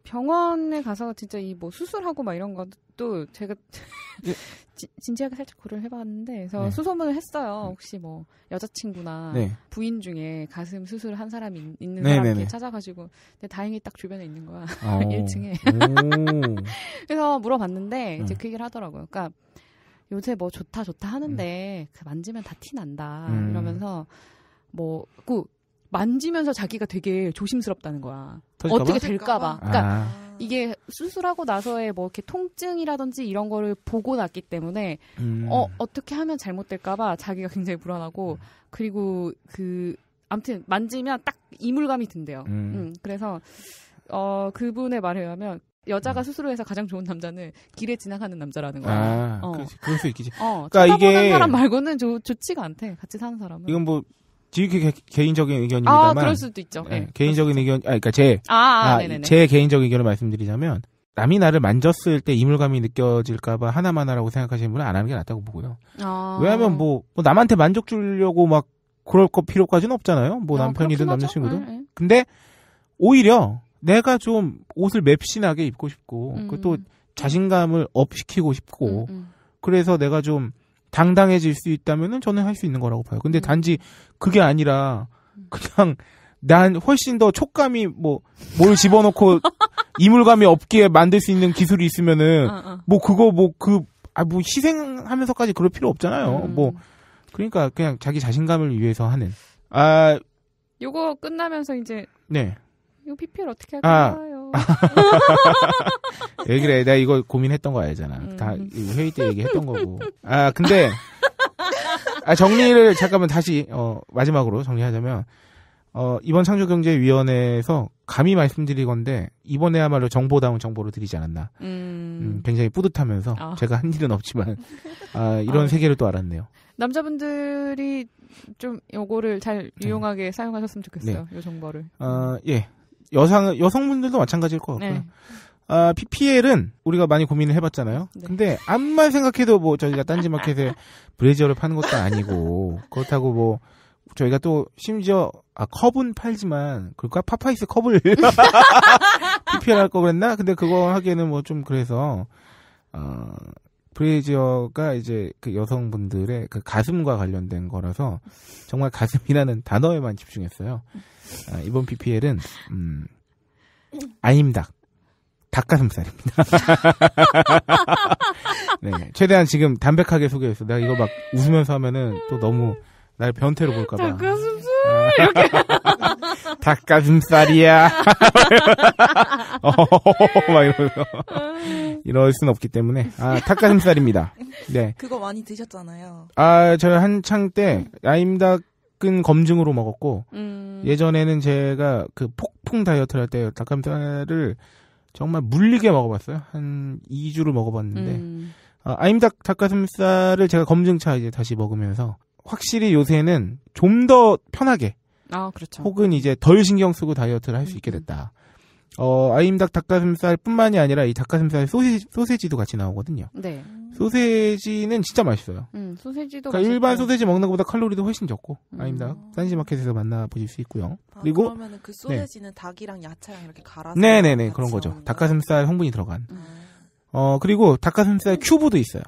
병원에 가서 진짜 이 뭐 수술하고 막 이런 것도 제가 (laughs) 예. 지, 진지하게 살짝 고려를 해봤는데 그래서 네. 수소문을 했어요. 네. 혹시 뭐 여자친구나 네. 부인 중에 가슴 수술 한 사람이 있는 네, 네 사람 이 네. 찾아가지고 근데 다행히 딱 주변에 있는 거야 1층에 아, (laughs) (laughs) 그래서 물어봤는데 이제 그 얘기를 하더라고요. 그러니까 요새 뭐 좋다 좋다 하는데 음. 그 만지면 다 티 난다 음. 이러면서 뭐그 만지면서 자기가 되게 조심스럽다는 거야. 터질까 어떻게 될까봐. 그러니까 아. 이게 수술하고 나서의 뭐 이렇게 통증이라든지 이런 거를 보고 났기 때문에 음. 어 어떻게 하면 잘못될까봐 자기가 굉장히 불안하고 음. 그리고 그 아무튼 만지면 딱 이물감이 든대요. 음. 음 그래서 어 그분의 말에 의하면 여자가 스스로 음. 해서 가장 좋은 남자는 길에 지나가는 남자라는 거야. 아, 어. 그렇지, 럴수 있겠지. 어, 그러니까 이게 사람 말고는 좋, 좋지가 않대. 같이 사는 사람은. 이건 뭐 지극히 개인적인 의견입니다만. 아, 그럴 수도 있죠. 네, 네, 개인적인 의견, 아, 그러니까 제, 아, 아, 아 네, 네, 네. 제 개인적인 의견을 말씀드리자면, 남이 나를 만졌을 때 이물감이 느껴질까봐 하나만하라고 생각하시는 분은 안 하는 게 낫다고 보고요. 아... 왜냐하면 뭐, 뭐, 남한테 만족 주려고 막 그럴 거 필요까지는 없잖아요. 뭐 아, 남편이든 남자친구든. 네, 네. 근데 오히려 내가 좀 옷을 맵신하게 입고 싶고, 음. 그또 자신감을 업 시키고 싶고, 음, 음. 그래서 내가 좀 당당해질 수 있다면은 저는 할 수 있는 거라고 봐요. 근데 음. 단지 그게 아니라 그냥 난 훨씬 더 촉감이 뭐 뭘 집어넣고 (laughs) 이물감이 없게 만들 수 있는 기술이 있으면은 어, 어. 뭐 그거 뭐그아뭐 그, 아, 뭐 희생하면서까지 그럴 필요 없잖아요. 음. 뭐 그러니까 그냥 자기 자신감을 위해서 하는 아 요거 끝나면서 이제 네. 이거 PPL 어떻게 아, 할까요? 아, (laughs) 왜 그래? 내가 이거 고민했던 거 알잖아. 음. 다 회의 때 얘기했던 거고. 아 근데 아, 정리를 잠깐만 다시 어, 마지막으로 정리하자면 어, 이번 창조경제위원회에서 감히 말씀드릴건데 이번에야말로 정보다운 정보를 드리지 않았나. 음... 음, 굉장히 뿌듯하면서 아. 제가 한 일은 없지만 아, 이런 아. 세계를 또 알았네요. 남자분들이 좀 요거를 잘 유용하게 네. 사용하셨으면 좋겠어요. 네. 요 정보를. 어, 예. 여성 여성분들도 마찬가지일 것 같고요. 네. 아, PPL은 우리가 많이 고민을 해봤잖아요. 네. 근데 암만 생각해도 뭐 저희가 딴지마켓에 브레이저를 파는 것도 아니고 그렇다고 뭐 저희가 또 심지어 아 컵은 팔지만 그러니까 파파이스 컵을 PPL (laughs) 할거 그랬나? 근데 그거 하기에는 뭐 좀 그래서 어, 브레이지어가 이제 그 여성분들의 그 가슴과 관련된 거라서 정말 가슴이라는 단어에만 집중했어요. 아, 이번 PPL은 음, 아임닭 닭가슴살입니다. (laughs) 네, 최대한 지금 담백하게 소개했어. 내가 이거 막 웃으면서 하면은 또 너무 날 변태로 볼까봐. 닭가슴살 이렇게. 닭가슴살이야. (laughs) 어, 막 이러면서. 이럴 순 없기 때문에. 아, 닭가슴살입니다. 네. 그거 많이 드셨잖아요. 아, 저 한창 때, 야임닭은 검증으로 먹었고, 음... 예전에는 제가 그 폭풍 다이어트를 할 때 닭가슴살을 정말 물리게 먹어봤어요. 한 2주를 먹어봤는데, 음... 아, 아임닭 닭가슴살을 제가 검증차 이제 다시 먹으면서, 확실히 요새는 좀 더 편하게, 아, 그렇죠. 혹은 이제 덜 신경 쓰고 다이어트를 할수 음, 있게 음. 됐다. 어, 아임닭 닭가슴살뿐만이 아니라 이 닭가슴살 소시, 소세지도 같이 나오거든요. 네. 소세지는 진짜 맛있어요. 음, 소세지도 그러니까 일반 소세지 먹는 것보다 칼로리도 훨씬 적고 음. 아임닭 딴지마켓에서 만나 보실 수 있고요. 아, 그리고 그러면 그 네. 소세지는 네. 닭이랑 야채랑 이렇게 갈아서 네네네 네, 네, 그런 거죠. 닭가슴살 성분이 들어간. 음. 어 그리고 닭가슴살 음. 큐브도 있어요.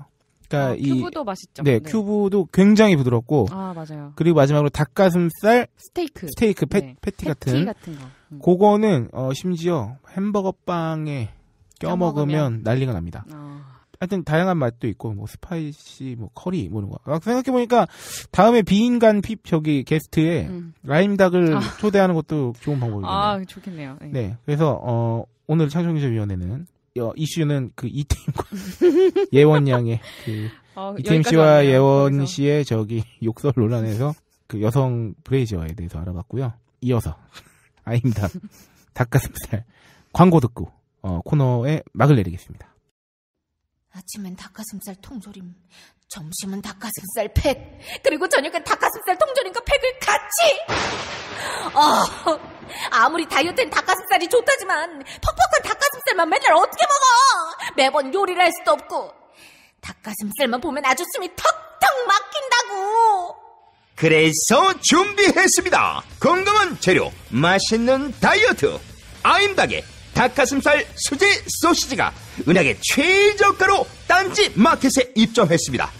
그러니까 아, 이 큐브도 맛있죠. 네, 네, 큐브도 굉장히 부드럽고. 아 맞아요. 그리고 마지막으로 닭가슴살 스테이크 스테이크 패, 네. 패티, 패티 같은 같은 거. 음. 그거는 어, 심지어 햄버거 빵에 껴 먹으면 난리가 납니다. 아. 하여튼 다양한 맛도 있고 뭐 스파이시 뭐 커리 뭐 이런 거. 생각해 보니까 다음에 비인간 핍 저기 게스트에 음. 라임닭을 아. 초대하는 것도 좋은 방법이네요. 아 좋겠네요. 네. 네 그래서 어 오늘 창조기술위원회는 어, 이슈는 그 이팀과 (laughs) 예원 양의 그 어, 이팀 씨와 예원 그 씨의 저기 욕설 논란에서 그 여성 브레이저에 대해서 알아봤고요. 이어서 (laughs) 아임닭 닭가슴살 광고 듣고 어, 코너에 막을 내리겠습니다. 아침엔 닭가슴살 통조림, 점심은 닭가슴살 팩, 그리고 저녁은 닭가슴살 통조림과 팩을 같이! 어, 아무리 다이어트엔 닭가슴살이 좋다지만 퍽퍽한 닭가슴살만 맨날 어떻게 먹어! 매번 요리를 할 수도 없고 닭가슴살만 보면 아주 숨이 턱턱 막힌다고! 그래서 준비했습니다. 건강한 재료, 맛있는 다이어트, 아임닭의 닭가슴살 수제 소시지가 은하계 최저가로 딴지 마켓에 입점했습니다.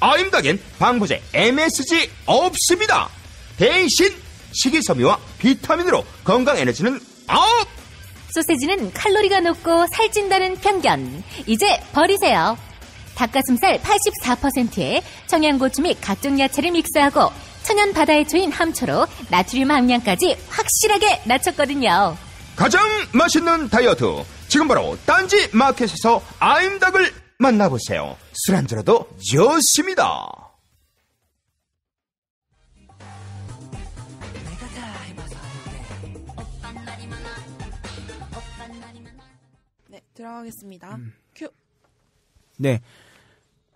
아임닭엔 방부제 MSG 없습니다. 대신 식이섬유와 비타민으로 건강 에너지는 아웃! 소시지는 칼로리가 높고 살찐다는 편견. 이제 버리세요. 닭가슴살 84%에 청양고추 및 각종 야채를 믹스하고 천연 바다의 초인 함초로 나트륨 함량까지 확실하게 낮췄거든요. 가장 맛있는 다이어트 지금 바로 딴지 마켓에서 아임닭을 만나보세요. 술 안주로도 좋습니다. 네, 들어가겠습니다. 음. 큐. 네.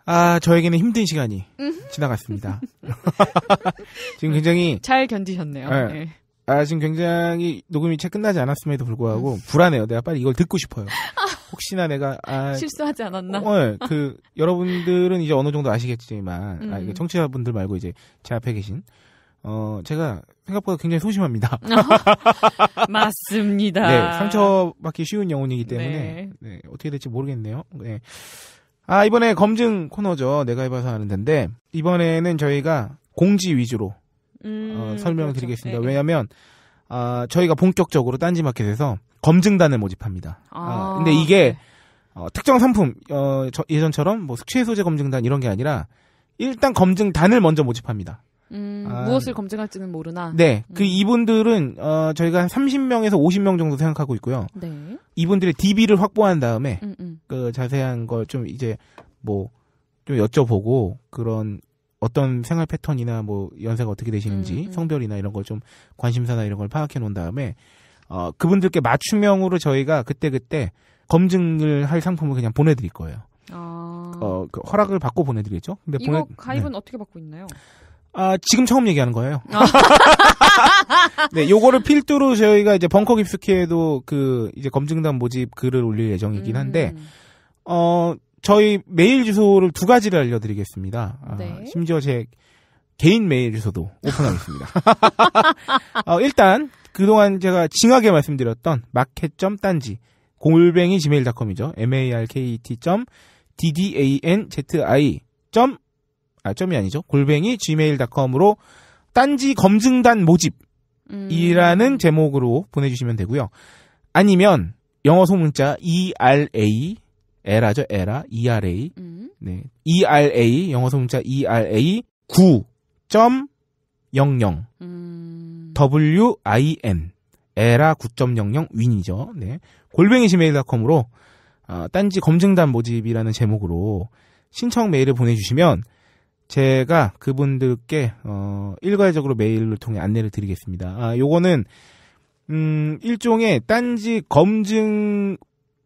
아, 저에게는 힘든 시간이 음. 지나갔습니다. (laughs) (laughs) 지금 굉장히 잘 견디셨네요. 네. 네. 아, 지금 굉장히 녹음이 채 끝나지 않았음에도 불구하고 음. 불안해요. 내가 빨리 이걸 듣고 싶어요. (laughs) 혹시나 내가 아, 실수하지 않았나? 어, 네. 그 여러분들은 이제 어느 정도 아시겠지만 음. 아, 이게 음. 청취자분들 말고 이제 제 앞에 계신 어 제가 생각보다 굉장히 소심합니다. (laughs) (laughs) 맞습니다. 네, 상처받기 쉬운 영혼이기 때문에 네. 네, 어떻게 될지 모르겠네요. 네. 아 이번에 검증 코너죠. 내가 해봐서 하는 텐데 이번에는 저희가 공지 위주로 음, 어, 설명을 그렇죠. 드리겠습니다. 네. 왜냐하면 아, 저희가 본격적으로 딴지마켓에서 검증단을 모집합니다. 아, 아 근데 이게 네. 어, 특정 상품 어, 저, 예전처럼 뭐 숙취해소제 검증단 이런 게 아니라 일단 검증단을 먼저 모집합니다. 음, 아, 무엇을 검증할지는 모르나. 네, 그 음. 그 이분들은 어, 저희가 한 30명에서 50명 정도 생각하고 있고요. 네. 이분들의 DB를 확보한 다음에 음, 음. 그 자세한 걸 좀 이제 뭐 좀 여쭤보고 그런 어떤 생활 패턴이나 뭐 연세가 어떻게 되시는지 음, 음. 성별이나 이런 걸 좀 관심사나 이런 걸 파악해 놓은 다음에 어 그분들께 맞춤형으로 저희가 그때 그때 검증을 할 상품을 그냥 보내드릴 거예요. 아... 어, 그 허락을 받고 보내드리겠죠. 근데 이거 보내... 가입은 네. 어떻게 받고 있나요? 아 지금 처음 얘기하는 거예요. 아. (laughs) 네, 요거를 필두로 저희가 이제 벙커 깊숙키에도그 이제 검증단 모집 글을 올릴 예정이긴 한데 음. 어 저희 메일 주소를 두 가지를 알려드리겠습니다. 아, 네. 아, 심지어 제 개인 메일 주소도 오픈하겠습니다. (laughs) 어, 일단 그동안 제가 징하게 말씀드렸던 마켓.딴지 점 골뱅이 gmail.com이죠. markt.ddanzi. E 점, 아, 점이 아니죠. 골뱅이 gmail.com으로 딴지 검증단 모집이라는 음. 제목으로 보내주시면 되고요. 아니면 영어 소문자 ERA 에라죠, 에라, ERA. E 음. 네. E e 음. ERA, 영어 성문자 ERA 9.00 음. WIN. 에라 9.00 윈이죠. 네. 골뱅이 지메일닷컴으로 어, 아, 딴지 검증단 모집이라는 제목으로 신청 메일을 보내주시면 제가 그분들께 어, 일괄적으로 메일을 통해 안내를 드리겠습니다. 아, 요거는 음, 일종의 딴지 검증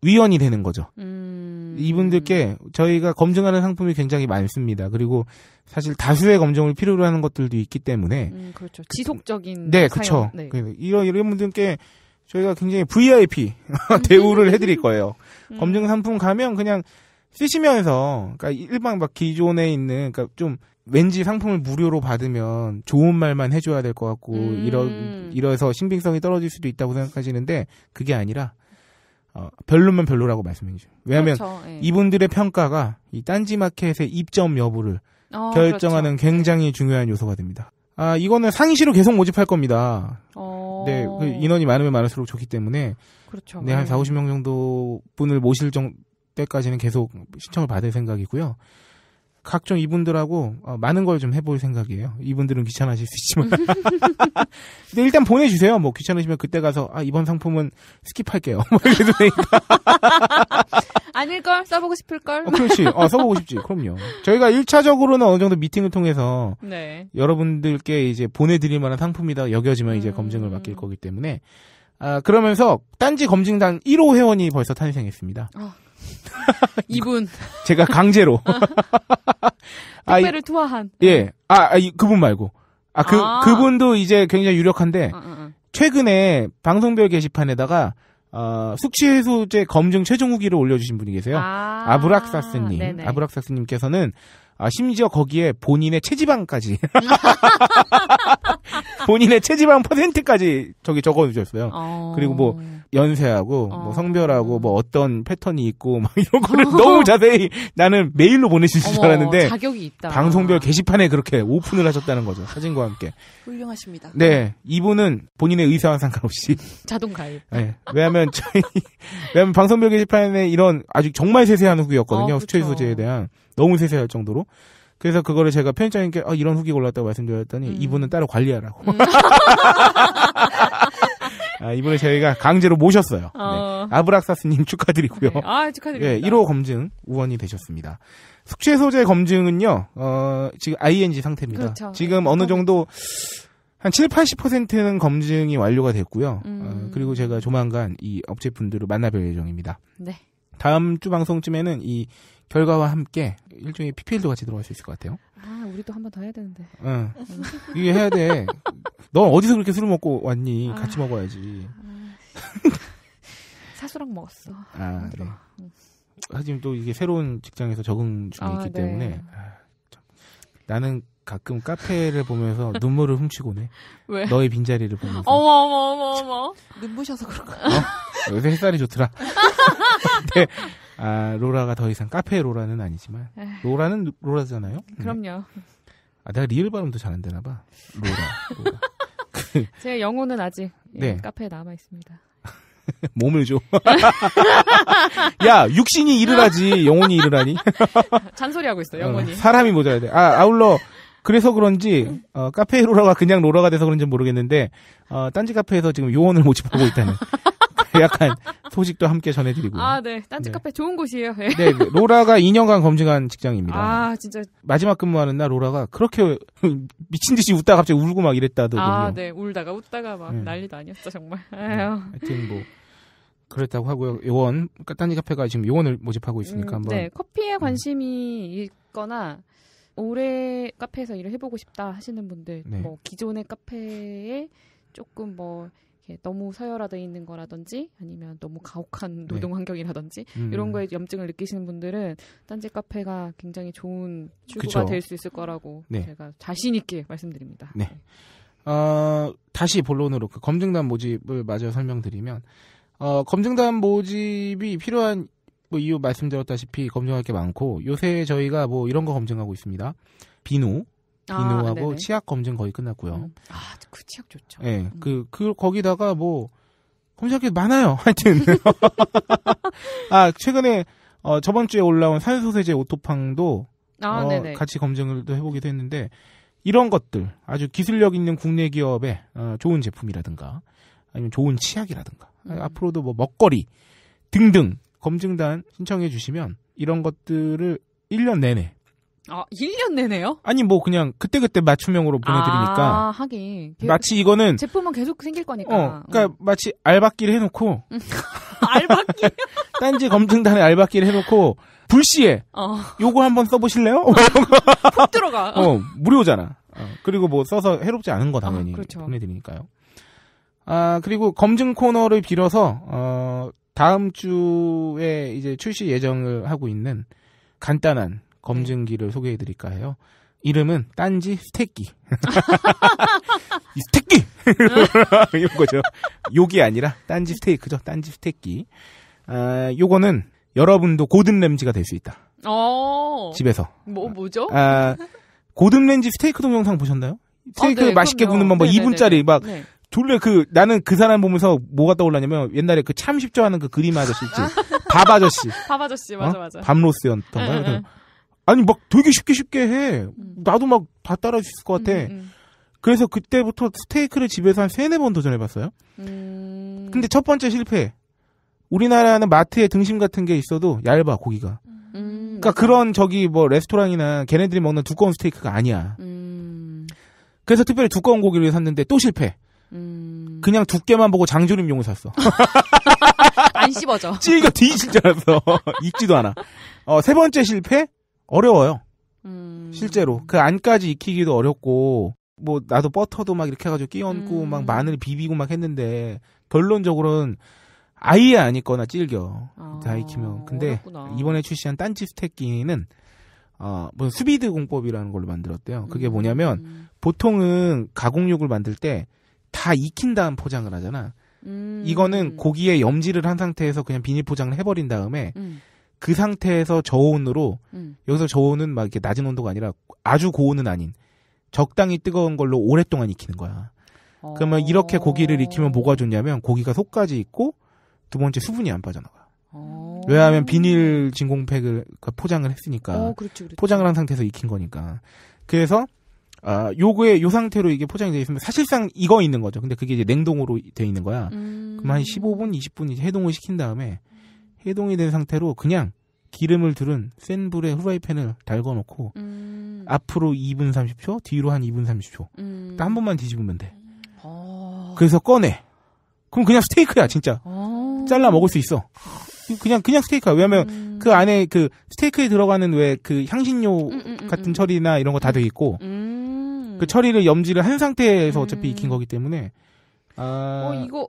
위원이 되는 거죠. 음... 이분들께 저희가 검증하는 상품이 굉장히 많습니다. 그리고 사실 다수의 검증을 필요로 하는 것들도 있기 때문에 음, 그렇죠. 지속적인 네, 그렇죠. 네. 그, 이런 이런 분들께 저희가 굉장히 VIP 음. (laughs) 대우를 해드릴 거예요. 음. 검증 상품 가면 그냥 쓰시면서 그러니까 일반 막 기존에 있는 그러니까 좀 왠지 상품을 무료로 받으면 좋은 말만 해줘야 될 것 같고 음. 이러 이러서 신빙성이 떨어질 수도 있다고 생각하시는데 그게 아니라 어, 별로면 별로라고 말씀해 주죠. 왜냐하면 그렇죠, 예. 이분들의 평가가 이 딴지 마켓의 입점 여부를 어, 그렇죠. 결정하는 그렇죠. 굉장히 중요한 요소가 됩니다. 아 이거는 상시로 계속 모집할 겁니다. 어... 네, 그 인원이 많으면 많을수록 좋기 때문에 그렇죠. 네, 한 4, 예. 50명 정도 분을 모실 정 때까지는 계속 신청을 받을 생각이고요. 각종 이분들하고 어, 많은 걸 좀 해볼 생각이에요. 이분들은 귀찮아하실 수 있지만. (laughs) 근데 일단 보내주세요. 뭐 귀찮으시면 그때 가서 아 이번 상품은 스킵할게요. 뭐이래 (laughs) 아닐걸? 써보고 싶을걸? 어, 그렇지. 어, 써보고 싶지. 그럼요. 저희가 1차적으로는 어느 정도 미팅을 통해서 네. 여러분들께 이제 보내드릴 만한 상품이다 여겨지면 음... 이제 검증을 음. 맡길 거기 때문에 아, 그러면서 딴지 검증단 1호 회원이 벌써 탄생했습니다. 어, (laughs) 이분. 제가 강제로. (laughs) 택배를 아, 투하한. 예. 네. 아, 아, 그분 말고. 아, 그, 아. 그분도 이제 굉장히 유력한데, 아, 아, 최근에 방송별 게시판에다가, 어, 숙취해소제 검증 최종 후기를 올려주신 분이 계세요. 아. 브락사스님 네네. 아브락사스님께서는, 아, 심지어 거기에 본인의 체지방까지. (laughs) (laughs) 본인의 체지방 퍼센트까지 저기 적어주셨어요. 어... 그리고 뭐 연세하고 뭐 어... 뭐 성별하고 뭐 어떤 패턴이 있고 막 (laughs) 이런 거를 너무 (laughs) 자세히 나는 메일로 보내실 줄 알았는데 자격이 있다. 방송별 게시판에 그렇게 오픈을 하셨다는 거죠. 사진과 함께. 훌륭하십니다. 네, 이분은 본인의 의사와 상관없이 자동 가입. 네, 왜냐하면 저희 왜냐하면 방송별 게시판에 이런 아주 정말 세세한 후기였거든요. 어, 수처의 소재에 대한 너무 세세할 정도로. 그래서 그거를 제가 편집장님께 아, 이런 후기 골랐다고 말씀드렸더니 음. 이분은 따로 관리하라고. 음. (laughs) 아, 이분을 저희가 강제로 모셨어요. 어. 네. 아브락사스님 (laughs) 축하드리고요. 네. 아, 축하드립니다. 네, 예, 1호 검증 우원이 되셨습니다. 숙취 소재 검증은요, 어, 지금 ING 상태입니다. 그렇죠. 지금 어느 네. 정도 한 7, 80%는 검증이 완료가 됐고요. 어, 음. 어, 그리고 제가 조만간 이 업체분들을 만나뵐 예정입니다. 네. 다음 주 방송쯤에는 이 결과와 함께 일종의 PPL도 같이 들어갈 수 있을 것 같아요. 아, 우리도 한 번 더 해야 되는데. 응. 이게 해야 돼. 넌 어디서 그렇게 술을 먹고 왔니? 아, 같이 먹어야지. 아, 사수랑 먹었어. 아, 그래. 네. 응. 하지만 또 이게 새로운 직장에서 적응 중에 아, 있기 네. 때문에 아, 나는 가끔 카페를 보면서 (laughs) 눈물을 훔치곤 해. 왜? 너의 빈자리를 보면서. 어머 어머 어머 어머. 눈부셔서 그런가? 어? 요새 햇살이 좋더라. (laughs) 네. 아, 로라가 더 이상 카페 로라는 아니지만 로라는 로라잖아요. 네. 그럼요. 아, 내가 리을 발음도 잘 안 되나 봐. 로라. 로라. (laughs) 그 제 영혼은 아직 예, 네. 카페에 남아 있습니다. (laughs) 몸을 줘. (laughs) 야, 육신이 일을 하지, 영혼이 일을 하니? 잔소리하고 있어, 어, 영혼이. 어, 사람이 모자야 라 돼. 아, 아울러, 그래서 그런지, 어, 카페 로라가 그냥 로라가 돼서 그런지 모르겠는데, 어, 딴지 카페에서 지금 요원을 모집하고 있다는. (laughs) 약간 소식도 함께 전해드리고. 아, 네. 딴지 네. 카페 좋은 곳이에요. 네. 네, 그 로라가 2년간 검증한 직장입니다. 아, 진짜. 마지막 근무하는 날 로라가 그렇게 (laughs) 미친 듯이 웃다가 갑자기 울고 막 이랬다더군요. 아, 네. 울다가 웃다가 막 네. 난리도 아니었죠, 정말. 에 네. 하여튼 뭐. 그랬다고 하고요. 요원, 그러니까 딴지 카페가 지금 요원을 모집하고 있으니까 음, 한번. 네, 커피에 음. 관심이 있거나 올해 카페에서 일을 해보고 싶다 하시는 분들, 네. 뭐 기존의 카페에 조금 뭐 너무 서열화되어 있는 거라든지 아니면 너무 가혹한 네. 노동 환경이라든지 음. 이런 거에 염증을 느끼시는 분들은 딴지 카페가 굉장히 좋은 출구가 될 수 있을 거라고 네. 제가 자신 있게 말씀드립니다. 네. 네. 어, 다시 본론으로 그 검증단 모집을 마저 설명드리면 어, 검증단 모집이 필요한 뭐 이유 말씀드렸다시피 검증할 게 많고 요새 저희가 뭐 이런 거 검증하고 있습니다. 비누, 아, 인후하고 아, 치약 검증 거의 끝났고요. 음. 아, 그 치약 좋죠. 예. 네, 음. 그, 그, 거기다가 뭐, 검색할 게 많아요. (laughs) 하여튼. (laughs) 아, 최근에, 어, 저번 주에 올라온 산소세제 오토팡도 아, 어, 같이 검증을 또 해보기도 했는데, 이런 것들, 아주 기술력 있는 국내 기업의 어, 좋은 제품이라든가, 아니면 좋은 치약이라든가, 음. 앞으로도 뭐 먹거리 등등 검증단 신청해 주시면 이런 것들을 1년 내내 아, 1년 내내요? 아니, 뭐, 그냥, 그때그때 맞춤형으로 보내드리니까. 아, 하긴. 게, 마치 이거는. 제품은 계속 생길 거니까. 어, 그니까, 어. 음. 마치 알박기를 해놓고. 음. (laughs) 알박기? (laughs) 딴지 검증단에 알박기를 해놓고, 불시에. 어. 요거 한번 써보실래요? 어. (laughs) 푹 들어가. 어, 무료잖아. 어, 그리고 뭐, 써서 해롭지 않은 거 아, 당연히. 아, 그렇죠. 보내드리니까요. 아, 그리고 검증 코너를 빌어서, 어, 다음 주에 이제 출시 예정을 하고 있는 간단한 검증기를 소개해 드릴까 해요. 이름은 딴지 스택기. (laughs) 이 스택기! (laughs) 이런 거죠. 욕이 아니라 딴지 스테이크죠. 딴지 스택기. 아, 요거는 여러분도 고든 램지가 될 수 있다. 어. 집에서. 뭐, 뭐죠? 아, 고든 램지 스테이크 동영상 보셨나요? 스테이크 아, 네, 맛있게 그럼요. 굽는 방법 네네네. 2분짜리 막 네. 졸래 그 나는 그 사람 보면서 뭐가 떠올랐냐면 옛날에 그 참 쉽죠 하는 그 그림 아저씨 있지 (laughs) 밥 아저씨 밥 아저씨 맞아 어? 맞아 밥로스였던가 아니 막 되게 쉽게 쉽게 해. 음. 나도 막 다 따라 할수 있을 것 같아. 음, 음. 그래서 그때부터 스테이크를 집에서 한 세네 번 도전해봤어요. 음... 근데 첫 번째 실패. 우리나라는 마트에 등심 같은 게 있어도 얇아 고기가. 음... 그러니까 그런 저기 뭐 레스토랑이나 걔네들이 먹는 두꺼운 스테이크가 아니야. 음... 그래서 특별히 두꺼운 고기를 샀는데 또 실패. 그냥 두께만 보고 장조림용을 샀어. (laughs) 안 씹어져. (laughs) 찌가 뒤질 줄 알았어. (laughs) 익지도 않아. 어, 세 번째 실패? 어려워요. 음... 실제로 그 안까지 익히기도 어렵고 뭐 나도 버터도 막 이렇게 해가지고 끼얹고 음... 막 마늘 비비고 막 했는데 결론적으로는 아예 안 익거나 찔겨 아... 다 익히면 근데 어렵구나. 이번에 출시한 딴지 스테끼는 어뭐 수비드 공법이라는 걸로 만들었대요. 그게 뭐냐면 음... 보통은 가공육을 만들 때 다 익힌 다음 포장을 하잖아. 음. 이거는 고기에 염지를 한 상태에서 그냥 비닐 포장을 해버린 다음에 음. 그 상태에서 저온으로 음. 여기서 저온은 막 이렇게 낮은 온도가 아니라 아주 고온은 아닌 적당히 뜨거운 걸로 오랫동안 익히는 거야. 어... 그러면 이렇게 고기를 익히면 뭐가 좋냐면 고기가 속까지 익고 두 번째 수분이 안 빠져나가. 어... 왜냐하면 비닐 진공팩을 그 포장을 했으니까 어, 그렇지, 그렇지. 포장을 한 상태에서 익힌 거니까. 그래서 아, 요거에 요 상태로 이게 포장이 돼 있으면 사실상 익어 있는 거죠. 근데 그게 이제 냉동으로 돼 있는 거야. 음... 그럼 한 15분, 20분 이제 해동을 시킨 다음에 음. 해동이 된 상태로 그냥 기름을 두른 센 불에 후라이팬을 달궈놓고 음. 앞으로 2분 30초, 뒤로 한 2분 30초. 음. 한 번만 뒤집으면 돼. 어. 그래서 꺼내. 그럼 그냥 스테이크야 진짜. 어. 잘라 먹을 수 있어. 그냥 그냥 스테이크야. 왜냐면 음. 그 안에 그 스테이크에 들어가는 왜그 향신료 음, 음, 음, 같은 처리나 이런 거 다 돼 있고 그 처리를 염지를 한 상태에서 어차피 익힌 거기 때문에. 아. 어 이거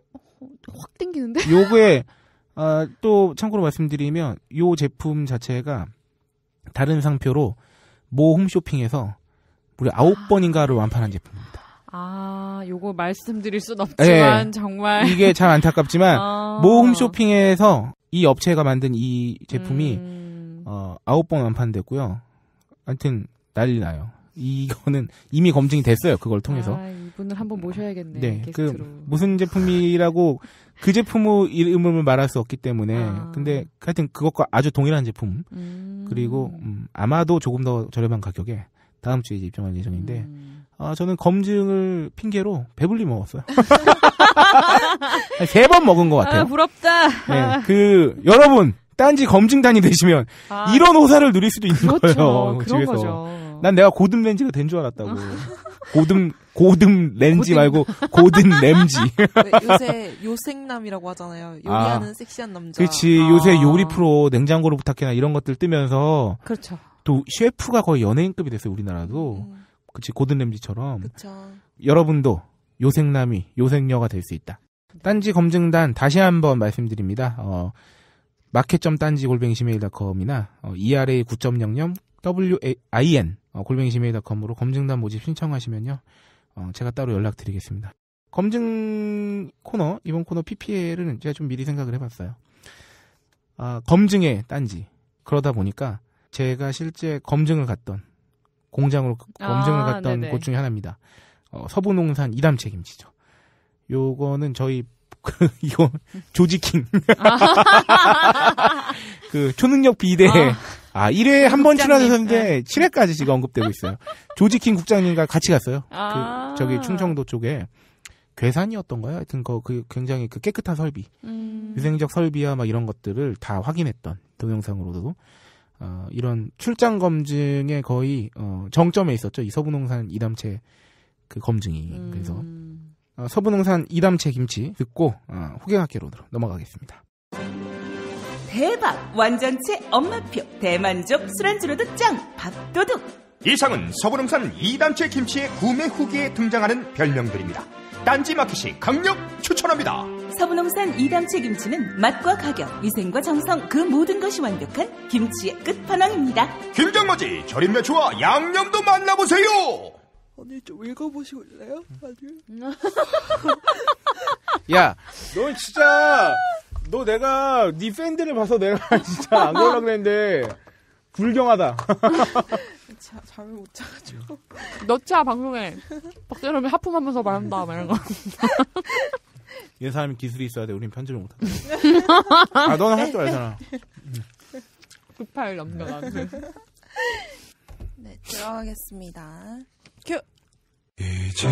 확 땡기는데? 요게 (laughs) 아, 또 참고로 말씀드리면 이 제품 자체가 다른 상표로 모 홈쇼핑에서 무려 아홉 아. 번인가를 완판한 제품입니다. 아, 요거 말씀드릴 순 예. 없지만 네. 정말 이게 참 안타깝지만 (laughs) 아. 모 홈쇼핑에서 이 업체가 만든 이 제품이 음. 어, 아홉 번 완판됐고요. 하여튼 난리 나요. 이거는 이미 검증이 됐어요. 그걸 통해서. 아, 이분을 한번 모셔야겠네. 네. 그 게스트로. 그 무슨 제품이라고 (laughs) 그 제품의 이름을 말할 수 없기 때문에 아. 근데 하여튼 그것과 아주 동일한 제품 음. 그리고 음, 아마도 조금 더 저렴한 가격에 다음 주에 이제 입점할 예정인데 음. 아, 저는 검증을 핑계로 배불리 먹었어요. (laughs) 세 번 먹은 것 같아요. 아, 부럽다. 네, 그 여러분 딴지 검증단이 되시면 아. 이런 호사를 누릴 수도 있는 그렇죠. 거예요. 그런 집에서. 거죠. 난 내가 고든 렌즈가 된 줄 알았다고. 아. 고등 고듬 렌지 고등. 말고 고든 렘지 (laughs) 네, 요새 요생남이라고 하잖아요. 요리하는 아, 섹시한 남자. 그렇지. 아. 요새 요리 프로 냉장고로 부탁해나 이런 것들 뜨면서. 그렇죠. 또 셰프가 거의 연예인급이 됐어요. 우리나라도. 음. 그렇지. 고든 렘지처럼 그렇죠. 여러분도 요생남이 요생녀가 될 수 있다. 네. 딴지 검증단 다시 한번 말씀드립니다. 어, 마켓.딴지 골뱅이 지메일닷컴이나 어, ERA 9.00 WIN 어, 골뱅이 지메일닷컴으로 검증단 모집 신청하시면요. 어, 제가 따로 연락드리겠습니다. 검증 코너 이번 코너 PPL은 제가 좀 미리 생각을 해봤어요. 아, 검증의 딴지 그러다 보니까 제가 실제 검증을 갔던 공장으로 그 아, 검증을 아, 갔던 네네. 곳 중에 하나입니다. 어, 서부농산 이담 책임지죠. 요거는 저희 (laughs) 그, 이거 조지킹 아. (laughs) 그 초능력 비대 아. 아, 1회에 한 번 출연하셨는데 네. 7회까지 지금 언급되고 있어요. (laughs) 조지킹 국장님과 같이 갔어요. 그 아~ 그 저기 충청도 쪽에 괴산이었던가요? 하여튼 그, 그 굉장히 그 깨끗한 설비, 음. 위생적 설비와막 이런 것들을 다 확인했던 동영상으로도 어, 이런 출장 검증에 거의 어, 정점에 있었죠. 이 서부농산 이담채 그 검증이 음. 그래서 어, 서부농산 이담채 김치 듣고 어, 호갱학계로 넘어가겠습니다. 대박 완전체 엄마표 대만족 술안주로도 짱 밥도둑 이상은 서부농산 2단체 김치의 구매 후기에 등장하는 별명들입니다. 딴지마켓이 강력 추천합니다. 서부농산 2단체 김치는 맛과 가격, 위생과 정성 그 모든 것이 완벽한 김치의 끝판왕입니다. 김장머지 절임 매추와 양념도 만나보세요. 언니 좀 읽어보실래요? 아니. 야, 넌 진짜 너 내가 네 팬들을 봐서 내가 (laughs) 진짜 안그러려 그랬는데 불경하다. 자, 잠을 못 자가지고. 넣자 (laughs) 방송에 박재범이 하품하면서 말한다 막 이런 거. (laughs) 얘 사람이 기술이 있어야 돼. 우린 편집을 못 한다. 아, 너는 할 줄 알잖아. 급할 넘겨놨는 네, 들어가겠습니다. 큐! 이제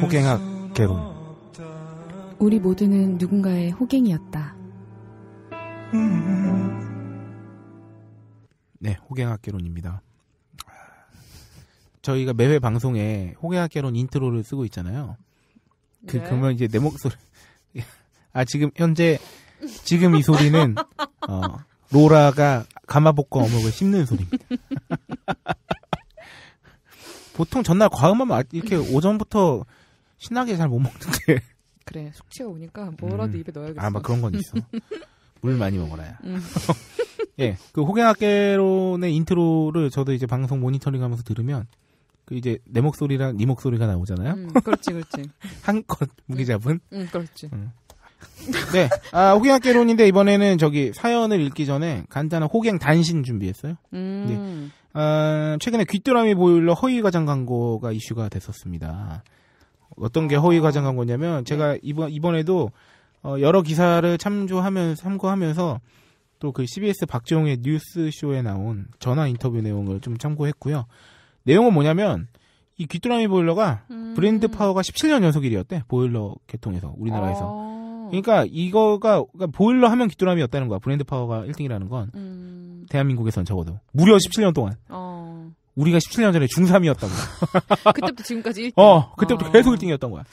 호갱학 개봉 우리 모두는 누군가의 호갱이었다. 네, 호갱학개론입니다. 저희가 매회 방송에 호갱학개론 인트로를 쓰고 있잖아요. 그, 네. 그러면 이제 내 목소리. 아, 지금, 현재, 지금 이 소리는, 어, 로라가 가마복과 어묵을 씹는 소리입니다. 보통 전날 과음하면 아, 이렇게 오전부터 신나게 잘 못 먹는데. 그래 숙취가 오니까 뭐라도 음. 입에 넣어야겠어. 아마 그런 건 있어. (laughs) 물 많이 먹어라야. 음. (laughs) 예, 그 호갱학개론의 인트로를 저도 이제 방송 모니터링하면서 들으면 그 이제 내 목소리랑 네 목소리가 나오잖아요. 음, 그렇지, 그렇지. (laughs) 한껏 무기잡은. 응, 음, 음, 그렇지. 음. 네, 아 호갱학개론인데 이번에는 저기 사연을 읽기 전에 간단한 호갱 단신 준비했어요. 음. 네. 아, 최근에 귀뚜라미 보일러 허위과장 광고가 이슈가 됐었습니다. 어떤 게 허위 과장한 거냐면 네. 제가 이번 이번에도 어, 여러 기사를 참조하면 참고하면서 또 그 CBS 박지용의 뉴스 쇼에 나온 전화 인터뷰 내용을 좀 참고했고요. 내용은 뭐냐면 이 귀뚜라미 보일러가 음. 브랜드 파워가 17년 연속 1위였대 보일러 계통에서 우리나라에서. 어. 그러니까 이거가 그러니까 보일러 하면 귀뚜라미였다는 거야 브랜드 파워가 1등이라는 건 음. 대한민국에선 적어도 무려 17년 동안. 어. 우리가 17년 전에 중3이었던 거야. (laughs) 그때부터 지금까지 1등. 어, 아. 그때부터 아. 계속 1등이었던 거야.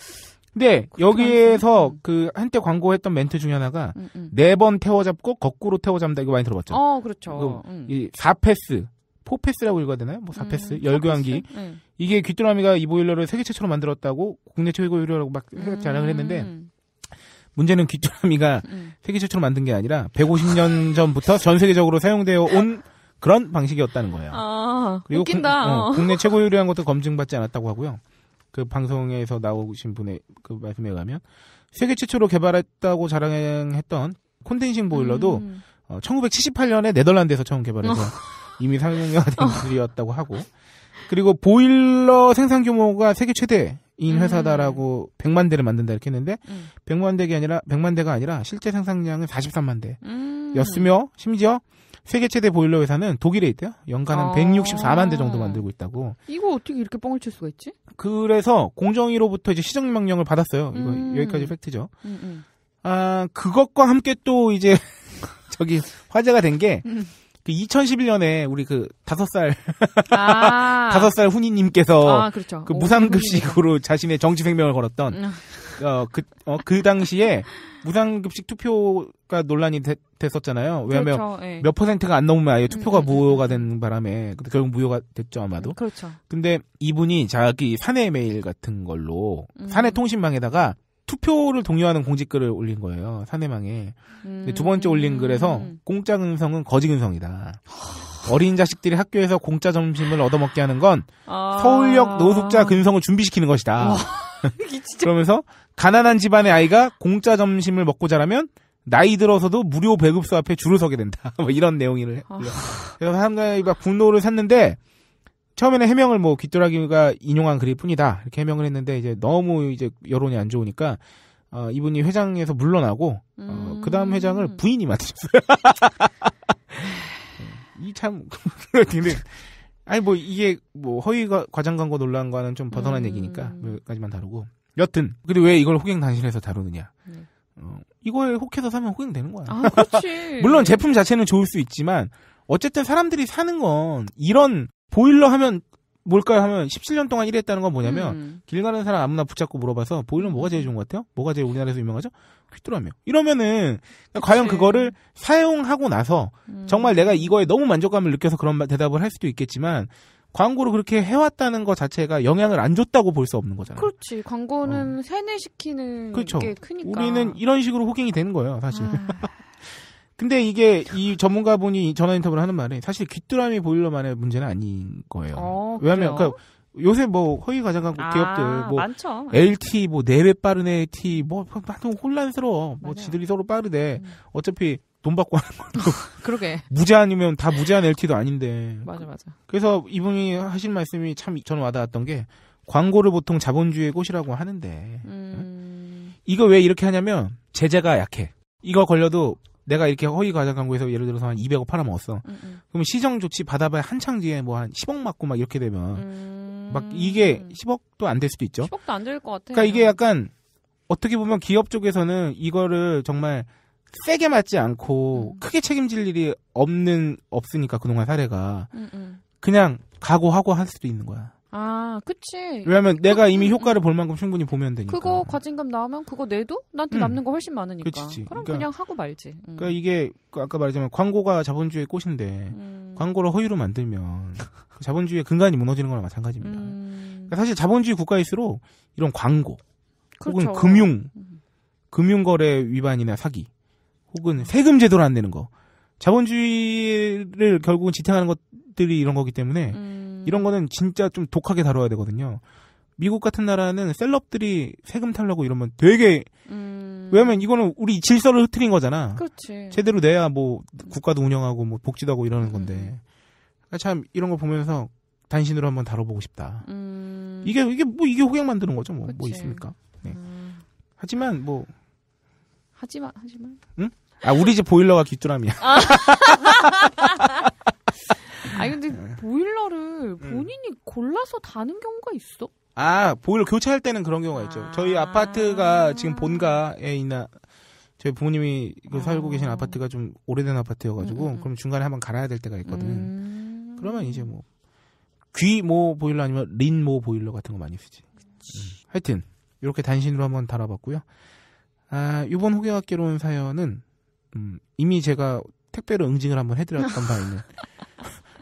근데 음, 여기에서 음. 그 한때 광고했던 멘트 중에 하나가 음, 네번 태워 잡고 거꾸로 태워 잡는다 이거 많이 들어봤죠. 어, 그렇죠. 그 음. 이 4패스, 4패스라고 읽어야 되나요? 뭐 4패스, 음, 열교환기. 음. 이게 귀뚜라미가 이 보일러를 세계 최초로 만들었다고 국내 최고 유료라고 막 자랑을 했는데 문제는 귀뚜라미가 세계 최초로 만든 게 아니라 150년 전부터 전 세계적으로 사용되어 온 그런 방식이었다는 거예요. 아, 그리고 웃긴다. 국, 어, 어. 국내 최고 유리한 것도 검증받지 않았다고 하고요. 그 방송에서 나오신 분의 그 말씀에 의하면 세계 최초로 개발했다고 자랑했던 콘덴싱 보일러도 음. 어, 1978년에 네덜란드에서 처음 개발해서 어. 이미 상용화된 (laughs) 어. 기술이었다고 하고 그리고 보일러 생산 규모가 세계 최대인 음. 회사다라고 100만 대를 만든다 이렇게 했는데 음. 100만 대가 아니라 100만 대가 아니라 실제 생산량은 43만 음. 대였으며 심지어 세계 최대 보일러 회사는 독일에 있대요. 연간 한 아~ 164만 대 정도 만들고 있다고. 이거 어떻게 이렇게 뻥을 칠 수가 있지? 그래서 공정위로부터 이제 시정 명령을 받았어요. 이거 음~ 여기까지 팩트죠. 음, 음. 아 그것과 함께 또 이제 (laughs) 저기 화제가 된게 음. 그 2011년에 우리 그 다섯 살 아. (laughs) 다섯 살 훈이님께서 아, 그렇죠. 그 어, 무상급식으로 자신의 정치 생명을 걸었던 음. 어그어그 어, 그 당시에 무상급식 투표가 논란이 되, 됐었잖아요. 왜냐하면 그렇죠, 예. 몇 퍼센트가 안 넘으면 아예 투표가 음, 음, 음 무효가 음. 된 바람에 결국 무효가 됐죠 아마도. 음, 그렇죠. 근데 이분이 자기 사내 메일 같은 걸로 음. 사내 통신망에다가 투표를 독려하는 공지글을 올린 거예요 사내망에. 두 번째 올린 글에서 공짜 근성은 거지 근성이다. 어린 자식들이 학교에서 공짜 점심을 얻어먹게 하는 건 아... 서울역 노숙자 근성을 준비시키는 것이다. 그러면서 가난한 집안의 아이가 공짜 점심을 먹고 자라면 나이 들어서도 무료 배급소 앞에 줄을 서게 된다. (laughs) 뭐 이런 내용이를 아. 그래서 사람들이 막 분노를 샀는데 처음에는 해명을 뭐 귀뚜라기가 인용한 글일 뿐이다 이렇게 해명을 했는데 이제 너무 이제 여론이 안 좋으니까 어, 이분이 회장에서 물러나고 어, 음... 그 다음 회장을 부인이 맡으셨어요. (laughs) 이참 (laughs) 아니 뭐 이게 뭐허위 과장 광고 논란과는 좀 벗어난 음. 얘기니까 여기까지만 다루고. 여튼 근데 왜 이걸 호갱 단신에서 다루느냐? 음. 어, 이걸 혹해서 사면 호갱되는 거야. 아, 그렇지. (laughs) 물론 제품 자체는 좋을 수 있지만 어쨌든 사람들이 사는 건 이런 보일러 하면 뭘까요 하면 17년 동안 일 했다는 건 뭐냐면 음. 길 가는 사람 아무나 붙잡고 물어봐서 보이는 뭐가 제일 좋은 것 같아요? 뭐가 제일 우리나라에서 유명하죠? 귀뚜라미요. 이러면은 그러니까 그치. 과연 그거를 사용하고 나서 음. 정말 내가 이거에 너무 만족감을 느껴서 그런 대답을 할 수도 있겠지만 광고로 그렇게 해왔다는 것 자체가 영향을 안 줬다고 볼 수 없는 거잖아요. 그렇지. 광고는 어. 세뇌시키는 그렇죠. 게 크니까. 우리는 이런 식으로 호갱이 되는 거예요, 사실. 아. 근데 이게 이 전문가분이 전화 인터뷰를 하는 말은 사실 귀뚜라미 보일러만의 문제는 아닌 거예요. 어, 왜냐하면 그러니까 요새 뭐 허위 과장 한 아, 기업들 뭐 많죠. LT 뭐 4배 빠른 LT 뭐 하여튼 혼란스러워. 뭐 맞아요. 지들이 서로 빠르대. 음. 어차피 돈 받고 하는 것도 (laughs) 그러게 무제한이면 다 무제한 LT도 아닌데 맞아 맞아 그래서 이분이 하신 말씀이 참 저는 와닿았던 게 광고를 보통 자본주의의 꽃이라고 하는데 음... 이거 왜 이렇게 하냐면 제재가 약해 이거 걸려도 내가 이렇게 허위 과장 광고에서 예를 들어서 한 200억 팔아먹었어. 음, 음. 그럼 시정 조치 받아봐야 한창 뒤에 뭐 한 10억 맞고 막 이렇게 되면 음... 막 이게 10억도 안 될 수도 있죠. 10억도 안 될 것 같아요. 그러니까 이게 약간 어떻게 보면 기업 쪽에서는 이거를 정말 세게 맞지 않고 음. 크게 책임질 일이 없는 없으니까 그동안 사례가 음, 음. 그냥 각오하고 할 수도 있는 거야. 아, 그치. 왜냐면 내가 이미 음, 효과를 음. 볼 만큼 충분히 보면 되니까. 그거 과징금 나오면 그거 내도 나한테 음. 남는 거 훨씬 많으니까. 그치지. 그럼 그러니까, 그냥 하고 말지. 음. 그러니까 이게 그 아까 말했지만 광고가 자본주의의 꽃인데 음. 광고를 허위로 만들면 그 자본주의의 근간이 무너지는 거랑 마찬가지입니다. 음. 그러니까 사실 자본주의 국가일수록 이런 광고 그렇죠. 혹은 금융 금융거래 위반이나 사기 혹은 세금 제도를 안 내는 거 자본주의를 결국은 지탱하는 것들이 이런 거기 때문에. 이런 거는 진짜 좀 독하게 다뤄야 되거든요. 미국 같은 나라는 셀럽들이 세금 탈려고 이러면 되게 음... 왜냐면 이거는 우리 질서를 흐트린 거잖아. 그렇지. 제대로 내야 뭐 국가도 운영하고 뭐 복지도 하고 이러는 건데 음... 그러니까 참 이런 거 보면서 단신으로 한번 다뤄보고 싶다. 음... 이게 이게 뭐 이게 호객 만드는 거죠 뭐, 뭐 있습니까? 네. 음. 하지만 뭐 하지만 하지만 응? 아 우리 집 보일러가 귀뚜라미야. 아. (laughs) 아니 근데 예. 보일러를 음. 본인이 음. 골라서 다는 경우가 있어? 아 보일러 교체할 때는 그런 경우가 있죠. 아. 저희 아파트가 지금 본가에 있나 저희 부모님이 그 살고 계신 아. 아파트가 좀 오래된 아파트여가지고 음, 음. 그럼 중간에 한번 갈아야 될 때가 있거든. 음. 그러면 이제 뭐 귀 모 보일러 아니면 린 모 보일러 같은 거 많이 쓰지. 음. 하여튼 이렇게 단신으로 한번 달아봤고요. 아, 이번 호계학개론 사연은 음, 이미 제가 택배로 응징을 한번 해드렸던 바 있는 (laughs)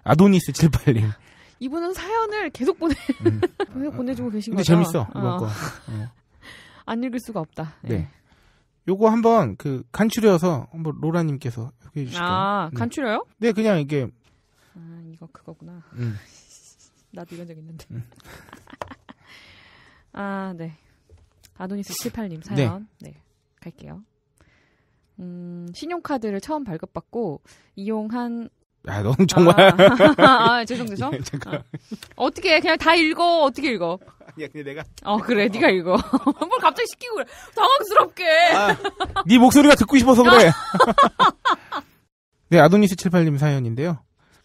아도니스 7팔0 이분은 사연을 계속 보내 음. (laughs) 계속 보내주고 계신 근데 거죠. 재밌어 이번 어. 거. 어. (laughs) 안 읽을 수가 없다. 네. 네. 요거 한번 그 간추려서 한번 로라님께서 소개해 주시죠. 아 네. 간추려요? 네 그냥 이게 아 이거 그거구나. 음. (laughs) 나도 이런 적 있는데. 음. 아 네. 아도니스 칠팔님 네. 사연. 네. 네. 갈게요. 음, 신용카드를 처음 발급받고 이용한 아, 넌 정말. 아, 아 죄송, 해송 예, 아. (laughs) 네, 어. 어떻게 해? 그냥 다 읽어. 어떻게 읽어? (laughs) 야, 근데 내가. 어, 그래. 네가 어. 읽어. (laughs) 뭘 갑자기 시키고 그래. 당황스럽게. 아, 네 목소리가 듣고 싶어서 그래. 아. 네, 아도니스78님 사연인데요.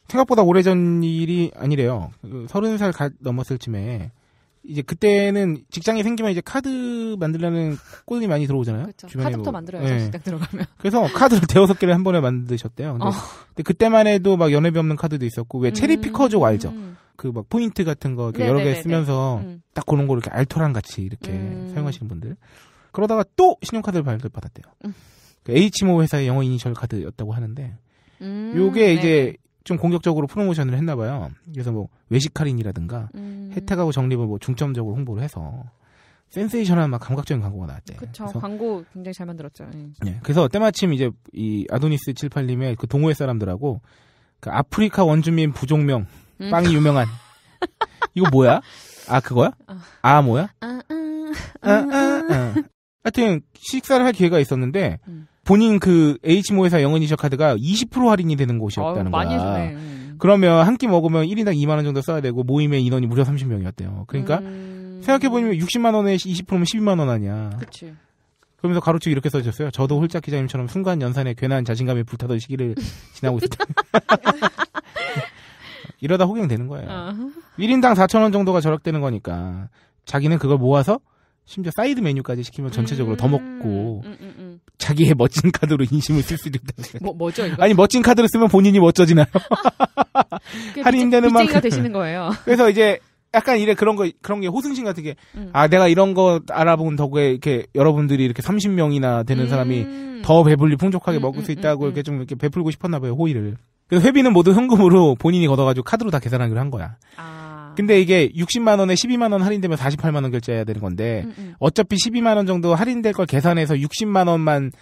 생각보다 오래전 일이 아니래요. 그 서른 살 넘었을 쯤에 이제 그때는 직장이 생기면 이제 카드 만들려는 꼴이 많이 들어오잖아요. 그렇죠. 주변에 카드부터 뭐, 만들어야죠. 네. 딱 들어가면. 그래서 카드를 (laughs) 대여섯 개를 한 번에 만드셨대요. 근데, 어. 근데, 그때만 해도 막연회비 없는 카드도 있었고 왜 체리 음. 피커족 알죠? 음. 그막 포인트 같은 거 이렇게 네, 여러 개 네, 네, 쓰면서 음. 딱 그런 거 이렇게 알토란 같이 이렇게 음. 사용하시는 분들. 그러다가 또 신용카드를 발급받았대요. 음. 그 H모 회사의 영어 이니셜 카드였다고 하는데 음. 요게 네. 이제 좀 공격적으로 프로모션을 했나 봐요. 그래서 뭐 외식 할인이라든가 음. 혜택하고 적립을 뭐 중점적으로 홍보를 해서 센세이션한 막 감각적인 광고가 나왔대. 그쵸. 그 광고 굉장히 잘 만들었죠. 예. 네. 그래서 때마침 이제 이 아도니스 78님의 그 동호회 사람들하고 그 아프리카 원주민 부족명 음. 빵이 유명한 (laughs) 이거 뭐야? 아 그거야? 어. 아 뭐야? 아 아 아, 아, 아, 아, 하여튼 식사를 할 기회가 있었는데 음. 본인 그 h 모회사 영은이셔 카드가 20% 할인이 되는 곳이었다는 아, 거야. 그러면 한 끼 먹으면 1인당 2만 원 정도 써야 되고 모임의 인원이 무려 30명이었대요. 그러니까 음... 생각해 보면 60만 원에 20%면 12만 원 아니야. 그치. 그러면서 가로축 이렇게 써졌어요. 저도 홀짝 기자님처럼 순간 연산에 괜한 자신감에 불타던 시기를 (laughs) 지나고 있을 때. (laughs) 이러다 호갱되는 거예요. 어. 1인당 4천원 정도가 절약되는 거니까 자기는 그걸 모아서 심지어 사이드 메뉴까지 시키면 전체적으로 음... 더 먹고 음, 음, 음, 음. 자기의 멋진 카드로 인심을 쓸 수도 있다. 뭐 뭐죠? 이거? 아니 멋진 카드를 쓰면 본인이 멋져지나요? (laughs) 할인되는 만큼 되시는 거예요. (laughs) 그래서 이제 약간 이래 그런 거 그런 게 호승신 같은 게아 음. 내가 이런 거 알아본 덕에 이렇게 여러분들이 이렇게 30명이나 되는 음. 사람이 더 배불리 풍족하게 음, 먹을 수 음, 있다고 음, 이렇게 음. 좀 이렇게 베풀고 싶었나 봐요 호의를. 그래서 회비는 모두 현금으로 본인이 걷어가지고 카드로 다 계산하기로 한 거야. 아. 근데 이게 60만 원에 12만 원 할인되면 48만 원 결제해야 되는 건데 음, 음. 어차피 12만 원 정도 할인될 걸 계산해서 60만 원만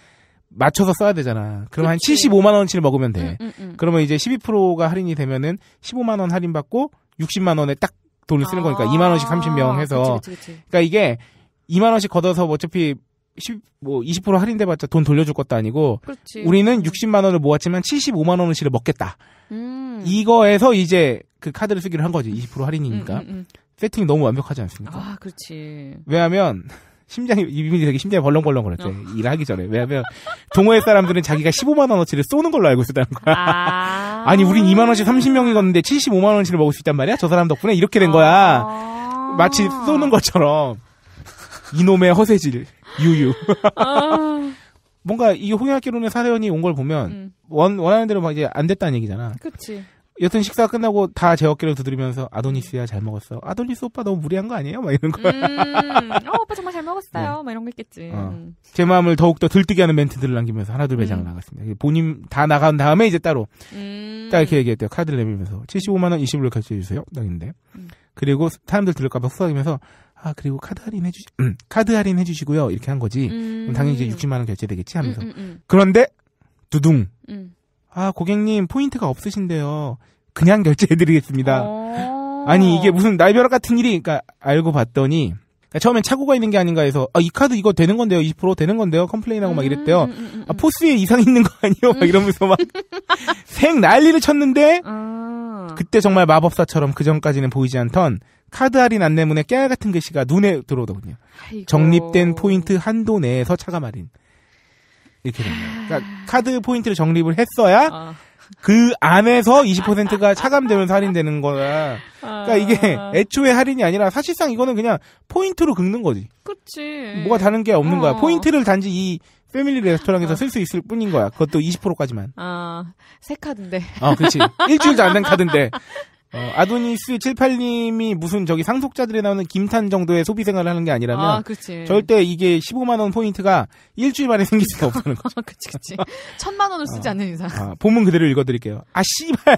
맞춰서 써야 되잖아. 그럼 한 75만 원치를 먹으면 돼. 음, 음, 음. 그러면 이제 12%가 할인이 되면은 15만 원 할인 받고 60만 원에 딱 돈을 쓰는 거니까 2만 아, 원씩 30명 해서 그치, 그치, 그치. 그러니까 이게 2만 원씩 걷어서 어차피 10, 뭐 20% 할인돼봤자 돈 돌려줄 것도 아니고 우리는 60만 원을 모았지만 75만 원치를 먹겠다. 음. 이거에서 이제 그 카드를 쓰기로 한 거지. 20% 할인이니까. 음, 음, 음. 세팅이 너무 완벽하지 않습니까? 아, 그렇지. 왜냐하면 (laughs) 심장이 이분이 되게 심장이 벌렁벌렁 거랬죠 어. 일하기 전에. 왜냐면 동호회 사람들은 자기가 15만 원어치를 쏘는 걸로 알고 있었다는 거야. 아. (laughs) 니 우린 2만 원씩 30명이었는데 75만 원어치를 먹을 수 있단 말이야. 저 사람 덕분에 이렇게 된 거야. 아~ 마치 쏘는 것처럼 이놈의 허세질 유유. 아~ (laughs) 뭔가 이 홍약기론의 사연이 온 걸 보면 음. 원 원하는 대로 막 이제 안 됐다는 얘기잖아. 그렇 여튼 식사 끝나고 다 제 어깨를 두드리면서 아도니스야 잘 먹었어. 아도니스 오빠 너무 무리한 거 아니에요? 막 이런 거. 음, 어, 오빠 정말 잘 먹었어요. 네. 막 이런 거 있겠지. 어. 음. 제 마음을 더욱더 들뜨게 하는 멘트들을 남기면서 하나둘 매장 음. 나갔습니다. 본인 다 나간 다음에 이제 따로 음. 딱 이렇게 얘기했대요. 카드를 내밀면서 75만 원 20불로 결제해 주세요. 딱인데 음. 그리고 사람들 들을까 봐 후하면서 기아 그리고 카드 할인 해주시 음, 카드 할인 해주시고요 이렇게 한 거지. 당연히 이제 60만 원 결제되겠지 하면서 그런데 두둥. 아, 고객님, 포인트가 없으신데요. 그냥 결제해드리겠습니다. 어. 아니, 이게 무슨 날벼락 같은 일이, 그니까, 알고 봤더니, 그러니까 처음엔 착오가 있는 게 아닌가 해서, 아, 이 카드 이거 되는 건데요. 20% 되는 건데요. 컴플레인하고 막 이랬대요. 음, 음, 음. 음, 음. 아, 포스에 이상 있는 거 아니에요? 막 음. 이러면서 막, (laughs) 생 난리를 쳤는데, 아. 그때 정말 마법사처럼 그 전까지는 보이지 않던 카드 할인 안내문에 깨알 같은 글씨가 눈에 들어오더군요. 아이고. 적립된 포인트 한도 내에서 차가 마린. 이렇게 됩니다. 아. 그러니까 카드 포인트를 적립을 했어야 어. 그 안에서 20%가 차감되면서 할인되는 거야. 그러니까 이게 아. 애초에 할인이 아니라 사실상 이거는 그냥 포인트로 긁는 거지. 그렇지. 뭐가 다른 게 없는 어. 거야. 포인트를 단지 이 패밀리 레스토랑에서 어. 쓸수 있을 뿐인 거야. 그것도 20%까지만. 아, 새 카드인데. 어, 그렇지. 일주일도 안 된 카드인데. (laughs) 어, 아도니스 78님이 무슨 저기 상속자들에 나오는 김탄 정도의 소비 생활을 하는 게 아니라면 아, 절대 이게 15만 원 포인트가 일주일 만에 (laughs) 생길 수가 없다는 거죠. (laughs) 그치 그치. 천만 원을 쓰지 어, 않는 이상. 아, 본문 그대로 읽어드릴게요. 아 씨발.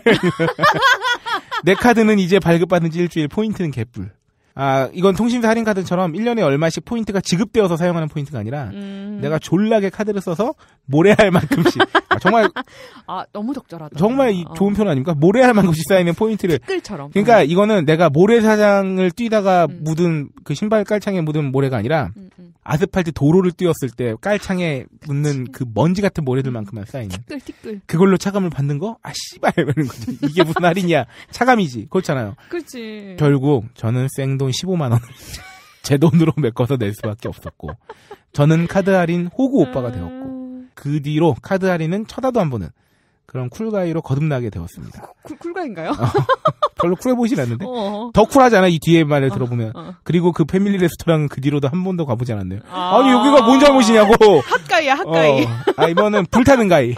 (laughs) 내 카드는 이제 발급받은 지 일주일 포인트는 개뿔. 아, 이건 통신사 할인 카드처럼 1년에 얼마씩 포인트가 지급되어서 사용하는 포인트가 아니라 음. 내가 졸라게 카드를 써서 모래할 만큼씩 아, 정말 (laughs) 아 너무 적절하다. 정말 이, 어. 좋은 표현 아닙니까? 모래할 만큼씩 쌓이는 포인트를 끌처럼 그러니까 어. 이거는 내가 모래사장을 뛰다가 음. 묻은 그 신발 깔창에 묻은 모래가 아니라 음, 음. 아스팔트 도로를 뛰었을 때 깔창에 묻는 그치. 아, 그 먼지 같은 모래들만큼만 음. 쌓이는 티끌 티끌. 그걸로 차감을 받는 거? 아 씨발 이러는 거지 이게 무슨 할인이야? 차감이지. 그렇잖아요. 그렇지. 결국 저는 생돈 할 15만 원. 제 돈으로 메꿔서 낼 수밖에 없었고 저는 카드 할인 호구 오빠가 되었고 그 뒤로 카드 할인은 쳐다도 안 보는 그런 쿨가이로 거듭나게 되었습니다. 쿨, 쿨가인가요? 어, (laughs) 별로 쿨해 보이진 않는데 어어. 더 쿨하잖아 이 뒤에 말을 어, 들어보면 어. 그리고 그 패밀리 레스토랑은 그 뒤로도 한 번도 가보지 않았네요. 아~ 니 여기가 뭔 잘못이냐고. 핫가이야 핫가이. 어. 아 이번은 불타는 가이. (laughs)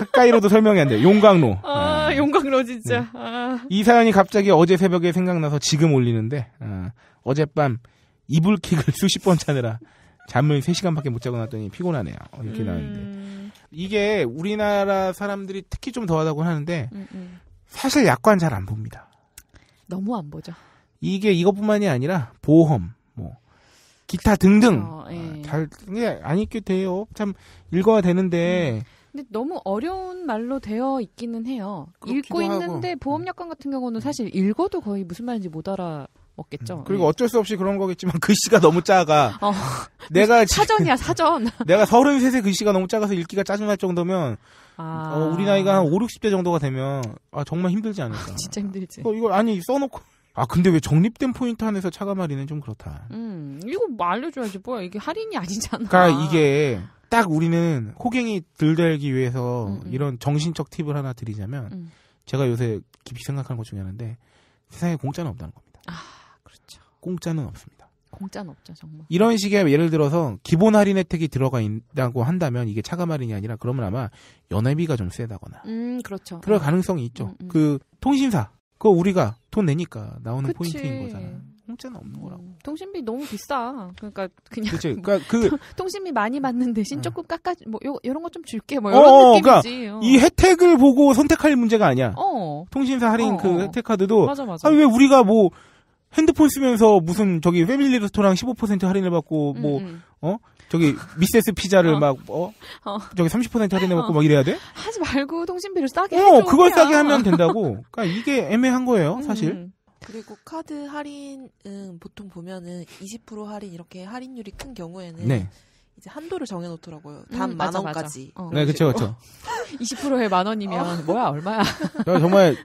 핫가이로도 설명이 안 돼. 용광로. 아~ 아, 용광로 진짜. 네. 아. 이 사연이 갑자기 어제 새벽에 생각나서 지금 올리는데 아, 어젯밤 이불킥을 (laughs) 수십 번 차느라 잠을 3시간밖에 못 자고 났더니 피곤하네요. 이렇게 음. 나왔는데. 이게 우리나라 사람들이 특히 좀 더하다고 하는데 음, 음. 사실 약관 잘 안 봅니다. 너무 안 보죠. 이게 이것뿐만이 아니라 보험, 뭐 기타 등등 어, 잘, 이게안 예, 읽게 돼요. 참 읽어야 되는데 음. 근데 너무 어려운 말로 되어 있기는 해요. 읽고 있는데 하고. 보험약관 같은 경우는 사실 읽어도 거의 무슨 말인지 못 알아. 먹겠죠. 음, 그리고 네. 어쩔 수 없이 그런 거겠지만 글씨가 그 너무 작아. (laughs) 어, 내가 사전이야 사전. (laughs) 내가 서른 셋의 그 글씨가 너무 작아서 읽기가 짜증날 정도면 아... 어, 우리 나이가 한 5, 60대 정도가 되면 아 정말 힘들지 않을까. (laughs) 진짜 힘들지. 어, 이걸 아니 써놓고 아 근데 왜 정립된 포인트 안에서 차가 말이는 좀 그렇다. 음 이거 뭐 알려줘야지 뭐야 이게 할인이 아니잖아. 그러니까 이게 딱 우리는 호갱이 들달기 위해서 음, 음. 이런 정신적 팁을 하나 드리자면 음. 제가 요새 깊이 생각하는 것 중에 하나인데 세상에 공짜는 없다는 겁니다. 아, 그렇죠. 공짜는 없습니다. 공짜는 없죠, 정말. 이런 식의 예를 들어서 기본 할인 혜택이 들어가 있다고 한다면 이게 차감 할인이 아니라 그러면 아마 연회비가 좀 세다거나. 음, 그렇죠. 그럴 가능성이 있죠. 음, 음, 음. 그 통신사 그거 우리가 돈 내니까 나오는 그치. 포인트인 거잖아. 요 통짜는 없는 음. 거라고. 음, 통신비 너무 비싸. 그러니까 그냥 그치, 뭐 그러니까 그 (laughs) 통신비 많이 받는 대신 조금 음. 깎아 뭐 요, 요런 거 좀 줄게 뭐 이런 어, 어, 어, 느낌이지. 그러니까 어. 이 혜택을 보고 선택할 문제가 아니야. 어. 통신사 할인 어, 그 혜택 카드도 맞아 맞아. 아니, 왜 우리가 뭐 핸드폰 쓰면서 무슨 저기 패밀리 레스토랑 15% 할인을 받고 음, 뭐 음, 음. 어? 저기 미세스 피자를 (laughs) 어. 막 어? 어? 저기 30% 할인해 먹고 어. 막 이래야 돼? 하지 말고 통신비를 싸게 어, 그걸 싸게 하면 된다고. 그러니까 이게 애매한 거예요, 사실. 음. 그리고 카드 할인은 보통 보면은 20% 할인 이렇게 할인율이 큰 경우에는 네. 이제 한도를 정해놓더라고요. 단만 음, 원까지. 어. 네, 그렇죠, 그렇죠. 20%에 만 원이면 어. 뭐야 얼마야? (laughs) 정말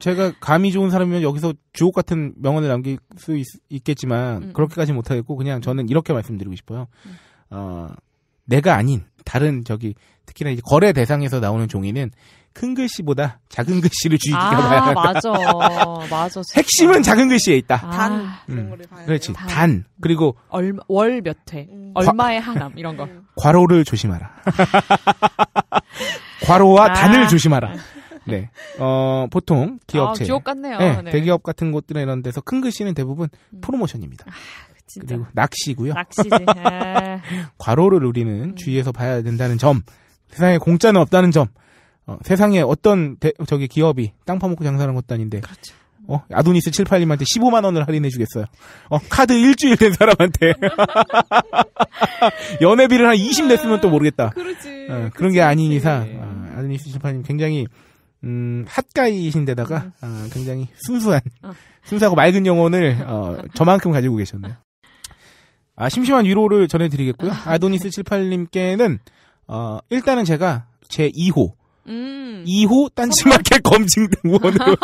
제가 감이 좋은 사람이면 여기서 주옥 같은 명언을 남길 수 있, 겠지만 음. 그렇게까지 못하겠고 그냥 저는 이렇게 말씀드리고 싶어요. 음. 어, 내가 아닌 다른 저기 특히나 이제 거래 대상에서 나오는 종이는 큰 글씨보다 작은 글씨를 주의깊게 아, 맞아. (laughs) 맞아. 핵심은 작은 글씨에 있다. 아, 단. 음. 그렇지. 단. 단. 그리고. 얼마, 월몇 회. 음. 얼마의 하람. 이런 거. 과로를 음. 조심하라. 과로와 (laughs) 아. 단을 조심하라. 네. 어, 보통 기업체. 아, 기업 같네요. 네, 네. 대기업 같은 곳들이나 이런 데서 큰 글씨는 대부분 음. 프로모션입니다. 아, 진짜. 그리고 낚시고요. 낚시지. 과로를 네. (laughs) 우리는 음. 주의해서 봐야 된다는 점. 세상에 공짜는 없다는 점. 어, 세상에 어떤 대, 저기 기업이 땅 파먹고 장사하는 것도 아닌데 그렇죠. 어, 아도니스 78님한테 15만 원을 할인해 주겠어요. 어, 카드 일주일 된 사람한테 (laughs) 연회비를 한 20 냈으면 또 모르겠다. 그렇지. 어, 그런 게 아닌 이상 어, 아도니스 78님 굉장히 음, 핫가이이신데다가 어, 굉장히 순수한 어. 순수하고 맑은 영혼을 어, 저만큼 가지고 계셨네요. 아, 심심한 위로를 전해드리겠고요. 아도니스 78님께는 어, 일단은 제가 제 2호 음. 2호 딴지마켓 검증 등원으로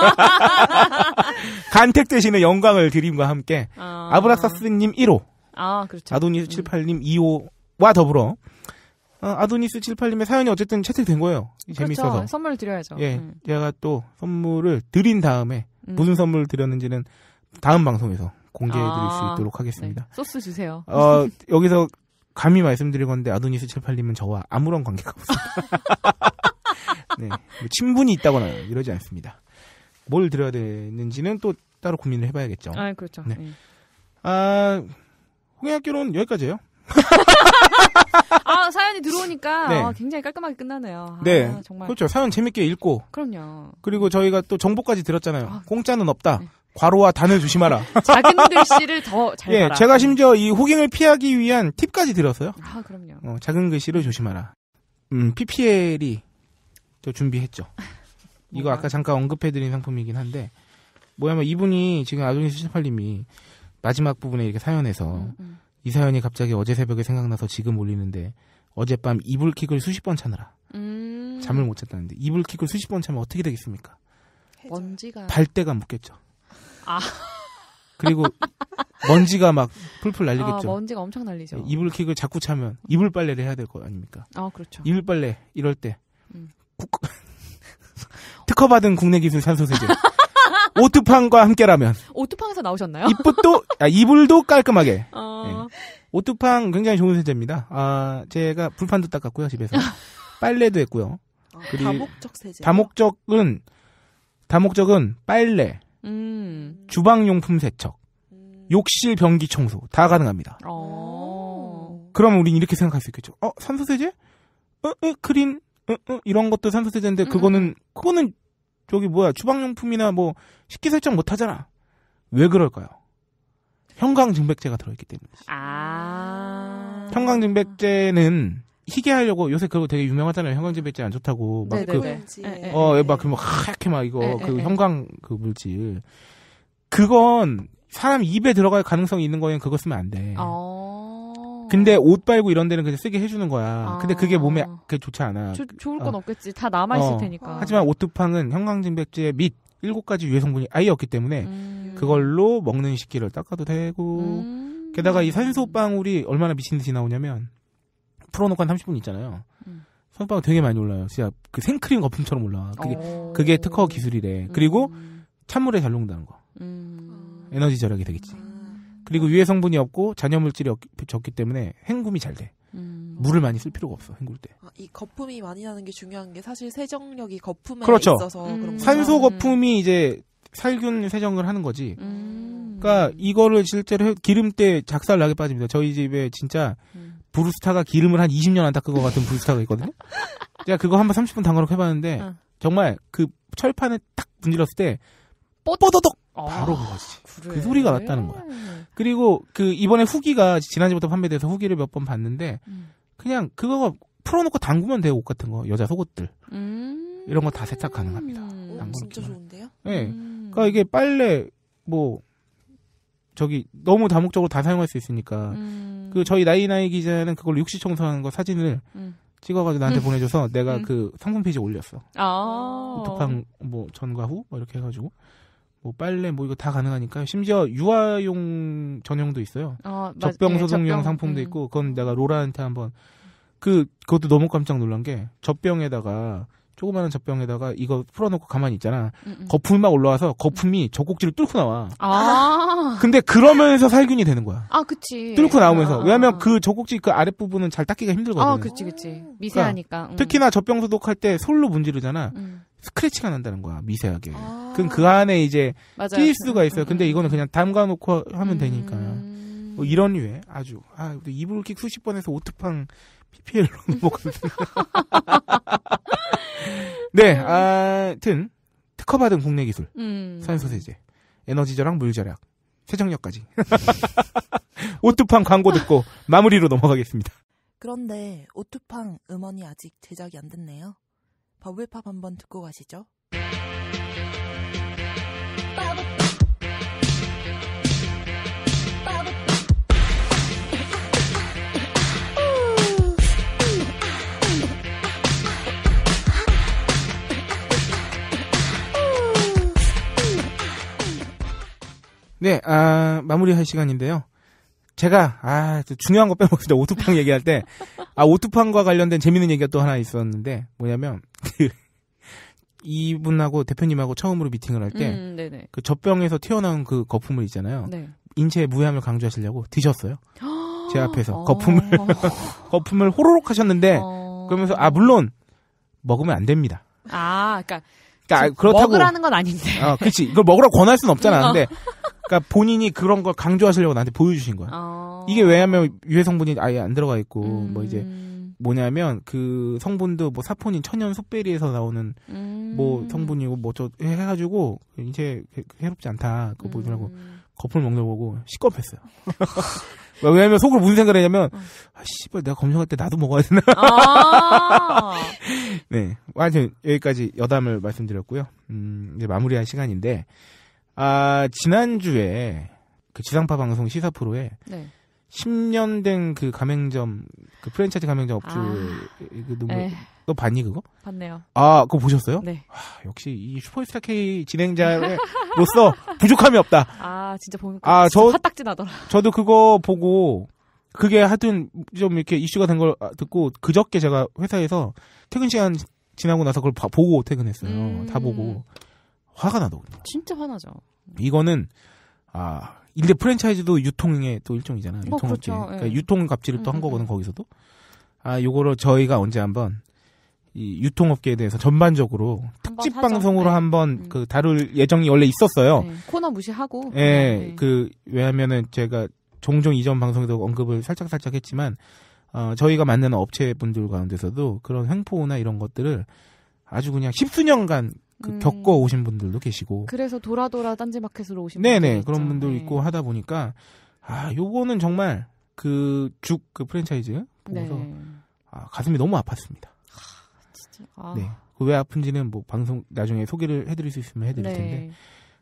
간택 대신에 영광을 드림과 함께 아. 아브라사스님 1호, 아 그렇죠. 아도니스 78님 2호와 더불어 어, 아도니스 78님의 사연이 어쨌든 채택된 거예요. 그렇죠. 재밌어서. 그렇죠. 선물 드려야죠. 예, 음. 제가 또 선물을 드린 다음에 음. 무슨 선물 드렸는지는 다음 방송에서 공개해드릴 아. 수 있도록 하겠습니다. 네. 소스 주세요. 어, 여기서 감히 말씀드릴 건데 아도니스 78님은 저와 아무런 관계가 없습니다. (laughs) 네. 뭐 친분이 있다거나 이러지 않습니다. 뭘 들어야 되는지는 또 따로 고민을 해봐야겠죠. 아, 그렇죠. 네. 네. 아, 홍해학교는 여기까지예요. 아, 사연이 들어오니까 네. 아, 굉장히 깔끔하게 끝나네요. 아, 네. 정말. 그렇죠. 사연 재밌게 읽고. 그럼요. 그리고 저희가 또 정보까지 들었잖아요. 아, 공짜는 없다. 네. 과로와 단을 조심하라. (laughs) 작은 글씨를 더잘 예, 봐라. 제가 심지어 이 호갱을 피하기 위한 팁까지 들었어요. 아, 그럼요. 어, 작은 글씨를 조심하라. 음, PPL이 또 준비했죠. (laughs) 이거 아까 잠깐 언급해드린 상품이긴 한데 뭐냐면 이분이 지금 아동의 수집팔님이 마지막 부분에 이렇게 사연에서 음, 음. 이 사연이 갑자기 어제 새벽에 생각나서 지금 올리는데 어젯밤 이불킥을 수십 번 차느라 음. 잠을 못 잤다는데 이불킥을 수십 번 차면 어떻게 되겠습니까? 먼지가 발대가 묶겠죠. 아 그리고 (laughs) 먼지가 막 풀풀 날리겠죠. 아, 먼지가 엄청 날리죠. 네, 이불킥을 자꾸 차면 이불 빨래를 해야 될 거 아닙니까? 아 그렇죠. 이불 빨래 이럴 때 (laughs) 특허받은 국내 기술 산소세제. (laughs) 오뚜팡과 함께라면. 오뚜팡에서 나오셨나요? 이붓도 아, 이불도 깔끔하게. 어... 네. 오뚜팡 굉장히 좋은 세제입니다. 아, 제가 불판도 닦았고요, 집에서. (laughs) 빨래도 했고요. 어, 다목적 세제. 다목적은, 다목적은 빨래, 음... 주방용품 세척, 음... 욕실 변기 청소, 다 가능합니다. 어... 그럼 우린 이렇게 생각할 수 있겠죠. 어, 산소세제? 어, 어, 크린? 이런 것도 산소세제인데 그거는 그거는 저기 뭐야 주방용품이나 뭐 식기 세척 못 하잖아. 왜 그럴까요? 형광증백제가 들어있기 때문에 아. 형광증백제는 희게 하려고 요새 그거 되게 유명하잖아요. 형광증백제 안 좋다고 막그어막그뭐 네, 네, 네. 예, 예. 예, 하얗게 막 이거 에, 그 에, 형광 그 물질 그건 사람 입에 들어갈 가능성이 있는 거에는 그거 쓰면 안 돼. 어. 근데 옷 빨고 이런 데는 그냥 쓰게 해주는 거야. 아. 근데 그게 아. 몸에 그게 좋지 않아. 조, 좋을 어. 건 어. 없겠지. 다 남아 있을 어. 테니까. 하지만 오뚜팡은 형광진백제 및 일곱 가지 유해 성분이 아예 없기 때문에 음. 그걸로 먹는 식기를 닦아도 되고 음. 게다가 이 산소 방울이 얼마나 미친 듯이 나오냐면 풀어놓고 한 30분 있잖아요. 음. 산소방울 되게 많이 올라요. 진짜 그 생크림 거품처럼 올라. 그게 오. 어. 그게 특허 기술이래. 그리고 음. 찬물에 잘 녹는다는 거. 음. 에너지 절약이 되겠지. 그리고 유해 성분이 없고 잔여 물질이 적기 때문에 헹굼이 잘 돼. 음. 물을 많이 쓸 필요가 없어 헹굴 때. 아, 이 거품이 많이 나는 게 중요한 게 사실 세정력이 거품에 그렇죠. 있어서 음. 그런 산소 음. 거품이 이제 살균 세정을 하는 거지. 음. 그러니까 이거를 실제로 기름 때 작살 나게 빠집니다. 저희 집에 진짜 음. 브루스타가 기름을 한 20년 안 닦은 것 같은 브루스타가 있거든요. (laughs) 제가 그거 한번 30분 담가놓고 해봤는데 어. 정말 그 철판에 딱 문질렀을 때 뽀도독 바로 아, 그거지. 그 그래. 그 소리가 났다는 거야. 그리고 그 이번에 후기가 지난주부터 판매돼서 후기를 몇 번 봤는데 음. 그냥 그거 풀어놓고 담그면 돼요 옷 같은 거 여자 속옷들 음. 이런 거 다 세탁 가능합니다. 음. 오, 진짜 좋은데요? 예. 네. 음. 그러니까 이게 빨래 뭐 저기 너무 다목적으로 다 사용할 수 있으니까 음. 그 저희 나이나이 기자는 그걸 육시 청소하는 거 사진을 음. 찍어가지고 나한테 (laughs) 보내줘서 내가 그 상품 페이지에 올렸어. 아. 우팡뭐 전과 후뭐 이렇게 해가지고 뭐 빨래 뭐 이거 다 가능하니까 심지어 유아용 전용도 있어요. 어, 젖병 예, 소독용 네, 젖병. 상품도 음. 있고 그건 내가 로라한테 한번 그 그것도 너무 깜짝 놀란 게 젖병에다가 조그마한 젖병에다가 이거 풀어놓고 가만히 있잖아. 음음. 음. 거품이 막 올라와서 거품이 젖꼭지를 뚫고 나와. 아. 근데 그러면서 살균이 되는 거야. 아, 그치. 뚫고 나오면서. 아. 왜냐면 그 젖꼭지 그 아랫부분은 잘 닦기가 힘들거든. 아, 그치, 그치. 미세하니까. 그러니까 음. 특히나 젖병 소독할 때 솔로 문지르잖아. 음. 스크래치가 난다는 거야 미세하게. 아~ 그그 안에 이제 맞 끼일 수가 있어요. 근데 음. 이거는 그냥 담가놓고 하면 음~ 되니까. 뭐 이런 류에 아주 아 이불킥 수십 번해서 오트팡 PPL로 (laughs) 넘어갔는데. (laughs) 네, 음. 아무튼 특허받은 국내 기술 음. 산소세제, 에너지 절약, 물 절약, 세정력까지. (laughs) 오뚜팡 광고 듣고 마무리로 넘어가겠습니다. 그런데 오뚜팡 음원이 아직 제작이 안 됐네요. 버블팝 한번 듣고 가시죠. 네, 아, 마무리할 시간인데요. 제가 아 중요한 거 빼먹습니다. 오투팡 얘기할 때 아 오투팡과 관련된 재밌는 얘기가 또 하나 있었는데 뭐냐면 그 이분하고 대표님하고 처음으로 미팅을 할 때그 음, 그 젖병에서 튀어나온 그 거품을 있잖아요. 네. 인체의 무해함을 강조하시려고 드셨어요. 제 (gasps) 앞에서 어. 거품을 (laughs) 거품을 호로록 하셨는데 어. 그러면서 아 물론 먹으면 안 됩니다. 아, 그러니까 그러니까 그렇다고 먹으라는 건 아닌데. 어, 그렇지. 이걸 먹으라고 권할 수는 없잖아. 어. 근데 그러니까 본인이 그런 걸 강조하시려고 나한테 보여주신 거야. 어... 이게 왜냐면 유해 성분이 아예 안 들어가 있고 음... 뭐 이제 뭐냐면 그 성분도 뭐 사포닌 천연 속베리에서 나오는 음... 뭐 성분이고 뭐 저 해가지고 이제 해롭지 않다 그거 보더라고. 음... 거품을 먹는 거고 시겁했어요. (laughs) 왜냐면 속으로 무슨 생각을 했냐면 어. 아 씨발 내가 검색할 때 나도 먹어야 되나. 아~ (laughs) 네, 완전 여기까지 여담을 말씀드렸고요. 음, 이제 마무리할 시간인데 아 지난 주에 그 지상파 방송 시사 프로에 네. 10년 된 그 가맹점 그 프랜차이즈 가맹점 아. 업주 아... 그 너무 에이. 네. 너 봤니 그거? 봤네요. 아 그거 보셨어요? 네. 와, 역시 이 슈퍼스타 K 진행자로서 (laughs) 부족함이 없다. 아 진짜 보니까 아저 화딱지 나더라. 저도 그거 보고 그게 하여튼 좀 이렇게 이슈가 된걸 아, 듣고 그저께 제가 회사에서 퇴근 시간 지나고 나서 그걸 봐, 보고 퇴근했어요. 음... 다 보고 음. 화가 나더군요. 진짜 화나죠. 이거는 아 근데 프랜차이즈도 유통의 또 일종이잖아요. 뭐 유통업체. 그렇죠. 그러니까 예. 유통갑질을 또 한 거거든 거기서도. 아 요거를 저희가 언제 한번 이 유통업계에 대해서 전반적으로 특집 하죠. 방송으로 네. 한번 음. 그 다룰 예정이 원래 있었어요. 네. 코너 무시하고. 예, 네. 그 왜냐면은 제가 종종 이전 방송에도 언급을 살짝 살짝 했지만 어, 저희가 만나는 업체분들 가운데서도 그런 횡포나 이런 것들을 아주 그냥 십수년간 그 음. 겪어 오신 분들도 계시고 그래서 돌아돌아 딴지마켓으로 오신 네네 그런 분들 네. 있고 하다 보니까 아 요거는 정말 그 죽그 그 프랜차이즈 보고서 네. 아, 가슴이 너무 아팠습니다. 아, 진짜 아. 네. 그왜 아픈지는 뭐 방송 나중에 소개를 해드릴 수 있으면 해드릴 네. 텐데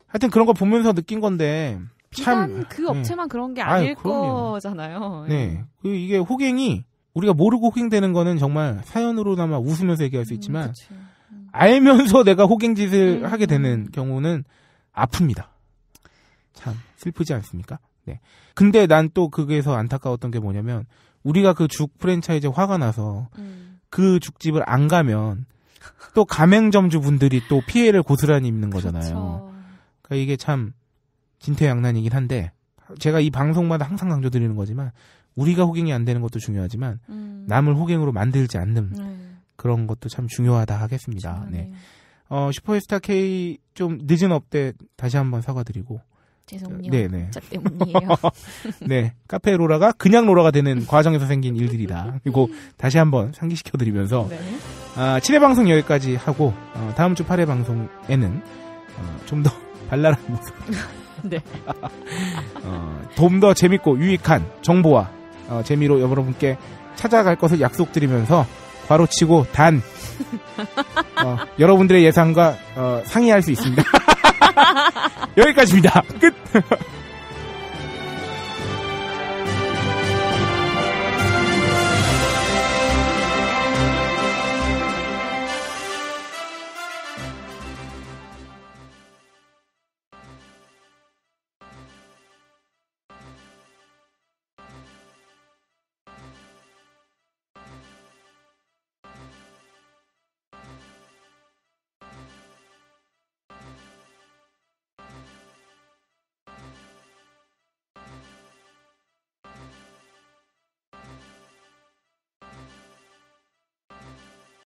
하여튼 그런 거 보면서 느낀 건데 참그 네. 업체만 네. 그런 게 아닐 아유, 거잖아요. 네. 예. 그 이게 호갱이 우리가 모르고 호갱되는 거는 정말 사연으로나마 웃으면서 얘기할 수 음, 있지만 음, 알면서 (laughs) 내가 호갱짓을 음. 하게 되는 경우는 아픕니다. 참 슬프지 않습니까? 네. 근데 난 또 그게서 안타까웠던 게 뭐냐면 우리가 그 죽 프랜차이즈 화가 나서 음. 그 죽집을 안 가면 또 가맹점주 분들이 또 피해를 고스란히 입는 거잖아요. 그렇죠. 그러니까 이게 참 진퇴양난이긴 한데 제가 이 방송마다 항상 강조드리는 거지만 우리가 호갱이 안 되는 것도 중요하지만 음. 남을 호갱으로 만들지 않는 음. 그런 것도 참 중요하다 하겠습니다. 그렇죠. 네. 네. 어, 슈퍼스타 K 좀 늦은 업데 다시 한번 사과드리고 죄송해요. 네네. 네. 저 때문이에요. (laughs) 네. 카페 로라가 그냥 로라가 되는 과정에서 생긴 일들이다. 그리고 다시 한번 상기시켜드리면서 네. 아, 7회 방송 여기까지 하고 어, 다음 주 8회 방송에는 어, 좀더 발랄한 모습. (laughs) 네. (laughs) 어, 좀 더 재밌고 유익한 정보와 어, 재미로 여러분께 찾아갈 것을 약속드리면서 바로 치고 단 어, 여러분들의 예상과 어, 상의할 수 있습니다. (laughs) 여기까지입니다. 끝. (laughs)